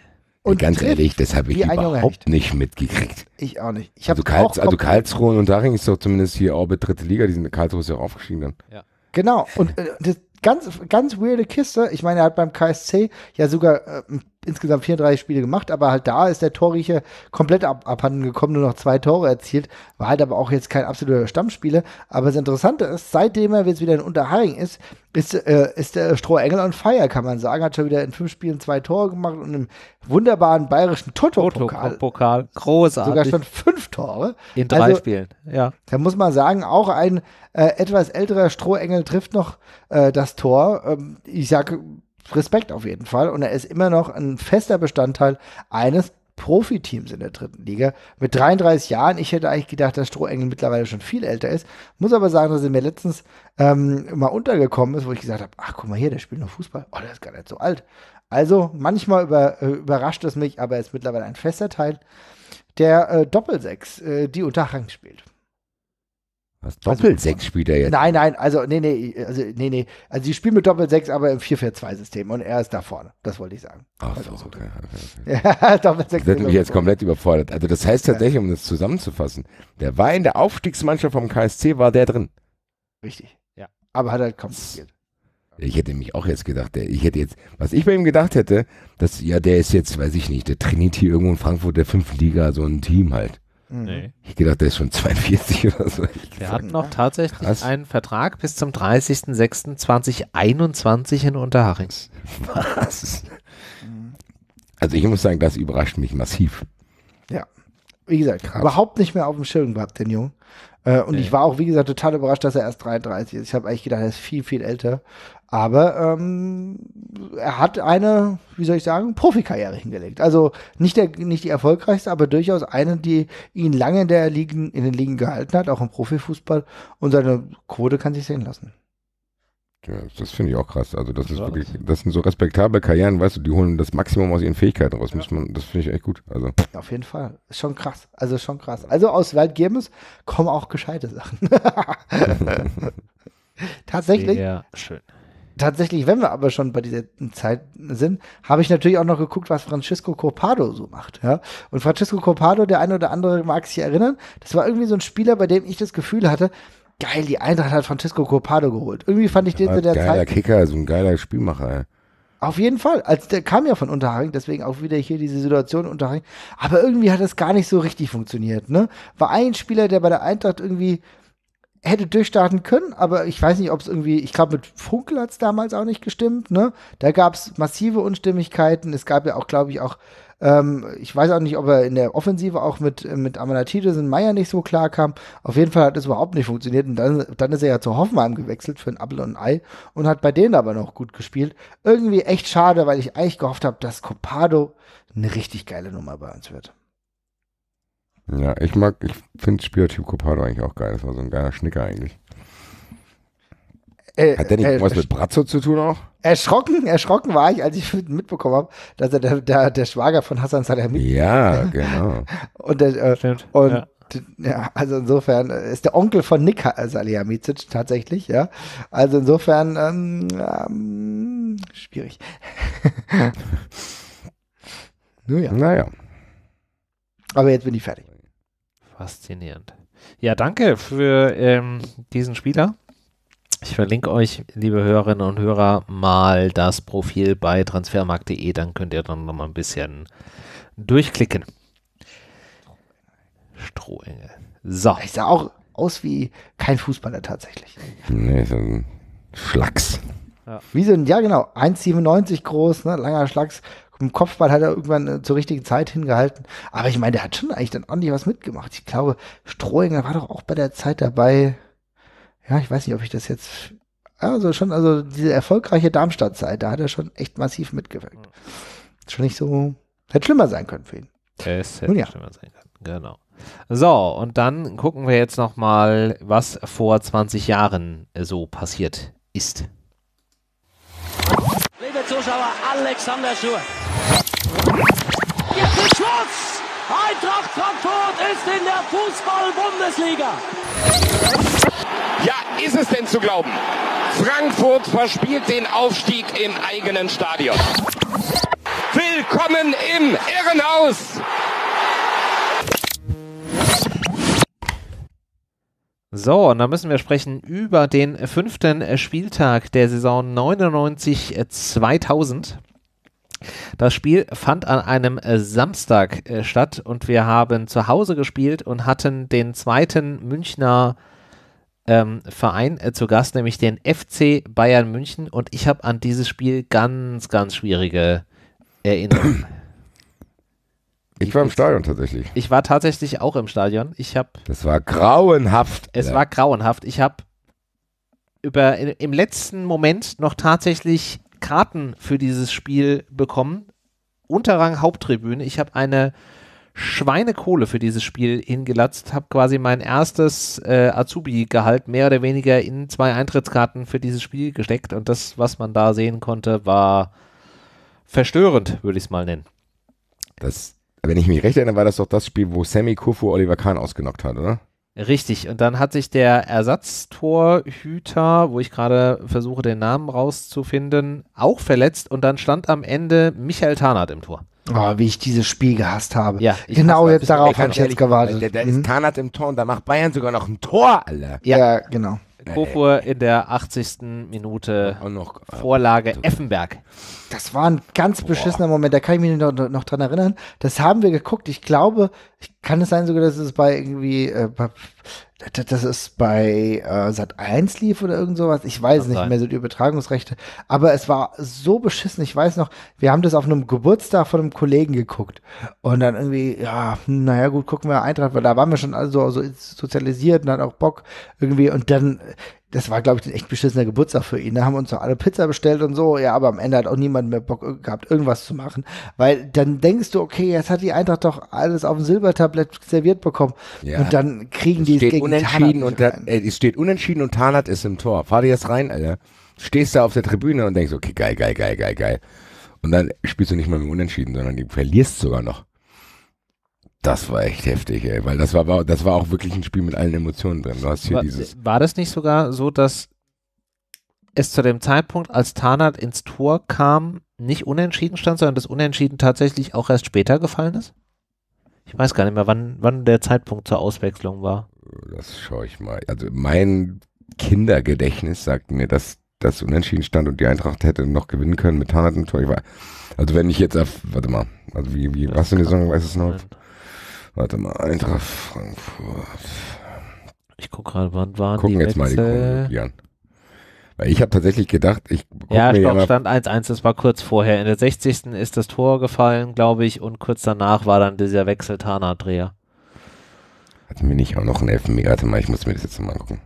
Und ganz ehrlich, das habe ich überhaupt nicht mitgekriegt. Ich auch nicht. Ich also, Karls, also Karlsruhe und Unterhaching ist doch zumindest hier Orbe dritte Liga, die sind Karlsruhe ist ja auch aufgestiegen dann. Ja. Genau, und äh, das ganz, ganz weirde Kiste. Ich meine, er hat beim KSC ja sogar äh, insgesamt 34 Spiele gemacht, aber halt da ist der Torriecher komplett ab, abhanden gekommen, nur noch zwei Tore erzielt, war halt aber auch jetzt kein absoluter Stammspieler. Aber das Interessante ist, seitdem er jetzt wieder in Unterharing ist, ist, äh, ist der Strohengel on fire, kann man sagen. Hat schon wieder in fünf Spielen zwei Tore gemacht und im wunderbaren bayerischen Toto-Pokal. Pokal, großartig. Sogar schon fünf Tore. In drei also, Spielen, ja. Da muss man sagen, auch ein äh, etwas älterer Strohengel trifft noch äh, das Tor. Ähm, ich sage, Respekt auf jeden Fall. Und er ist immer noch ein fester Bestandteil eines Profiteams in der dritten Liga. Mit 33 Jahren, ich hätte eigentlich gedacht, dass Strohengel mittlerweile schon viel älter ist. Muss aber sagen, dass er mir letztens ähm, mal untergekommen ist, wo ich gesagt habe: Ach, guck mal hier, der spielt noch Fußball. Oh, der ist gar nicht so alt. Also manchmal über, äh, überrascht es mich, aber er ist mittlerweile ein fester Teil der äh, Doppelsechs, äh, die unter Rang spielt. Was Doppel-Sechs also, spielt er jetzt? Nein, nein, also nee, nee, also nee, nee. Also die spielen mit Doppel-Sechs, aber im 4-4-2-System und er ist da vorne. Das wollte ich sagen. Ach also, so, also, okay. okay, okay. ja, Doppel-Sechs. Das hat mich jetzt komplett überfordert. Also das heißt tatsächlich, um das zusammenzufassen, der war in der Aufstiegsmannschaft vom KSC, war der drin. Richtig, ja. Aber hat halt kompensiert. Ich hätte mich auch jetzt gedacht, der, ich hätte jetzt, was ich bei ihm gedacht hätte, dass, ja, der ist jetzt, weiß ich nicht, der Trinity irgendwo in Frankfurt der fünften Liga, so ein Team halt. Mhm. Nee. Ich gedacht, der ist schon 42 oder so. Wir hatten noch tatsächlich Krass. einen Vertrag bis zum 30.06.2021 in Unterhaching. Was? Mhm. Also ich muss sagen, das überrascht mich massiv. Ja. Wie gesagt, Krass. überhaupt nicht mehr auf dem Schirm gehabt, den Jungen. Äh, und nee. ich war auch, wie gesagt, total überrascht, dass er erst 33 ist. Ich habe eigentlich gedacht, er ist viel, viel älter. Aber ähm, er hat eine, wie soll ich sagen, Profikarriere hingelegt. Also nicht, der, nicht die erfolgreichste, aber durchaus eine, die ihn lange in, der Ligen, in den Ligen gehalten hat, auch im Profifußball. Und seine Quote kann sich sehen lassen. Ja, das finde ich auch krass. Also das ist wirklich, das sind so respektable Karrieren, weißt du, die holen das Maximum aus ihren Fähigkeiten raus. Ja. Muss man, das finde ich echt gut. Also. auf jeden Fall. Ist schon krass. Also schon krass. Also aus Waldgemes kommen auch gescheite Sachen. Tatsächlich. Ja, schön tatsächlich, wenn wir aber schon bei dieser Zeit sind, habe ich natürlich auch noch geguckt, was Francisco Corpado so macht. Ja? Und Francisco Corpado, der eine oder andere mag sich erinnern, das war irgendwie so ein Spieler, bei dem ich das Gefühl hatte, geil, die Eintracht hat Francisco Corpado geholt. Irgendwie fand ich den ja, zu der geiler Zeit. Geiler Kicker, so ein geiler Spielmacher. Ey. Auf jeden Fall. Also der kam ja von Unterhaching, deswegen auch wieder hier diese Situation Unterhaching. Aber irgendwie hat das gar nicht so richtig funktioniert. Ne? War ein Spieler, der bei der Eintracht irgendwie hätte durchstarten können, aber ich weiß nicht, ob es irgendwie, ich glaube, mit Funkel hat es damals auch nicht gestimmt, ne? Da gab es massive Unstimmigkeiten. Es gab ja auch, glaube ich, auch, ähm, ich weiß auch nicht, ob er in der Offensive auch mit, mit Amanatides und Meyer nicht so klar kam. Auf jeden Fall hat es überhaupt nicht funktioniert und dann, dann ist er ja zu Hoffenheim gewechselt für ein Apfel und ein Ei und hat bei denen aber noch gut gespielt. Irgendwie echt schade, weil ich eigentlich gehofft habe, dass Copado eine richtig geile Nummer bei uns wird. Ja, ich mag, ich finde Spielertyp Copado eigentlich auch geil. Das war so ein geiler Schnicker eigentlich. Äh, Hat der nicht äh, was mit Bratzo zu tun auch? Erschrocken, erschrocken war ich, als ich mitbekommen habe, dass er der, der, der Schwager von Hassan Salami ist. Ja, genau. und der, äh, Stimmt, und ja. Ja, also insofern äh, ist der Onkel von Nick äh, Salihamidzic tatsächlich, ja. Also insofern ähm, ähm, schwierig. naja. Naja. Aber jetzt bin ich fertig. Faszinierend. Ja, danke für ähm, diesen Spieler. Ich verlinke euch, liebe Hörerinnen und Hörer, mal das Profil bei transfermarkt.de, dann könnt ihr dann nochmal ein bisschen durchklicken. Strohengel. So. Ich sah auch aus wie kein Fußballer tatsächlich. Nee, so ein Schlacks. Ja. Wie so ein, ja genau, 1,97 groß, ne, langer Schlacks, im Kopfball hat er irgendwann äh, zur richtigen Zeit hingehalten. Aber ich meine, der hat schon eigentlich dann ordentlich was mitgemacht. Ich glaube, Strohinger war doch auch bei der Zeit dabei. Ja, ich weiß nicht, ob ich das jetzt. Also schon, also diese erfolgreiche Darmstadt-Zeit, da hat er schon echt massiv mitgewirkt. Schon nicht so. Hätte schlimmer sein können für ihn. Es hätte ja. schlimmer sein können, genau. So, und dann gucken wir jetzt nochmal, was vor 20 Jahren so passiert ist. Liebe Zuschauer, Alexander Schur Jetzt ist Schluss! Eintracht Frankfurt ist in der Fußball-Bundesliga. Ja, ist es denn zu glauben? Frankfurt verspielt den Aufstieg im eigenen Stadion. Willkommen im Irrenhaus! So, und da müssen wir sprechen über den fünften Spieltag der Saison 99-2000. Das Spiel fand an einem äh, Samstag äh, statt und wir haben zu Hause gespielt und hatten den zweiten Münchner ähm, Verein äh, zu Gast, nämlich den FC Bayern München. Und ich habe an dieses Spiel ganz, ganz schwierige Erinnerungen. Ich war im Stadion tatsächlich. Ich war tatsächlich auch im Stadion. Ich habe. Das war grauenhaft. Es ja. war grauenhaft. Ich habe über im letzten Moment noch tatsächlich Karten für dieses Spiel bekommen. Unterrang Haupttribüne. Ich habe eine Schweinekohle für dieses Spiel hingelatzt, habe quasi mein erstes äh, Azubi-Gehalt mehr oder weniger in zwei Eintrittskarten für dieses Spiel gesteckt und das, was man da sehen konnte, war verstörend, würde ich es mal nennen. Das, wenn ich mich recht erinnere, war das doch das Spiel, wo Sammy Kufu Oliver Kahn ausgenockt hat, oder? Richtig, und dann hat sich der Ersatztorhüter, wo ich gerade versuche, den Namen rauszufinden, auch verletzt und dann stand am Ende Michael Tarnath im Tor. Oh, wie ich dieses Spiel gehasst habe. Ja, genau jetzt darauf habe ich jetzt gewartet. Da, mhm. ist Tarnath im Tor und da macht Bayern sogar noch ein Tor, alle. Ja, ja genau. Kofur in der 80. Minute noch, äh, Vorlage Effenberg. Das war ein ganz beschissener Moment, da kann ich mich noch, noch, dran erinnern. Das haben wir geguckt. Ich glaube, ich kann es sein sogar, dass es bei irgendwie äh, das ist bei äh, Sat 1 lief oder irgend sowas. Ich weiß Kann nicht sein. mehr, so die Übertragungsrechte. Aber es war so beschissen. Ich weiß noch, wir haben das auf einem Geburtstag von einem Kollegen geguckt. Und dann irgendwie, ja, hm, naja, gut, gucken wir Eintracht, weil da waren wir schon also so sozialisiert und hatten auch Bock irgendwie. Und dann das war, glaube ich, ein echt beschissener Geburtstag für ihn. Da haben uns noch alle Pizza bestellt und so. Ja, aber am Ende hat auch niemand mehr Bock gehabt, irgendwas zu machen. Weil dann denkst du, okay, jetzt hat die Eintracht doch alles auf dem Silbertablett serviert bekommen. Ja. Und dann kriegen die es gegen unentschieden und da, ey, äh, Es steht unentschieden und Tarnat ist im Tor. Fahr dir jetzt rein, Alter. Stehst da auf der Tribüne und denkst, okay, geil, geil, geil, geil, geil. Und dann spielst du nicht mal mit dem Unentschieden, sondern du verlierst sogar noch. Das war echt heftig, ey, weil das war, das war auch wirklich ein Spiel mit allen Emotionen drin. Du hast hier war, dieses war das nicht sogar so, dass es zu dem Zeitpunkt, als Tarnat ins Tor kam, nicht unentschieden stand, sondern das Unentschieden tatsächlich auch erst später gefallen ist? Ich weiß gar nicht mehr, wann, wann der Zeitpunkt zur Auswechslung war. Das schaue ich mal. Also mein Kindergedächtnis sagt mir, dass das Unentschieden stand und die Eintracht hätte noch gewinnen können mit Tarnat im Tor. War, also wenn ich jetzt, auf, warte mal, also wie, wie was in der Saison, weiß es noch? Sein. Warte mal, Eintracht Frankfurt. Ich gucke gerade, wann waren Gucken die jetzt Wechsel? mal die Chronologie an. Weil ich habe tatsächlich gedacht, ich Ja, Stopp, stand 1-1, das war kurz vorher. In der 60. ist das Tor gefallen, glaube ich, und kurz danach war dann dieser Wechsel Tana-Dreher. Hatten wir nicht auch noch einen Elfmeter? Warte mal, ich muss mir das jetzt mal angucken.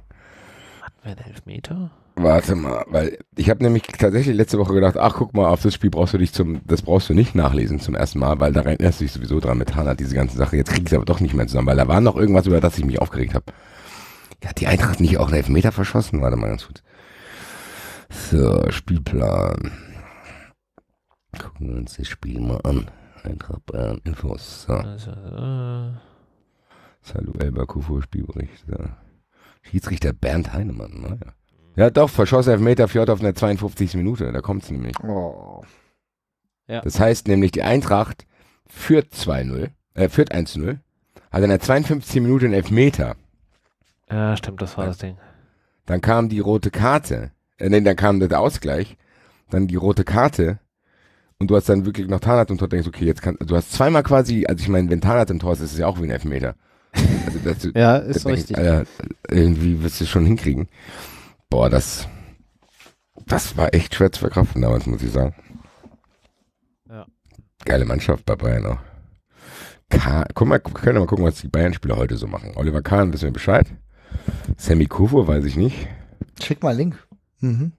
Hatten wir einen Elfmeter? Warte mal, weil ich habe nämlich tatsächlich letzte Woche gedacht, ach guck mal, auf das Spiel brauchst du dich zum, das brauchst du nicht nachlesen zum ersten Mal, weil da erinnerst du dich sowieso dran mit hat, diese ganze Sache. Jetzt krieg ich aber doch nicht mehr zusammen, weil da war noch irgendwas, über das ich mich aufgeregt habe. Hat die Eintracht nicht auch einen Elfmeter verschossen? Warte mal ganz gut. So, Spielplan. Gucken wir uns das Spiel mal an. Eintracht Bayern Infos. So. Also, äh. Salu Elberkufu Spielbericht. So. Schiedsrichter Bernd Heinemann, naja. Ja, doch, verschossen Elfmeter Fjord auf der 52. Minute, da kommt es nämlich. Oh. Ja. Das heißt nämlich, die Eintracht führt 2-0, äh, führt 1-0, hat in der 52. Minute einen Elfmeter. Ja, stimmt, das war ja. das Ding. Dann kam die rote Karte, äh, nee, dann kam der Ausgleich, dann die rote Karte und du hast dann wirklich noch Tarnat im Tor, denkst, okay, jetzt kann, du hast zweimal quasi, also ich meine, wenn Tarnat im Tor ist, ist es ja auch wie ein Elfmeter. Also, du, ja, ist richtig. Denkst, Alter, irgendwie wirst du es schon hinkriegen boah, das, das war echt schwer zu verkraften damals, muss ich sagen. Ja. Geile Mannschaft bei Bayern auch. Kahn, guck mal, können wir mal gucken, was die Bayern-Spieler heute so machen. Oliver Kahn wissen wir Bescheid. Sammy Kufo, weiß ich nicht. Schick mal Link. Mhm.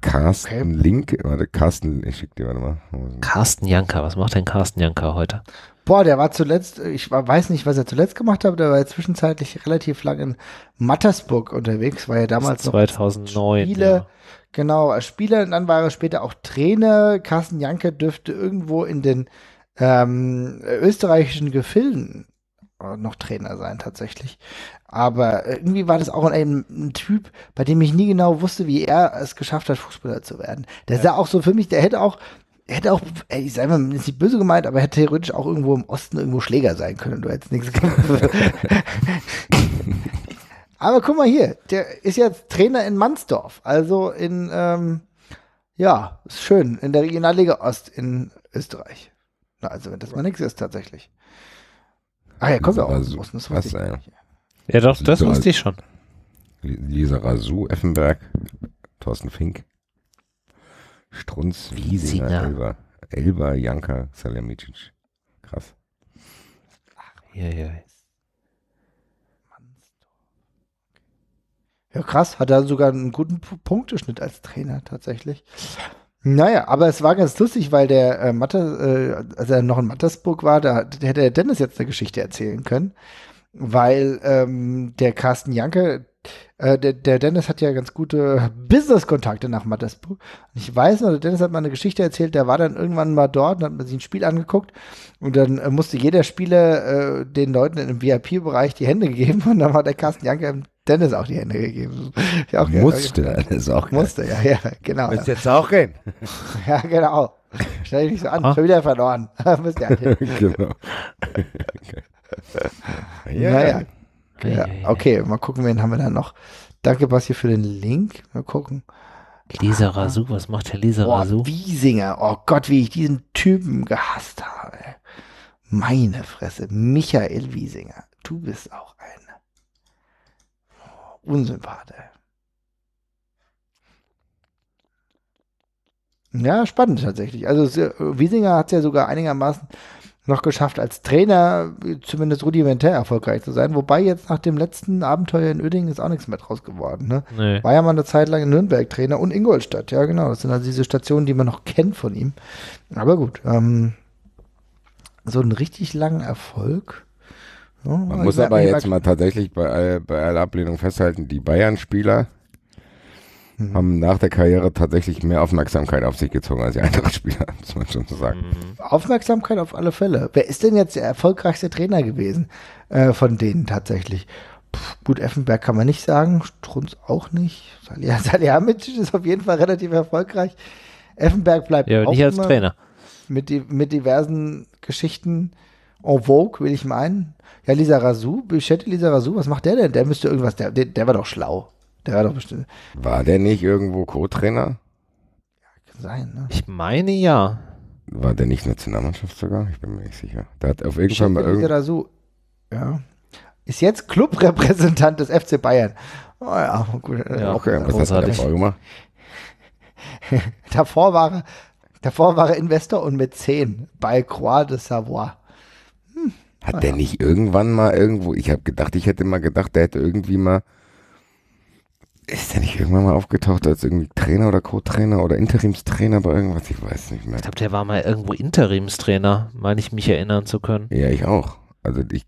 Carsten okay. Link, warte, Carsten, ich schick dir warte mal. Carsten Janka, was macht denn Carsten Janka heute? Boah, der war zuletzt, ich weiß nicht, was er zuletzt gemacht hat, aber der war ja zwischenzeitlich relativ lang in Mattersburg unterwegs, war ja damals 2009, noch Spieler, ja. genau, Spieler und dann war er später auch Trainer. Carsten Janke dürfte irgendwo in den ähm, österreichischen Gefilden äh, noch Trainer sein tatsächlich. Aber irgendwie war das auch ein, ein, Typ, bei dem ich nie genau wusste, wie er es geschafft hat, Fußballer zu werden. Der ja. sah auch so für mich, der hätte auch er hätte auch, ey, ich sag mal, ist nicht böse gemeint, aber er hätte theoretisch auch irgendwo im Osten irgendwo Schläger sein können. Du hättest nichts gemacht. aber guck mal hier, der ist jetzt Trainer in Mansdorf, also in, ähm, ja, ist schön, in der Regionalliga Ost in Österreich. Na, also wenn das mal nichts ist tatsächlich. Ah, ja, kommt ja auch aus dem Osten, das weiß was, ich. Ja, doch, das wusste ich schon. Lisa Rasu, Effenberg, Thorsten Fink. Strunz, Wiesinger, Elber. Elber, Janka, Salamicic. Krass. Ach, ja, ja. Ja, krass, hat er sogar einen guten Punkteschnitt als Trainer tatsächlich. Naja, aber es war ganz lustig, weil der äh, Mathe, äh, als er noch in Mattersburg war, da, hätte der Dennis jetzt eine Geschichte erzählen können, weil ähm, der Carsten Janke äh, der, der, Dennis hat ja ganz gute Business-Kontakte nach Mattersburg. Ich weiß noch, der Dennis hat mal eine Geschichte erzählt, der war dann irgendwann mal dort und hat sich ein Spiel angeguckt und dann äh, musste jeder Spieler äh, den Leuten im VIP-Bereich die Hände gegeben und dann war der Carsten Janke im Dennis auch die Hände gegeben. Ja, auch musste, geil. das ist auch geil. Musste, ja, ja, genau. Müsste ja. jetzt auch gehen? ja, genau. Stell dich nicht so an, ah. schon wieder verloren. Müsste ja. genau. okay. ja. Naja. Ja, okay, mal gucken, wen haben wir da noch. Danke, Basti, für den Link. Mal gucken. Lisa ah. Rasu, was macht der Lisa Rasu? oh, Wiesinger, oh Gott, wie ich diesen Typen gehasst habe. Meine Fresse, Michael Wiesinger, du bist auch ein Unsympath. Ja, spannend tatsächlich. Also Wiesinger hat es ja sogar einigermaßen noch geschafft, als Trainer äh, zumindest rudimentär erfolgreich zu sein. Wobei jetzt nach dem letzten Abenteuer in Uerdingen ist auch nichts mehr draus geworden. Ne? Nee. War ja mal eine Zeit lang in Nürnberg Trainer und Ingolstadt. Ja, genau. Das sind also diese Stationen, die man noch kennt von ihm. Aber gut, ähm, so einen richtig langen Erfolg. Ja, man muss aber jetzt mal tatsächlich bei, bei aller Ablehnung festhalten, die Bayern-Spieler mhm. haben nach der Karriere tatsächlich mehr Aufmerksamkeit auf sich gezogen als die anderen spieler muss man schon so sagen. Mhm. Aufmerksamkeit auf alle Fälle. Wer ist denn jetzt der erfolgreichste Trainer gewesen äh, von denen tatsächlich? Puh, gut, Effenberg kann man nicht sagen, Strunz auch nicht. Salihamidzic ist auf jeden Fall relativ erfolgreich. Effenberg bleibt ja, auch nicht als Trainer. Mit, die, mit diversen Geschichten en vogue, will ich meinen. Ja, Lisa Rasu, Bichette Lisa Rasu, was macht der denn? Der müsste irgendwas, der, der, der war doch schlau. Der war doch bestimmt. War der nicht irgendwo Co-Trainer? Ja, sein, ne? Ich meine ja. War der nicht Nationalmannschaft sogar? Ich bin mir nicht sicher. Da hat auf jeden Fall mal irgendwie. Ja. Ist jetzt Clubrepräsentant des FC Bayern. Oh ja, gut. Äh, ja, okay, was hast du davor gemacht? davor, war er, davor war er Investor und mit 10 bei Croix de Savoie. Hm. Hat ah, der ja. nicht irgendwann mal irgendwo, ich habe gedacht, ich hätte mal gedacht, der hätte irgendwie mal ist der nicht irgendwann mal aufgetaucht als irgendwie Trainer oder Co-Trainer oder Interimstrainer bei irgendwas? Ich weiß nicht mehr. Ich glaube, der war mal irgendwo Interimstrainer, meine ich mich erinnern zu können. Ja, ich auch. Also ich.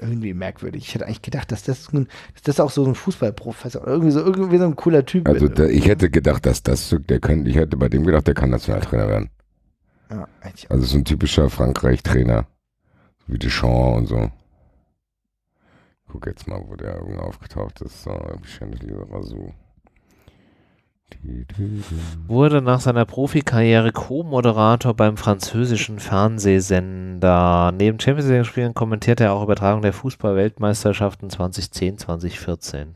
Irgendwie merkwürdig. Ich hätte eigentlich gedacht, dass das, dass das auch so ein Fußballprofessor oder irgendwie so, irgendwie so ein cooler Typ Also da, ich hätte gedacht, dass das, der könnte, ich hätte bei dem gedacht, der kann Nationaltrainer werden. Ja, also so ein typischer Frankreich-Trainer. Wie Deschamps und so gucke jetzt mal, wo der irgendwie aufgetaucht ist. So, Chandelier so. Wurde nach seiner Profikarriere Co-Moderator beim französischen Fernsehsender. Neben Champions League-Spielen kommentierte er auch Übertragung der Fußball-Weltmeisterschaften 2010, 2014.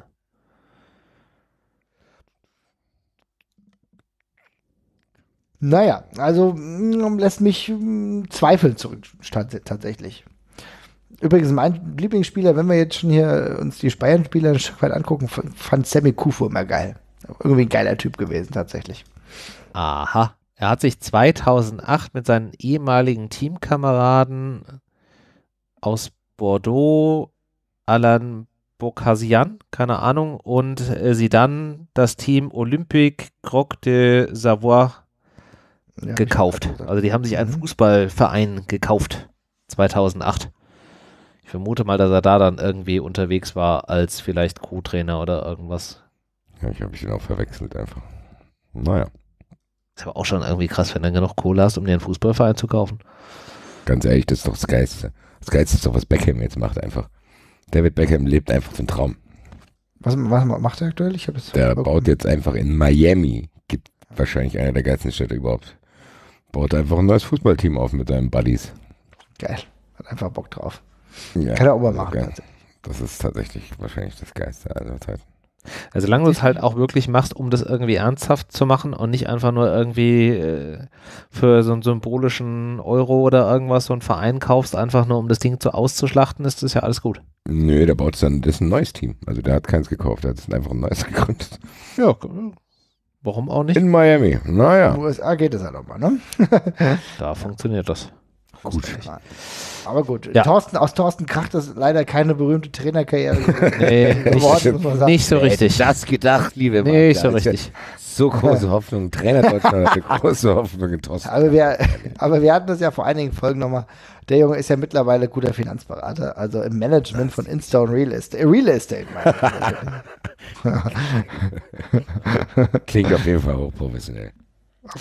Naja, also hm, lässt mich hm, Zweifel zurück tatsächlich. Übrigens, mein Lieblingsspieler, wenn wir jetzt schon hier uns die Bayern-Spieler ein Stück weit angucken, fand Sammy Kufu immer geil. Irgendwie ein geiler Typ gewesen, tatsächlich. Aha. Er hat sich 2008 mit seinen ehemaligen Teamkameraden aus Bordeaux, Alain Bocasian, keine Ahnung, und äh, sie dann das Team Olympique Croque de Savoie gekauft. Also die haben sich einen mhm. Fußballverein gekauft 2008. Ich vermute mal, dass er da dann irgendwie unterwegs war als vielleicht Co-Trainer oder irgendwas. Ja, ich habe ihn auch verwechselt einfach. Naja. Ist aber auch schon irgendwie krass, wenn du genug Kohle hast, um dir einen Fußballverein zu kaufen. Ganz ehrlich, das ist doch das Geilste. Das Geilste ist doch, was Beckham jetzt macht einfach. David Beckham lebt einfach den Traum. Was, was macht er aktuell? Ich hab jetzt der baut jetzt einfach in Miami, gibt wahrscheinlich einer der geilsten Städte überhaupt. Baut einfach ein neues Fußballteam auf mit seinen Buddies. Geil, hat einfach Bock drauf. Ja, Kann er auch mal machen. Also. Das ist tatsächlich wahrscheinlich das Geilste aller Zeiten. Also solange du es halt auch wirklich machst, um das irgendwie ernsthaft zu machen und nicht einfach nur irgendwie äh, für so einen symbolischen Euro oder irgendwas so einen Verein kaufst, einfach nur um das Ding zu auszuschlachten, ist das ja alles gut. Nö, da baut es dann, das ist ein neues Team. Also der hat keins gekauft, der hat einfach ein neues gegründet. Ja, warum auch nicht? In Miami, naja. In den USA geht es halt auch mal, ne? da funktioniert das. Gut. Aber gut, ja. Thorsten, aus Thorsten Kracht ist leider keine berühmte Trainerkarriere nee, geworden. Nicht, nicht so richtig. Ey, das gedacht, liebe Mann. Nee, nicht so richtig. So große Hoffnung. Trainer Deutschland hatte große Hoffnung in Thorsten. Aber wir, aber wir hatten das ja vor einigen Folgen nochmal. Der Junge ist ja mittlerweile guter Finanzberater, also im Management von Instone Real Estate. Äh, Real Estate, Klingt auf jeden Fall hochprofessionell.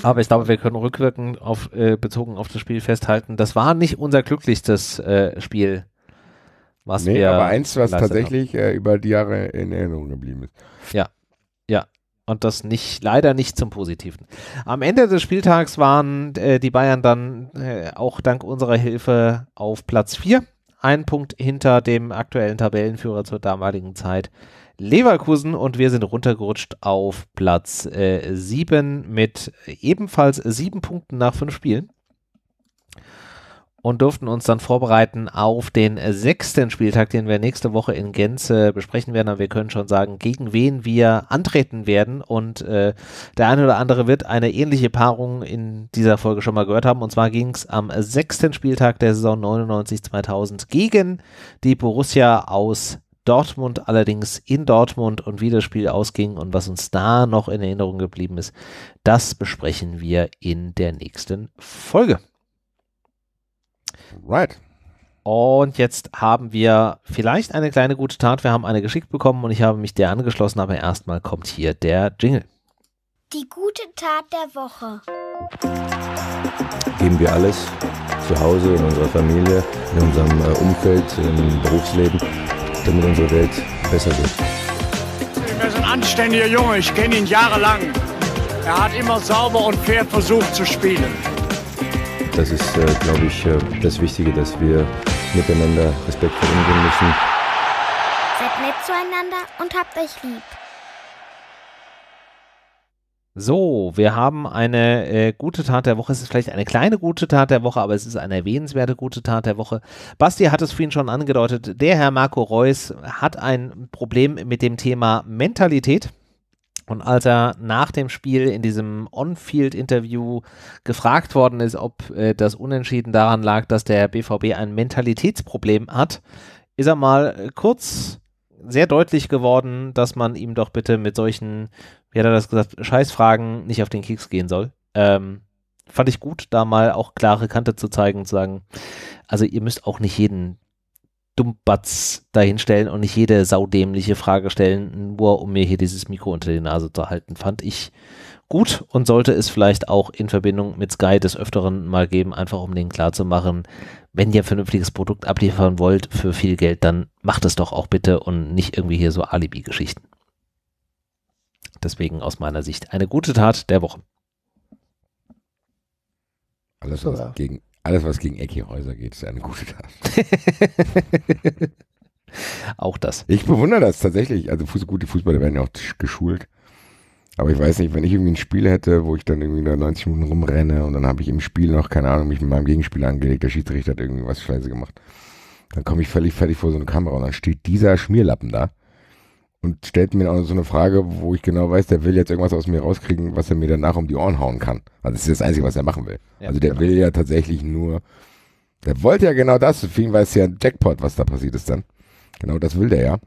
Aber ich glaube, wir können rückwirkend auf, äh, bezogen auf das Spiel festhalten, das war nicht unser glücklichstes äh, Spiel. Was nee, wir aber eins, was tatsächlich äh, über die Jahre in Erinnerung geblieben ist. Ja, ja. Und das nicht, leider nicht zum Positiven. Am Ende des Spieltags waren äh, die Bayern dann äh, auch dank unserer Hilfe auf Platz 4. Ein Punkt hinter dem aktuellen Tabellenführer zur damaligen Zeit Leverkusen und wir sind runtergerutscht auf Platz äh, 7 mit ebenfalls 7 Punkten nach 5 Spielen und durften uns dann vorbereiten auf den sechsten Spieltag, den wir nächste Woche in Gänze besprechen werden. Aber wir können schon sagen, gegen wen wir antreten werden. Und äh, der eine oder andere wird eine ähnliche Paarung in dieser Folge schon mal gehört haben. Und zwar ging es am sechsten Spieltag der Saison 99-2000 gegen die Borussia aus Dortmund allerdings in Dortmund und wie das Spiel ausging und was uns da noch in Erinnerung geblieben ist, das besprechen wir in der nächsten Folge. Right. Und jetzt haben wir vielleicht eine kleine gute Tat. Wir haben eine geschickt bekommen und ich habe mich der angeschlossen, aber erstmal kommt hier der Jingle. Die gute Tat der Woche. Geben wir alles zu Hause, in unserer Familie, in unserem äh, Umfeld, im Berufsleben damit unsere Welt besser wird. Er ist ein anständiger Junge, ich kenne ihn jahrelang. Er hat immer sauber und fair versucht zu spielen. Das ist, äh, glaube ich, äh, das Wichtige, dass wir miteinander respektvoll umgehen müssen. Seid nett zueinander und habt euch lieb. So, wir haben eine äh, gute Tat der Woche. Es ist vielleicht eine kleine gute Tat der Woche, aber es ist eine erwähnenswerte gute Tat der Woche. Basti hat es vorhin schon angedeutet. Der Herr Marco Reus hat ein Problem mit dem Thema Mentalität. Und als er nach dem Spiel in diesem On-Field-Interview gefragt worden ist, ob äh, das Unentschieden daran lag, dass der BVB ein Mentalitätsproblem hat, ist er mal kurz sehr deutlich geworden, dass man ihm doch bitte mit solchen, wie hat er das gesagt, Scheißfragen nicht auf den Keks gehen soll. Ähm, fand ich gut, da mal auch klare Kante zu zeigen und zu sagen, also ihr müsst auch nicht jeden Dummbatz dahinstellen und nicht jede saudämliche Frage stellen, nur um mir hier dieses Mikro unter die Nase zu halten. Fand ich gut und sollte es vielleicht auch in Verbindung mit Sky des Öfteren mal geben, einfach um denen klarzumachen, wenn ihr ein vernünftiges Produkt abliefern wollt für viel Geld, dann macht es doch auch bitte und nicht irgendwie hier so Alibi-Geschichten. Deswegen aus meiner Sicht eine gute Tat der Woche. Alles, was, gegen, alles, was gegen Ecki-Häuser geht, ist eine gute Tat. auch das. Ich bewundere das tatsächlich. Also Fuß, gute Fußballer werden ja auch geschult. Aber ich weiß nicht, wenn ich irgendwie ein Spiel hätte, wo ich dann irgendwie da 90 Minuten rumrenne und dann habe ich im Spiel noch, keine Ahnung, mich mit meinem Gegenspieler angelegt, der Schiedsrichter hat irgendwie was scheiße gemacht. Dann komme ich völlig fertig vor so eine Kamera und dann steht dieser Schmierlappen da und stellt mir auch so eine Frage, wo ich genau weiß, der will jetzt irgendwas aus mir rauskriegen, was er mir danach um die Ohren hauen kann. Also das ist das Einzige, was er machen will. Ja, also der genau. will ja tatsächlich nur, der wollte ja genau das, für ihn war es ja ein Jackpot, was da passiert ist dann. Genau das will der ja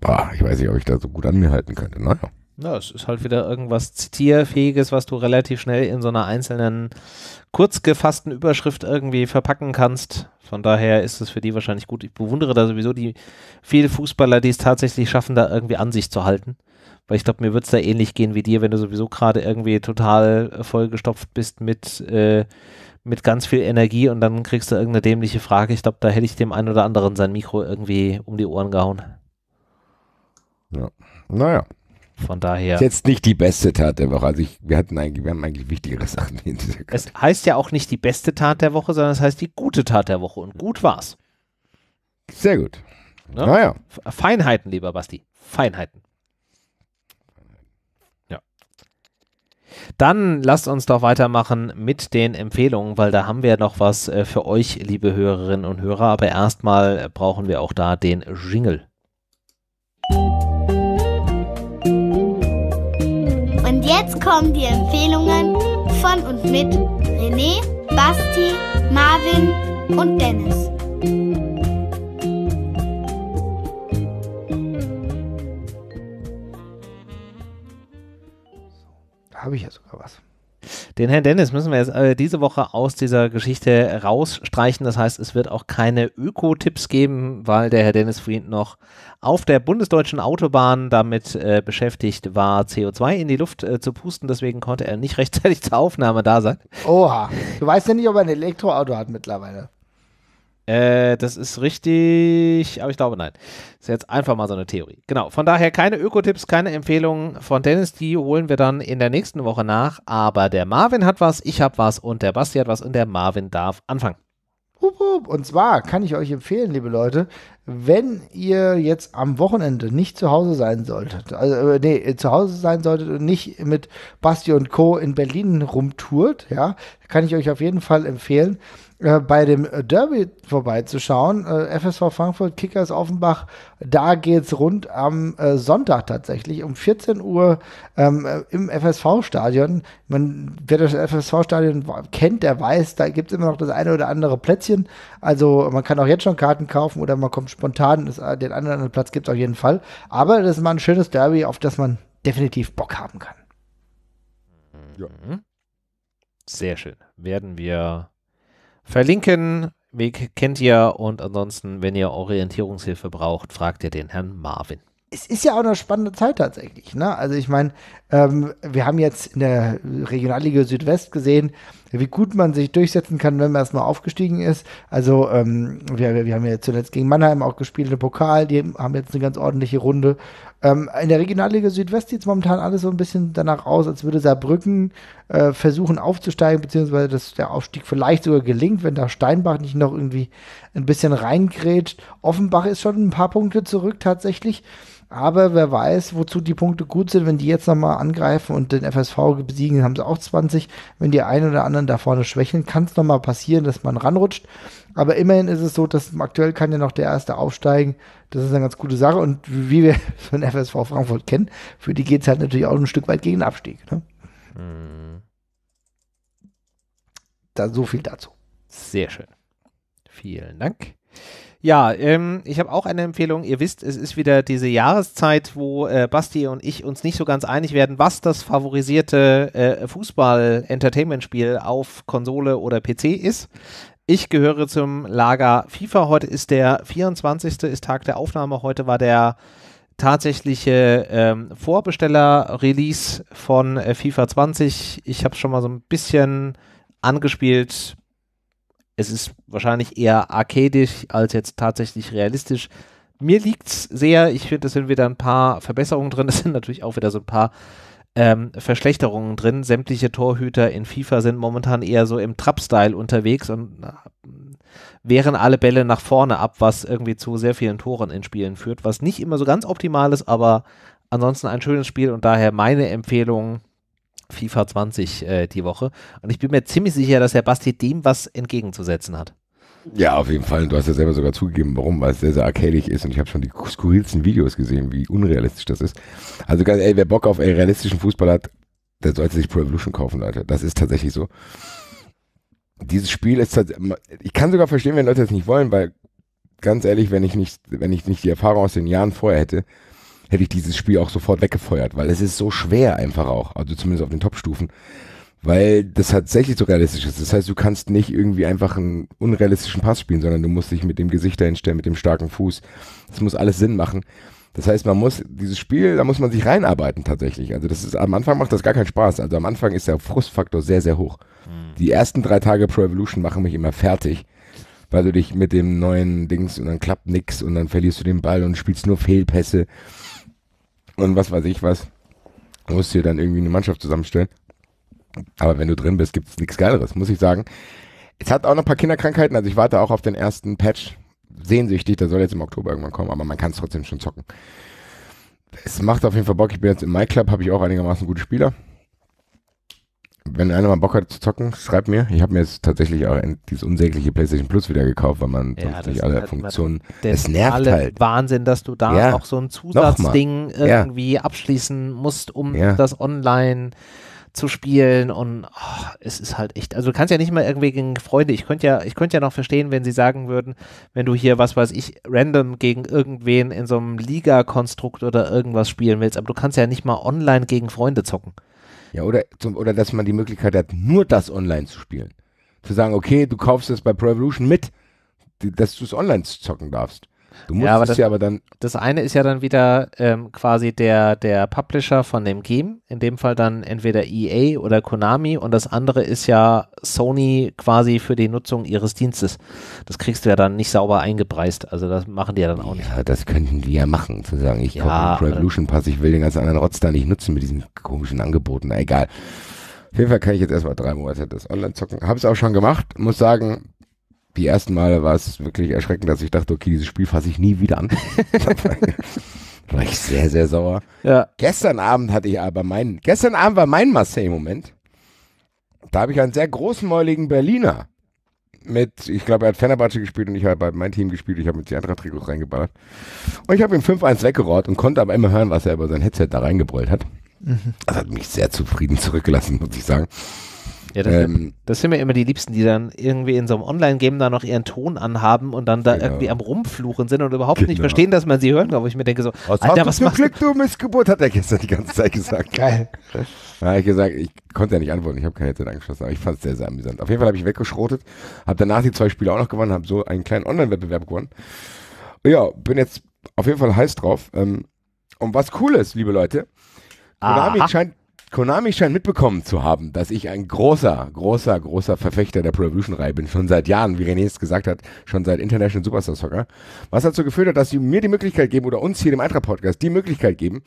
boah, ich weiß nicht, ob ich da so gut an mir halten könnte. Naja. Ja, es ist halt wieder irgendwas Zitierfähiges, was du relativ schnell in so einer einzelnen, kurz gefassten Überschrift irgendwie verpacken kannst. Von daher ist es für die wahrscheinlich gut. Ich bewundere da sowieso die viele Fußballer, die es tatsächlich schaffen, da irgendwie an sich zu halten. Weil ich glaube, mir wird es da ähnlich gehen wie dir, wenn du sowieso gerade irgendwie total äh, vollgestopft bist mit, äh, mit ganz viel Energie und dann kriegst du irgendeine dämliche Frage. Ich glaube, da hätte ich dem einen oder anderen sein Mikro irgendwie um die Ohren gehauen. Ja. Naja. Von daher. Ist jetzt nicht die beste Tat der Woche. Also ich, wir hatten eigentlich, wir haben eigentlich wichtigere Sachen hinter der Karte. Es heißt ja auch nicht die beste Tat der Woche, sondern es heißt die gute Tat der Woche. Und gut war's. Sehr gut. Ne? Naja. Äh, Feinheiten, lieber Basti. Feinheiten. Ja. Dann lasst uns doch weitermachen mit den Empfehlungen, weil da haben wir noch was äh, für euch, liebe Hörerinnen und Hörer. Aber erstmal brauchen wir auch da den Jingle. jetzt kommen die Empfehlungen von und mit René, Basti, Marvin und Dennis. da habe ich ja sogar was. Den Herrn Dennis müssen wir jetzt äh, diese Woche aus dieser Geschichte rausstreichen. Das heißt, es wird auch keine Öko-Tipps geben, weil der Herr Dennis Fried noch auf der bundesdeutschen Autobahn damit äh, beschäftigt war, CO2 in die Luft äh, zu pusten. Deswegen konnte er nicht rechtzeitig zur Aufnahme da sein. Oha, du weißt ja nicht, ob er ein Elektroauto hat mittlerweile. Äh, das ist richtig, aber ich glaube nein. Das ist jetzt einfach mal so eine Theorie. Genau, von daher keine Ökotipps, keine Empfehlungen von Dennis, die holen wir dann in der nächsten Woche nach. Aber der Marvin hat was, ich habe was und der Basti hat was und der Marvin darf anfangen. Und zwar kann ich euch empfehlen, liebe Leute, wenn ihr jetzt am Wochenende nicht zu Hause sein solltet, also äh, nee, zu Hause sein solltet und nicht mit Basti und Co. in Berlin rumtourt, ja, kann ich euch auf jeden Fall empfehlen, äh, bei dem Derby vorbeizuschauen. Äh, FSV Frankfurt, Kickers Offenbach, da geht es rund am äh, Sonntag tatsächlich um 14 Uhr ähm, äh, im FSV-Stadion. Man, wer das FSV-Stadion kennt, der weiß, da gibt es immer noch das eine oder andere Plätzchen. Also man kann auch jetzt schon Karten kaufen oder man kommt spontan. Das, äh, den anderen Platz gibt es auf jeden Fall. Aber das ist mal ein schönes Derby, auf das man definitiv Bock haben kann. Ja. Sehr schön. Werden wir verlinken. Weg kennt ihr und ansonsten, wenn ihr Orientierungshilfe braucht, fragt ihr den Herrn Marvin es ist ja auch eine spannende Zeit tatsächlich. Ne? Also ich meine, ähm, wir haben jetzt in der Regionalliga Südwest gesehen, wie gut man sich durchsetzen kann, wenn man erstmal aufgestiegen ist. Also ähm, wir, wir haben ja zuletzt gegen Mannheim auch gespielt im Pokal, die haben jetzt eine ganz ordentliche Runde. Ähm, in der Regionalliga Südwest sieht es momentan alles so ein bisschen danach aus, als würde Saarbrücken äh, versuchen aufzusteigen, beziehungsweise dass der Aufstieg vielleicht sogar gelingt, wenn da Steinbach nicht noch irgendwie ein bisschen reingrätscht. Offenbach ist schon ein paar Punkte zurück tatsächlich. Aber wer weiß, wozu die Punkte gut sind, wenn die jetzt nochmal angreifen und den FSV besiegen, haben sie auch 20. Wenn die einen oder anderen da vorne schwächeln, kann es nochmal passieren, dass man ranrutscht. Aber immerhin ist es so, dass aktuell kann ja noch der Erste aufsteigen. Das ist eine ganz gute Sache. Und wie wir von FSV Frankfurt kennen, für die geht es halt natürlich auch ein Stück weit gegen den Abstieg. Ne? Mhm. Da so viel dazu. Sehr schön. Vielen Dank. Ja, ähm, ich habe auch eine Empfehlung. Ihr wisst, es ist wieder diese Jahreszeit, wo äh, Basti und ich uns nicht so ganz einig werden, was das favorisierte äh, Fußball-Entertainment-Spiel auf Konsole oder PC ist. Ich gehöre zum Lager FIFA. Heute ist der 24. ist Tag der Aufnahme. Heute war der tatsächliche ähm, Vorbesteller-Release von äh, FIFA 20. Ich habe es schon mal so ein bisschen angespielt es ist wahrscheinlich eher arkadisch als jetzt tatsächlich realistisch. Mir liegt es sehr, ich finde, es sind wieder ein paar Verbesserungen drin, es sind natürlich auch wieder so ein paar ähm, Verschlechterungen drin. Sämtliche Torhüter in FIFA sind momentan eher so im Trap-Style unterwegs und äh, wehren alle Bälle nach vorne ab, was irgendwie zu sehr vielen Toren in Spielen führt, was nicht immer so ganz optimal ist, aber ansonsten ein schönes Spiel und daher meine Empfehlung, FIFA 20 äh, die Woche. Und ich bin mir ziemlich sicher, dass Herr Basti dem was entgegenzusetzen hat. Ja, auf jeden Fall. Du hast ja selber sogar zugegeben, warum, weil es sehr, sehr arcadig ist und ich habe schon die skurrilsten Videos gesehen, wie unrealistisch das ist. Also ganz ehrlich, wer Bock auf ey, realistischen Fußball hat, der sollte sich Pro Evolution kaufen, Leute. Das ist tatsächlich so. Dieses Spiel ist tatsächlich, ich kann sogar verstehen, wenn Leute das nicht wollen, weil ganz ehrlich, wenn ich nicht, wenn ich nicht die Erfahrung aus den Jahren vorher hätte, hätte ich dieses Spiel auch sofort weggefeuert, weil es ist so schwer einfach auch, also zumindest auf den Top-Stufen, weil das tatsächlich so realistisch ist. Das heißt, du kannst nicht irgendwie einfach einen unrealistischen Pass spielen, sondern du musst dich mit dem Gesicht dahinstellen, mit dem starken Fuß. Das muss alles Sinn machen. Das heißt, man muss dieses Spiel, da muss man sich reinarbeiten tatsächlich. Also das ist am Anfang macht das gar keinen Spaß. Also am Anfang ist der Frustfaktor sehr sehr hoch. Hm. Die ersten drei Tage Pro Evolution machen mich immer fertig, weil du dich mit dem neuen Dings und dann klappt nix und dann verlierst du den Ball und spielst nur Fehlpässe und was weiß ich was. Du musst dir dann irgendwie eine Mannschaft zusammenstellen. Aber wenn du drin bist, gibt es nichts Geileres, muss ich sagen. Es hat auch noch ein paar Kinderkrankheiten, also ich warte auch auf den ersten Patch. Sehnsüchtig, der soll jetzt im Oktober irgendwann kommen, aber man kann es trotzdem schon zocken. Es macht auf jeden Fall Bock. Ich bin jetzt im MyClub, habe ich auch einigermaßen gute Spieler wenn einer mal Bock hat zu zocken, schreib mir. Ich habe mir jetzt tatsächlich auch dieses unsägliche PlayStation Plus wieder gekauft, weil man ja, sonst nicht alle halt Funktionen. Es nervt halt. Wahnsinn, dass du da ja, auch so ein Zusatzding irgendwie ja. abschließen musst, um das online zu spielen und oh, es ist halt echt, also du kannst ja nicht mal irgendwie gegen Freunde, ich könnte ja, ich könnte ja noch verstehen, wenn sie sagen würden, wenn du hier, was weiß ich, random gegen irgendwen in so einem Liga-Konstrukt oder irgendwas spielen willst, aber du kannst ja nicht mal online gegen Freunde zocken. Ja, oder, zum, oder dass man die Möglichkeit hat, nur das online zu spielen. Zu sagen, okay, du kaufst es bei Pro Evolution mit, dass du es online zocken darfst. Du musst ja, aber das, ja aber dann. Das eine ist ja dann wieder ähm, quasi der, der Publisher von dem Game, in dem Fall dann entweder EA oder Konami und das andere ist ja Sony quasi für die Nutzung ihres Dienstes. Das kriegst du ja dann nicht sauber eingepreist. Also das machen die ja dann auch nicht. Ja, das könnten die ja machen, zu sagen, ich ja, kaufe einen äh, Revolution Pass, ich will den ganzen anderen Rotz da nicht nutzen mit diesen komischen Angeboten. Na, egal. Auf jeden Fall kann ich jetzt erstmal drei Monate das online zocken. Habe es auch schon gemacht. Muss sagen, die ersten Male war es wirklich erschreckend, dass ich dachte, okay, dieses Spiel fasse ich nie wieder an. da war ich sehr, sehr sauer. Ja. Gestern Abend hatte ich aber meinen, gestern Abend war mein Marseille-Moment. Da habe ich einen sehr großmäuligen Berliner mit, ich glaube, er hat Fenerbahce gespielt und ich habe bei mein Team gespielt. Ich habe mit die anderen Trikots reingeballert. Und ich habe ihm 5-1 weggerollt und konnte aber immer hören, was er über sein Headset da reingebrüllt hat. Mhm. Das hat mich sehr zufrieden zurückgelassen, muss ich sagen. Ja, das, ähm, das sind mir immer die Liebsten, die dann irgendwie in so einem Online-Game da noch ihren Ton anhaben und dann da genau. irgendwie am Rumfluchen sind und überhaupt genau. nicht verstehen, dass man sie hören kann. Wo ich. mir denke so, was Alter, was machst Glück, du Missgeburt, hat er gestern die ganze Zeit gesagt. Geil. Da habe ich gesagt, ich konnte ja nicht antworten, ich habe keine Zeit angeschlossen, aber ich fand es sehr, sehr amüsant. Auf jeden Fall habe ich weggeschrotet, habe danach die zwei Spiele auch noch gewonnen, habe so einen kleinen Online-Wettbewerb gewonnen. Und ja, bin jetzt auf jeden Fall heiß drauf. Ähm, und was cool ist, liebe Leute, Konami Aha. scheint Konami scheint mitbekommen zu haben, dass ich ein großer, großer, großer Verfechter der Pro Evolution-Reihe bin, schon seit Jahren, wie René es gesagt hat, schon seit International Superstar Soccer, was dazu geführt hat, dass sie mir die Möglichkeit geben oder uns hier im Eintracht-Podcast die Möglichkeit geben,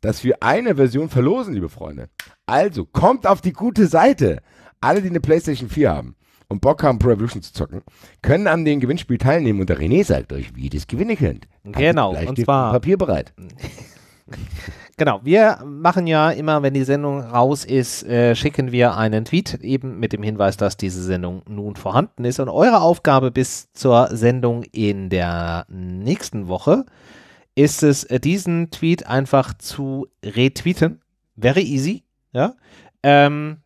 dass wir eine Version verlosen, liebe Freunde. Also, kommt auf die gute Seite. Alle, die eine Playstation 4 haben und Bock haben, Pro Evolution zu zocken, können an dem Gewinnspiel teilnehmen und der René sagt euch, wie ihr das gewinnen könnt. Genau, also und zwar Papier bereit. Genau, wir machen ja immer, wenn die Sendung raus ist, äh, schicken wir einen Tweet eben mit dem Hinweis, dass diese Sendung nun vorhanden ist. Und eure Aufgabe bis zur Sendung in der nächsten Woche ist es, äh, diesen Tweet einfach zu retweeten. Very easy, ja. Ähm,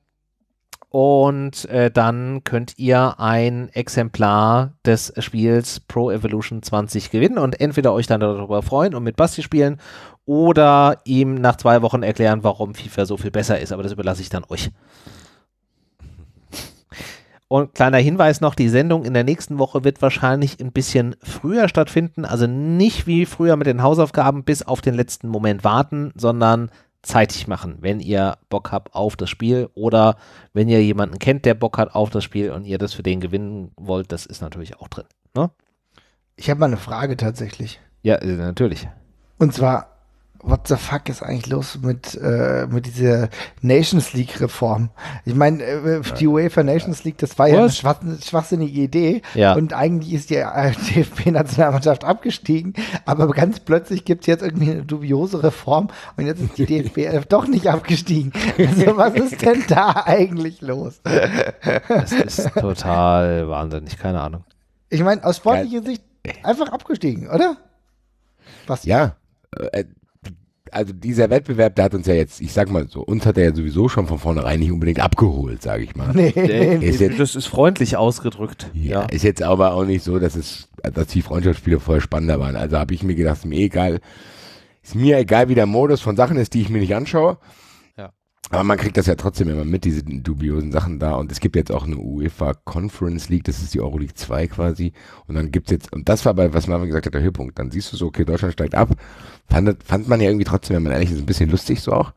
und äh, dann könnt ihr ein Exemplar des Spiels Pro Evolution 20 gewinnen und entweder euch dann darüber freuen und mit Basti spielen oder ihm nach zwei Wochen erklären, warum FIFA so viel besser ist. Aber das überlasse ich dann euch. Und kleiner Hinweis noch, die Sendung in der nächsten Woche wird wahrscheinlich ein bisschen früher stattfinden. Also nicht wie früher mit den Hausaufgaben bis auf den letzten Moment warten, sondern zeitig machen, wenn ihr Bock habt auf das Spiel oder wenn ihr jemanden kennt, der Bock hat auf das Spiel und ihr das für den gewinnen wollt, das ist natürlich auch drin. Ne? Ich habe mal eine Frage tatsächlich. Ja, äh, natürlich. Und zwar, what the fuck ist eigentlich los mit, äh, mit dieser Nations League-Reform? Ich meine, äh, die UEFA Nations League, das war ja eine schwachsinnige Idee. Ja. Und eigentlich ist die DFB-Nationalmannschaft abgestiegen, aber ganz plötzlich gibt es jetzt irgendwie eine dubiose Reform und jetzt ist die DFB doch nicht abgestiegen. Also, was ist denn da eigentlich los? das ist total wahnsinnig, keine Ahnung. Ich meine, aus sportlicher Sicht einfach abgestiegen, oder? Was? Ja. Äh, also dieser Wettbewerb, der hat uns ja jetzt, ich sag mal so, uns hat er ja sowieso schon von vornherein nicht unbedingt abgeholt, sage ich mal. Nee, ist jetzt, das ist freundlich ausgedrückt. Ja, ja, Ist jetzt aber auch nicht so, dass es, dass die Freundschaftsspiele vorher spannender waren. Also habe ich mir gedacht, ist mir egal. Ist mir egal, wie der Modus von Sachen ist, die ich mir nicht anschaue. Aber man kriegt das ja trotzdem immer mit, diese dubiosen Sachen da. Und es gibt jetzt auch eine UEFA Conference League, das ist die Euroleague 2 quasi. Und dann gibt's jetzt, und das war bei, was Marvin gesagt hat, der Höhepunkt. Dann siehst du so, okay, Deutschland steigt ab. Fand, fand man ja irgendwie trotzdem, wenn man ehrlich ist, ein bisschen lustig so auch.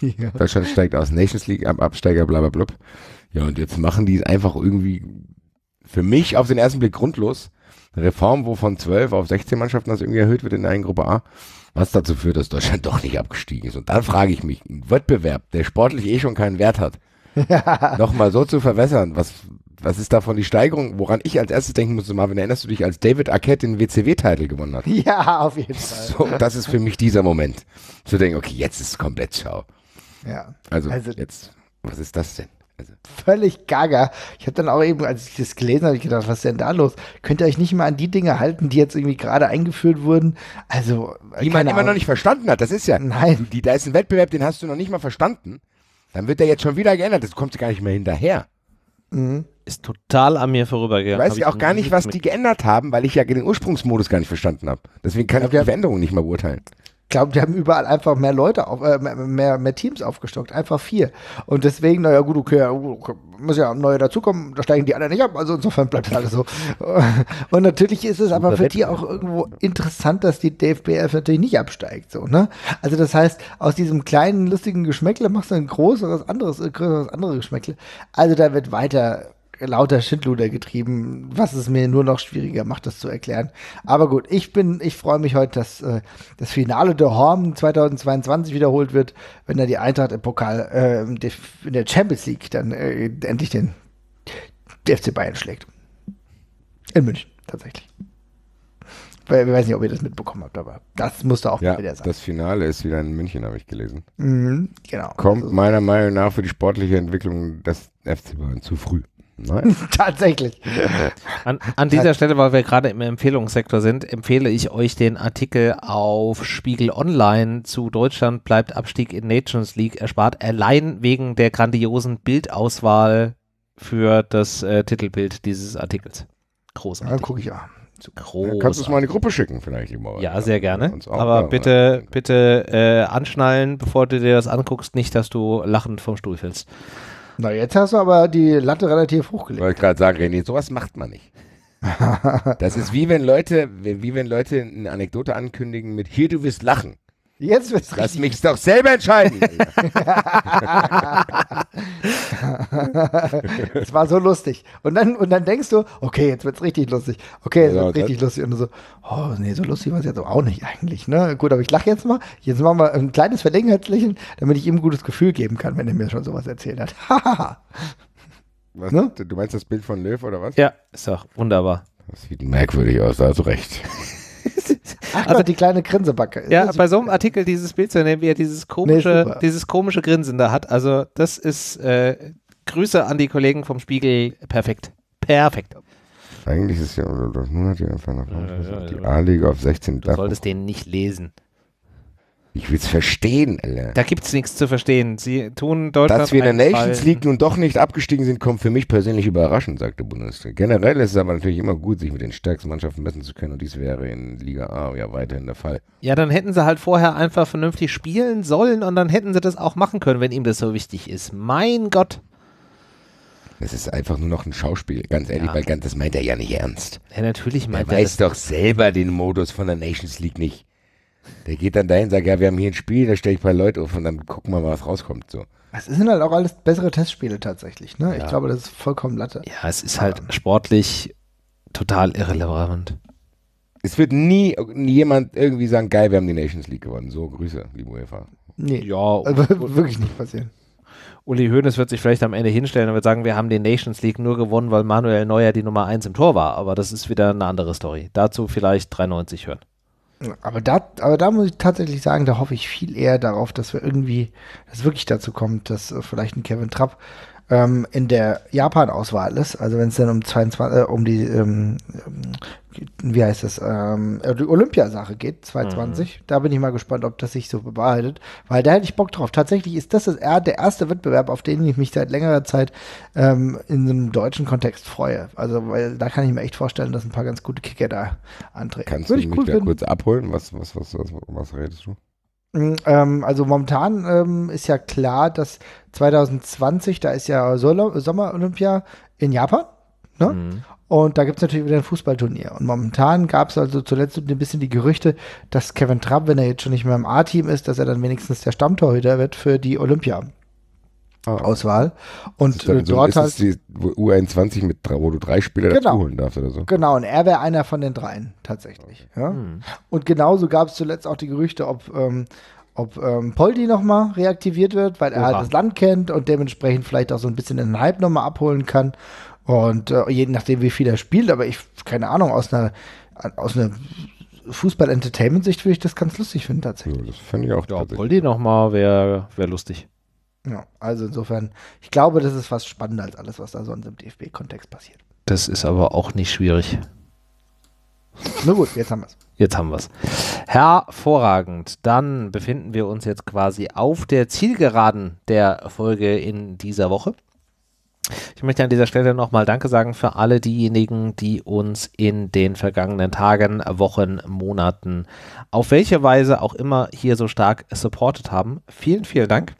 Ja. Deutschland steigt aus Nations League ab, Absteiger, bla bla bla. Ja, und jetzt machen die einfach irgendwie für mich auf den ersten Blick grundlos. Eine Reform, wo von 12 auf 16 Mannschaften das irgendwie erhöht wird in der einen Gruppe A was dazu führt, dass Deutschland doch nicht abgestiegen ist. Und dann frage ich mich, ein Wettbewerb, der sportlich eh schon keinen Wert hat, nochmal so zu verwässern, was, was ist davon die Steigerung, woran ich als erstes denken musste, Marvin, erinnerst du dich, als David Arquette den WCW-Titel gewonnen hat? Ja, auf jeden Fall. So, das ist für mich dieser Moment, zu denken, okay, jetzt ist es komplett schau. Ja. Also, also jetzt, was ist das denn? Also völlig gaga. Ich habe dann auch eben, als ich das gelesen habe, gedacht, was ist denn da los? Könnt ihr euch nicht mal an die Dinge halten, die jetzt irgendwie gerade eingeführt wurden? Also, äh, die man immer noch nicht verstanden hat. Das ist ja. Nein. Die, da ist ein Wettbewerb, den hast du noch nicht mal verstanden. Dann wird der jetzt schon wieder geändert. Das kommt gar nicht mehr hinterher. Mhm. Ist total an mir vorübergegangen. Ich weiß ja auch gar nicht, was die geändert haben, weil ich ja den Ursprungsmodus gar nicht verstanden habe. Deswegen kann ich die Veränderung nicht mal beurteilen glaube, die haben überall einfach mehr Leute, auf, äh, mehr, mehr Teams aufgestockt, einfach vier. Und deswegen, naja, gut, okay, okay muss ja neue dazukommen, da steigen die anderen nicht ab, also insofern bleibt alles so. Und natürlich ist es aber für die auch irgendwo interessant, dass die DFBF natürlich nicht absteigt, so, ne? Also das heißt, aus diesem kleinen, lustigen Geschmäckle machst du ein größeres, anderes, größeres, anderes Geschmäckle. Also da wird weiter lauter Schindluder getrieben, was es mir nur noch schwieriger macht, das zu erklären. Aber gut, ich bin, ich freue mich heute, dass äh, das Finale der Horm 2022 wiederholt wird, wenn da die Eintracht im Pokal äh, in der Champions League dann äh, endlich den FC Bayern schlägt. In München, tatsächlich. Ich weiß nicht, ob ihr das mitbekommen habt, aber das musste auch ja, wieder sein. Das Finale ist wieder in München, habe ich gelesen. Mhm, genau. Kommt also meiner Meinung nach für die sportliche Entwicklung des FC Bayern zu früh. Nein. Tatsächlich. An, an dieser Stelle, weil wir gerade im Empfehlungssektor sind, empfehle ich euch den Artikel auf Spiegel Online zu Deutschland bleibt Abstieg in Nations League erspart, allein wegen der grandiosen Bildauswahl für das äh, Titelbild dieses Artikels. Großartig. Dann gucke ich an. Großartig. Kannst du es mal in die Gruppe schicken, vielleicht lieber? Ja, sehr gerne. Aber gerne. bitte, bitte äh, anschnallen, bevor du dir das anguckst, nicht, dass du lachend vom Stuhl fällst. Na, jetzt hast du aber die Latte relativ hochgelegt. Wollte gerade sagen, René, sowas macht man nicht. das ist wie wenn Leute, wie wenn Leute eine Anekdote ankündigen mit hier, du wirst lachen. Jetzt wird's Lass richtig. mich doch selber entscheiden. Es war so lustig. Und dann, und dann denkst du, okay, jetzt wird es richtig lustig. Okay, jetzt genau, wird's richtig lustig. Und du so, oh, nee, so lustig war es jetzt auch nicht eigentlich. Ne? Gut, aber ich lache jetzt mal. Jetzt machen wir ein kleines Verlegenheitslächeln, damit ich ihm ein gutes Gefühl geben kann, wenn er mir schon sowas erzählt hat. was, ne? Du meinst das Bild von Löw oder was? Ja, ist doch wunderbar. Das sieht merkwürdig aus, da hast du recht. Ach also die kleine Grinsebacke. Ja, das bei so einem Artikel dieses Bild zu nehmen, wie er dieses komische, nee, dieses komische Grinsen da hat. Also das ist äh, Grüße an die Kollegen vom Spiegel. Perfekt. Perfekt. Eigentlich ist ja, oder das nun hat die einfach nach vorne. Die A-Liga auf 16. Du solltest den nicht lesen. Ich will es verstehen, Alter. Da gibt es nichts zu verstehen. Sie tun Deutschland. Dass wir in der Nations League nun doch nicht abgestiegen sind, kommt für mich persönlich überraschend, sagt der Bundesliga. Generell ist es aber natürlich immer gut, sich mit den stärksten Mannschaften messen zu können und dies wäre in Liga A ja weiterhin der Fall. Ja, dann hätten sie halt vorher einfach vernünftig spielen sollen und dann hätten sie das auch machen können, wenn ihm das so wichtig ist. Mein Gott. Das ist einfach nur noch ein Schauspiel, ganz ehrlich, ja. weil ganz, das meint er ja nicht ernst. Ja, natürlich meint er. Er weiß das doch selber den Modus von der Nations League nicht. Der geht dann dahin, und sagt, ja, wir haben hier ein Spiel, da stelle ich ein paar Leute auf und dann gucken wir mal, was rauskommt. So. Es sind halt auch alles bessere Testspiele tatsächlich, ne? Ja. Ich glaube, das ist vollkommen Latte. Ja, es ist halt Aber. sportlich total irrelevant. Es wird nie jemand irgendwie sagen, geil, wir haben die Nations League gewonnen. So, Grüße, liebe UEFA. Nee, ja, also, wirklich nicht passieren. Uli Hoeneß wird sich vielleicht am Ende hinstellen und wird sagen, wir haben die Nations League nur gewonnen, weil Manuel Neuer die Nummer 1 im Tor war. Aber das ist wieder eine andere Story. Dazu vielleicht 93 hören. Aber da, aber da muss ich tatsächlich sagen, da hoffe ich viel eher darauf, dass wir irgendwie, dass wirklich dazu kommt, dass äh, vielleicht ein Kevin Trapp ähm, in der Japan-Auswahl ist, also wenn es dann um 22, äh, um die, ähm, ähm, wie heißt das, ähm, äh, die Olympiasache geht, 2020, mhm. da bin ich mal gespannt, ob das sich so bewahrheitet, weil da hätte ich Bock drauf. Tatsächlich ist das, das der erste Wettbewerb, auf den ich mich seit längerer Zeit ähm, in einem deutschen Kontext freue. Also, weil da kann ich mir echt vorstellen, dass ein paar ganz gute Kicker da antreten. Kannst Würde du mich cool da finden. kurz abholen? Was, was, was, was, was redest du? Mm, ähm, also momentan ähm, ist ja klar, dass 2020, da ist ja Sommer-Olympia in Japan. Ne? Mhm. Und da gibt es natürlich wieder ein Fußballturnier. Und momentan gab es also zuletzt ein bisschen die Gerüchte, dass Kevin Trapp, wenn er jetzt schon nicht mehr im A-Team ist, dass er dann wenigstens der Stammtorhüter wird für die Olympia. Ah. Auswahl. Und dann, äh, dort so, ist halt. Ist die U21 mit wo du drei Spieler genau, dazu holen darfst oder so. Genau, und er wäre einer von den dreien, tatsächlich. Okay. Ja? Hm. Und genauso gab es zuletzt auch die Gerüchte, ob, ähm, ob ähm, Poldi nochmal reaktiviert wird, weil er Oha. halt das Land kennt und dementsprechend vielleicht auch so ein bisschen den Hype nochmal abholen kann. Und äh, je nachdem, wie viel er spielt, aber ich, keine Ahnung, aus einer, aus einer Fußball-Entertainment-Sicht würde ich das ganz lustig finden, tatsächlich. Ja, das fände ich auch ja, Poldi nochmal wäre wär lustig. Ja, also insofern, ich glaube, das ist fast spannender als alles, was da sonst im DFB-Kontext passiert. Das ist aber auch nicht schwierig. Na gut, jetzt haben wir es. Jetzt haben wir es. Hervorragend. Dann befinden wir uns jetzt quasi auf der Zielgeraden der Folge in dieser Woche. Ich möchte an dieser Stelle nochmal Danke sagen für alle diejenigen, die uns in den vergangenen Tagen, Wochen, Monaten, auf welche Weise auch immer hier so stark supportet haben. Vielen, vielen Dank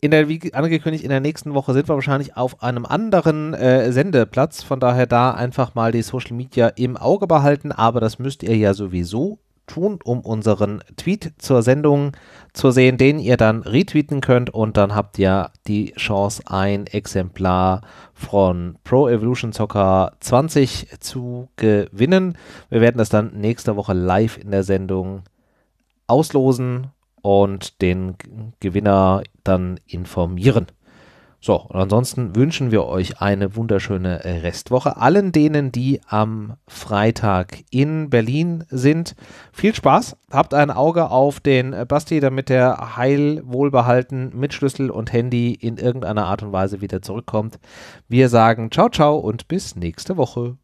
in der, wie angekündigt, in der nächsten Woche sind wir wahrscheinlich auf einem anderen äh, Sendeplatz. Von daher da einfach mal die Social Media im Auge behalten. Aber das müsst ihr ja sowieso tun, um unseren Tweet zur Sendung zu sehen, den ihr dann retweeten könnt. Und dann habt ihr die Chance, ein Exemplar von Pro Evolution Soccer 20 zu gewinnen. Wir werden das dann nächste Woche live in der Sendung auslosen und den Gewinner dann informieren. So, und ansonsten wünschen wir euch eine wunderschöne äh, Restwoche. Allen denen, die am Freitag in Berlin sind, viel Spaß. Habt ein Auge auf den äh, Basti, damit der heil, wohlbehalten mit Schlüssel und Handy in irgendeiner Art und Weise wieder zurückkommt. Wir sagen ciao, ciao und bis nächste Woche.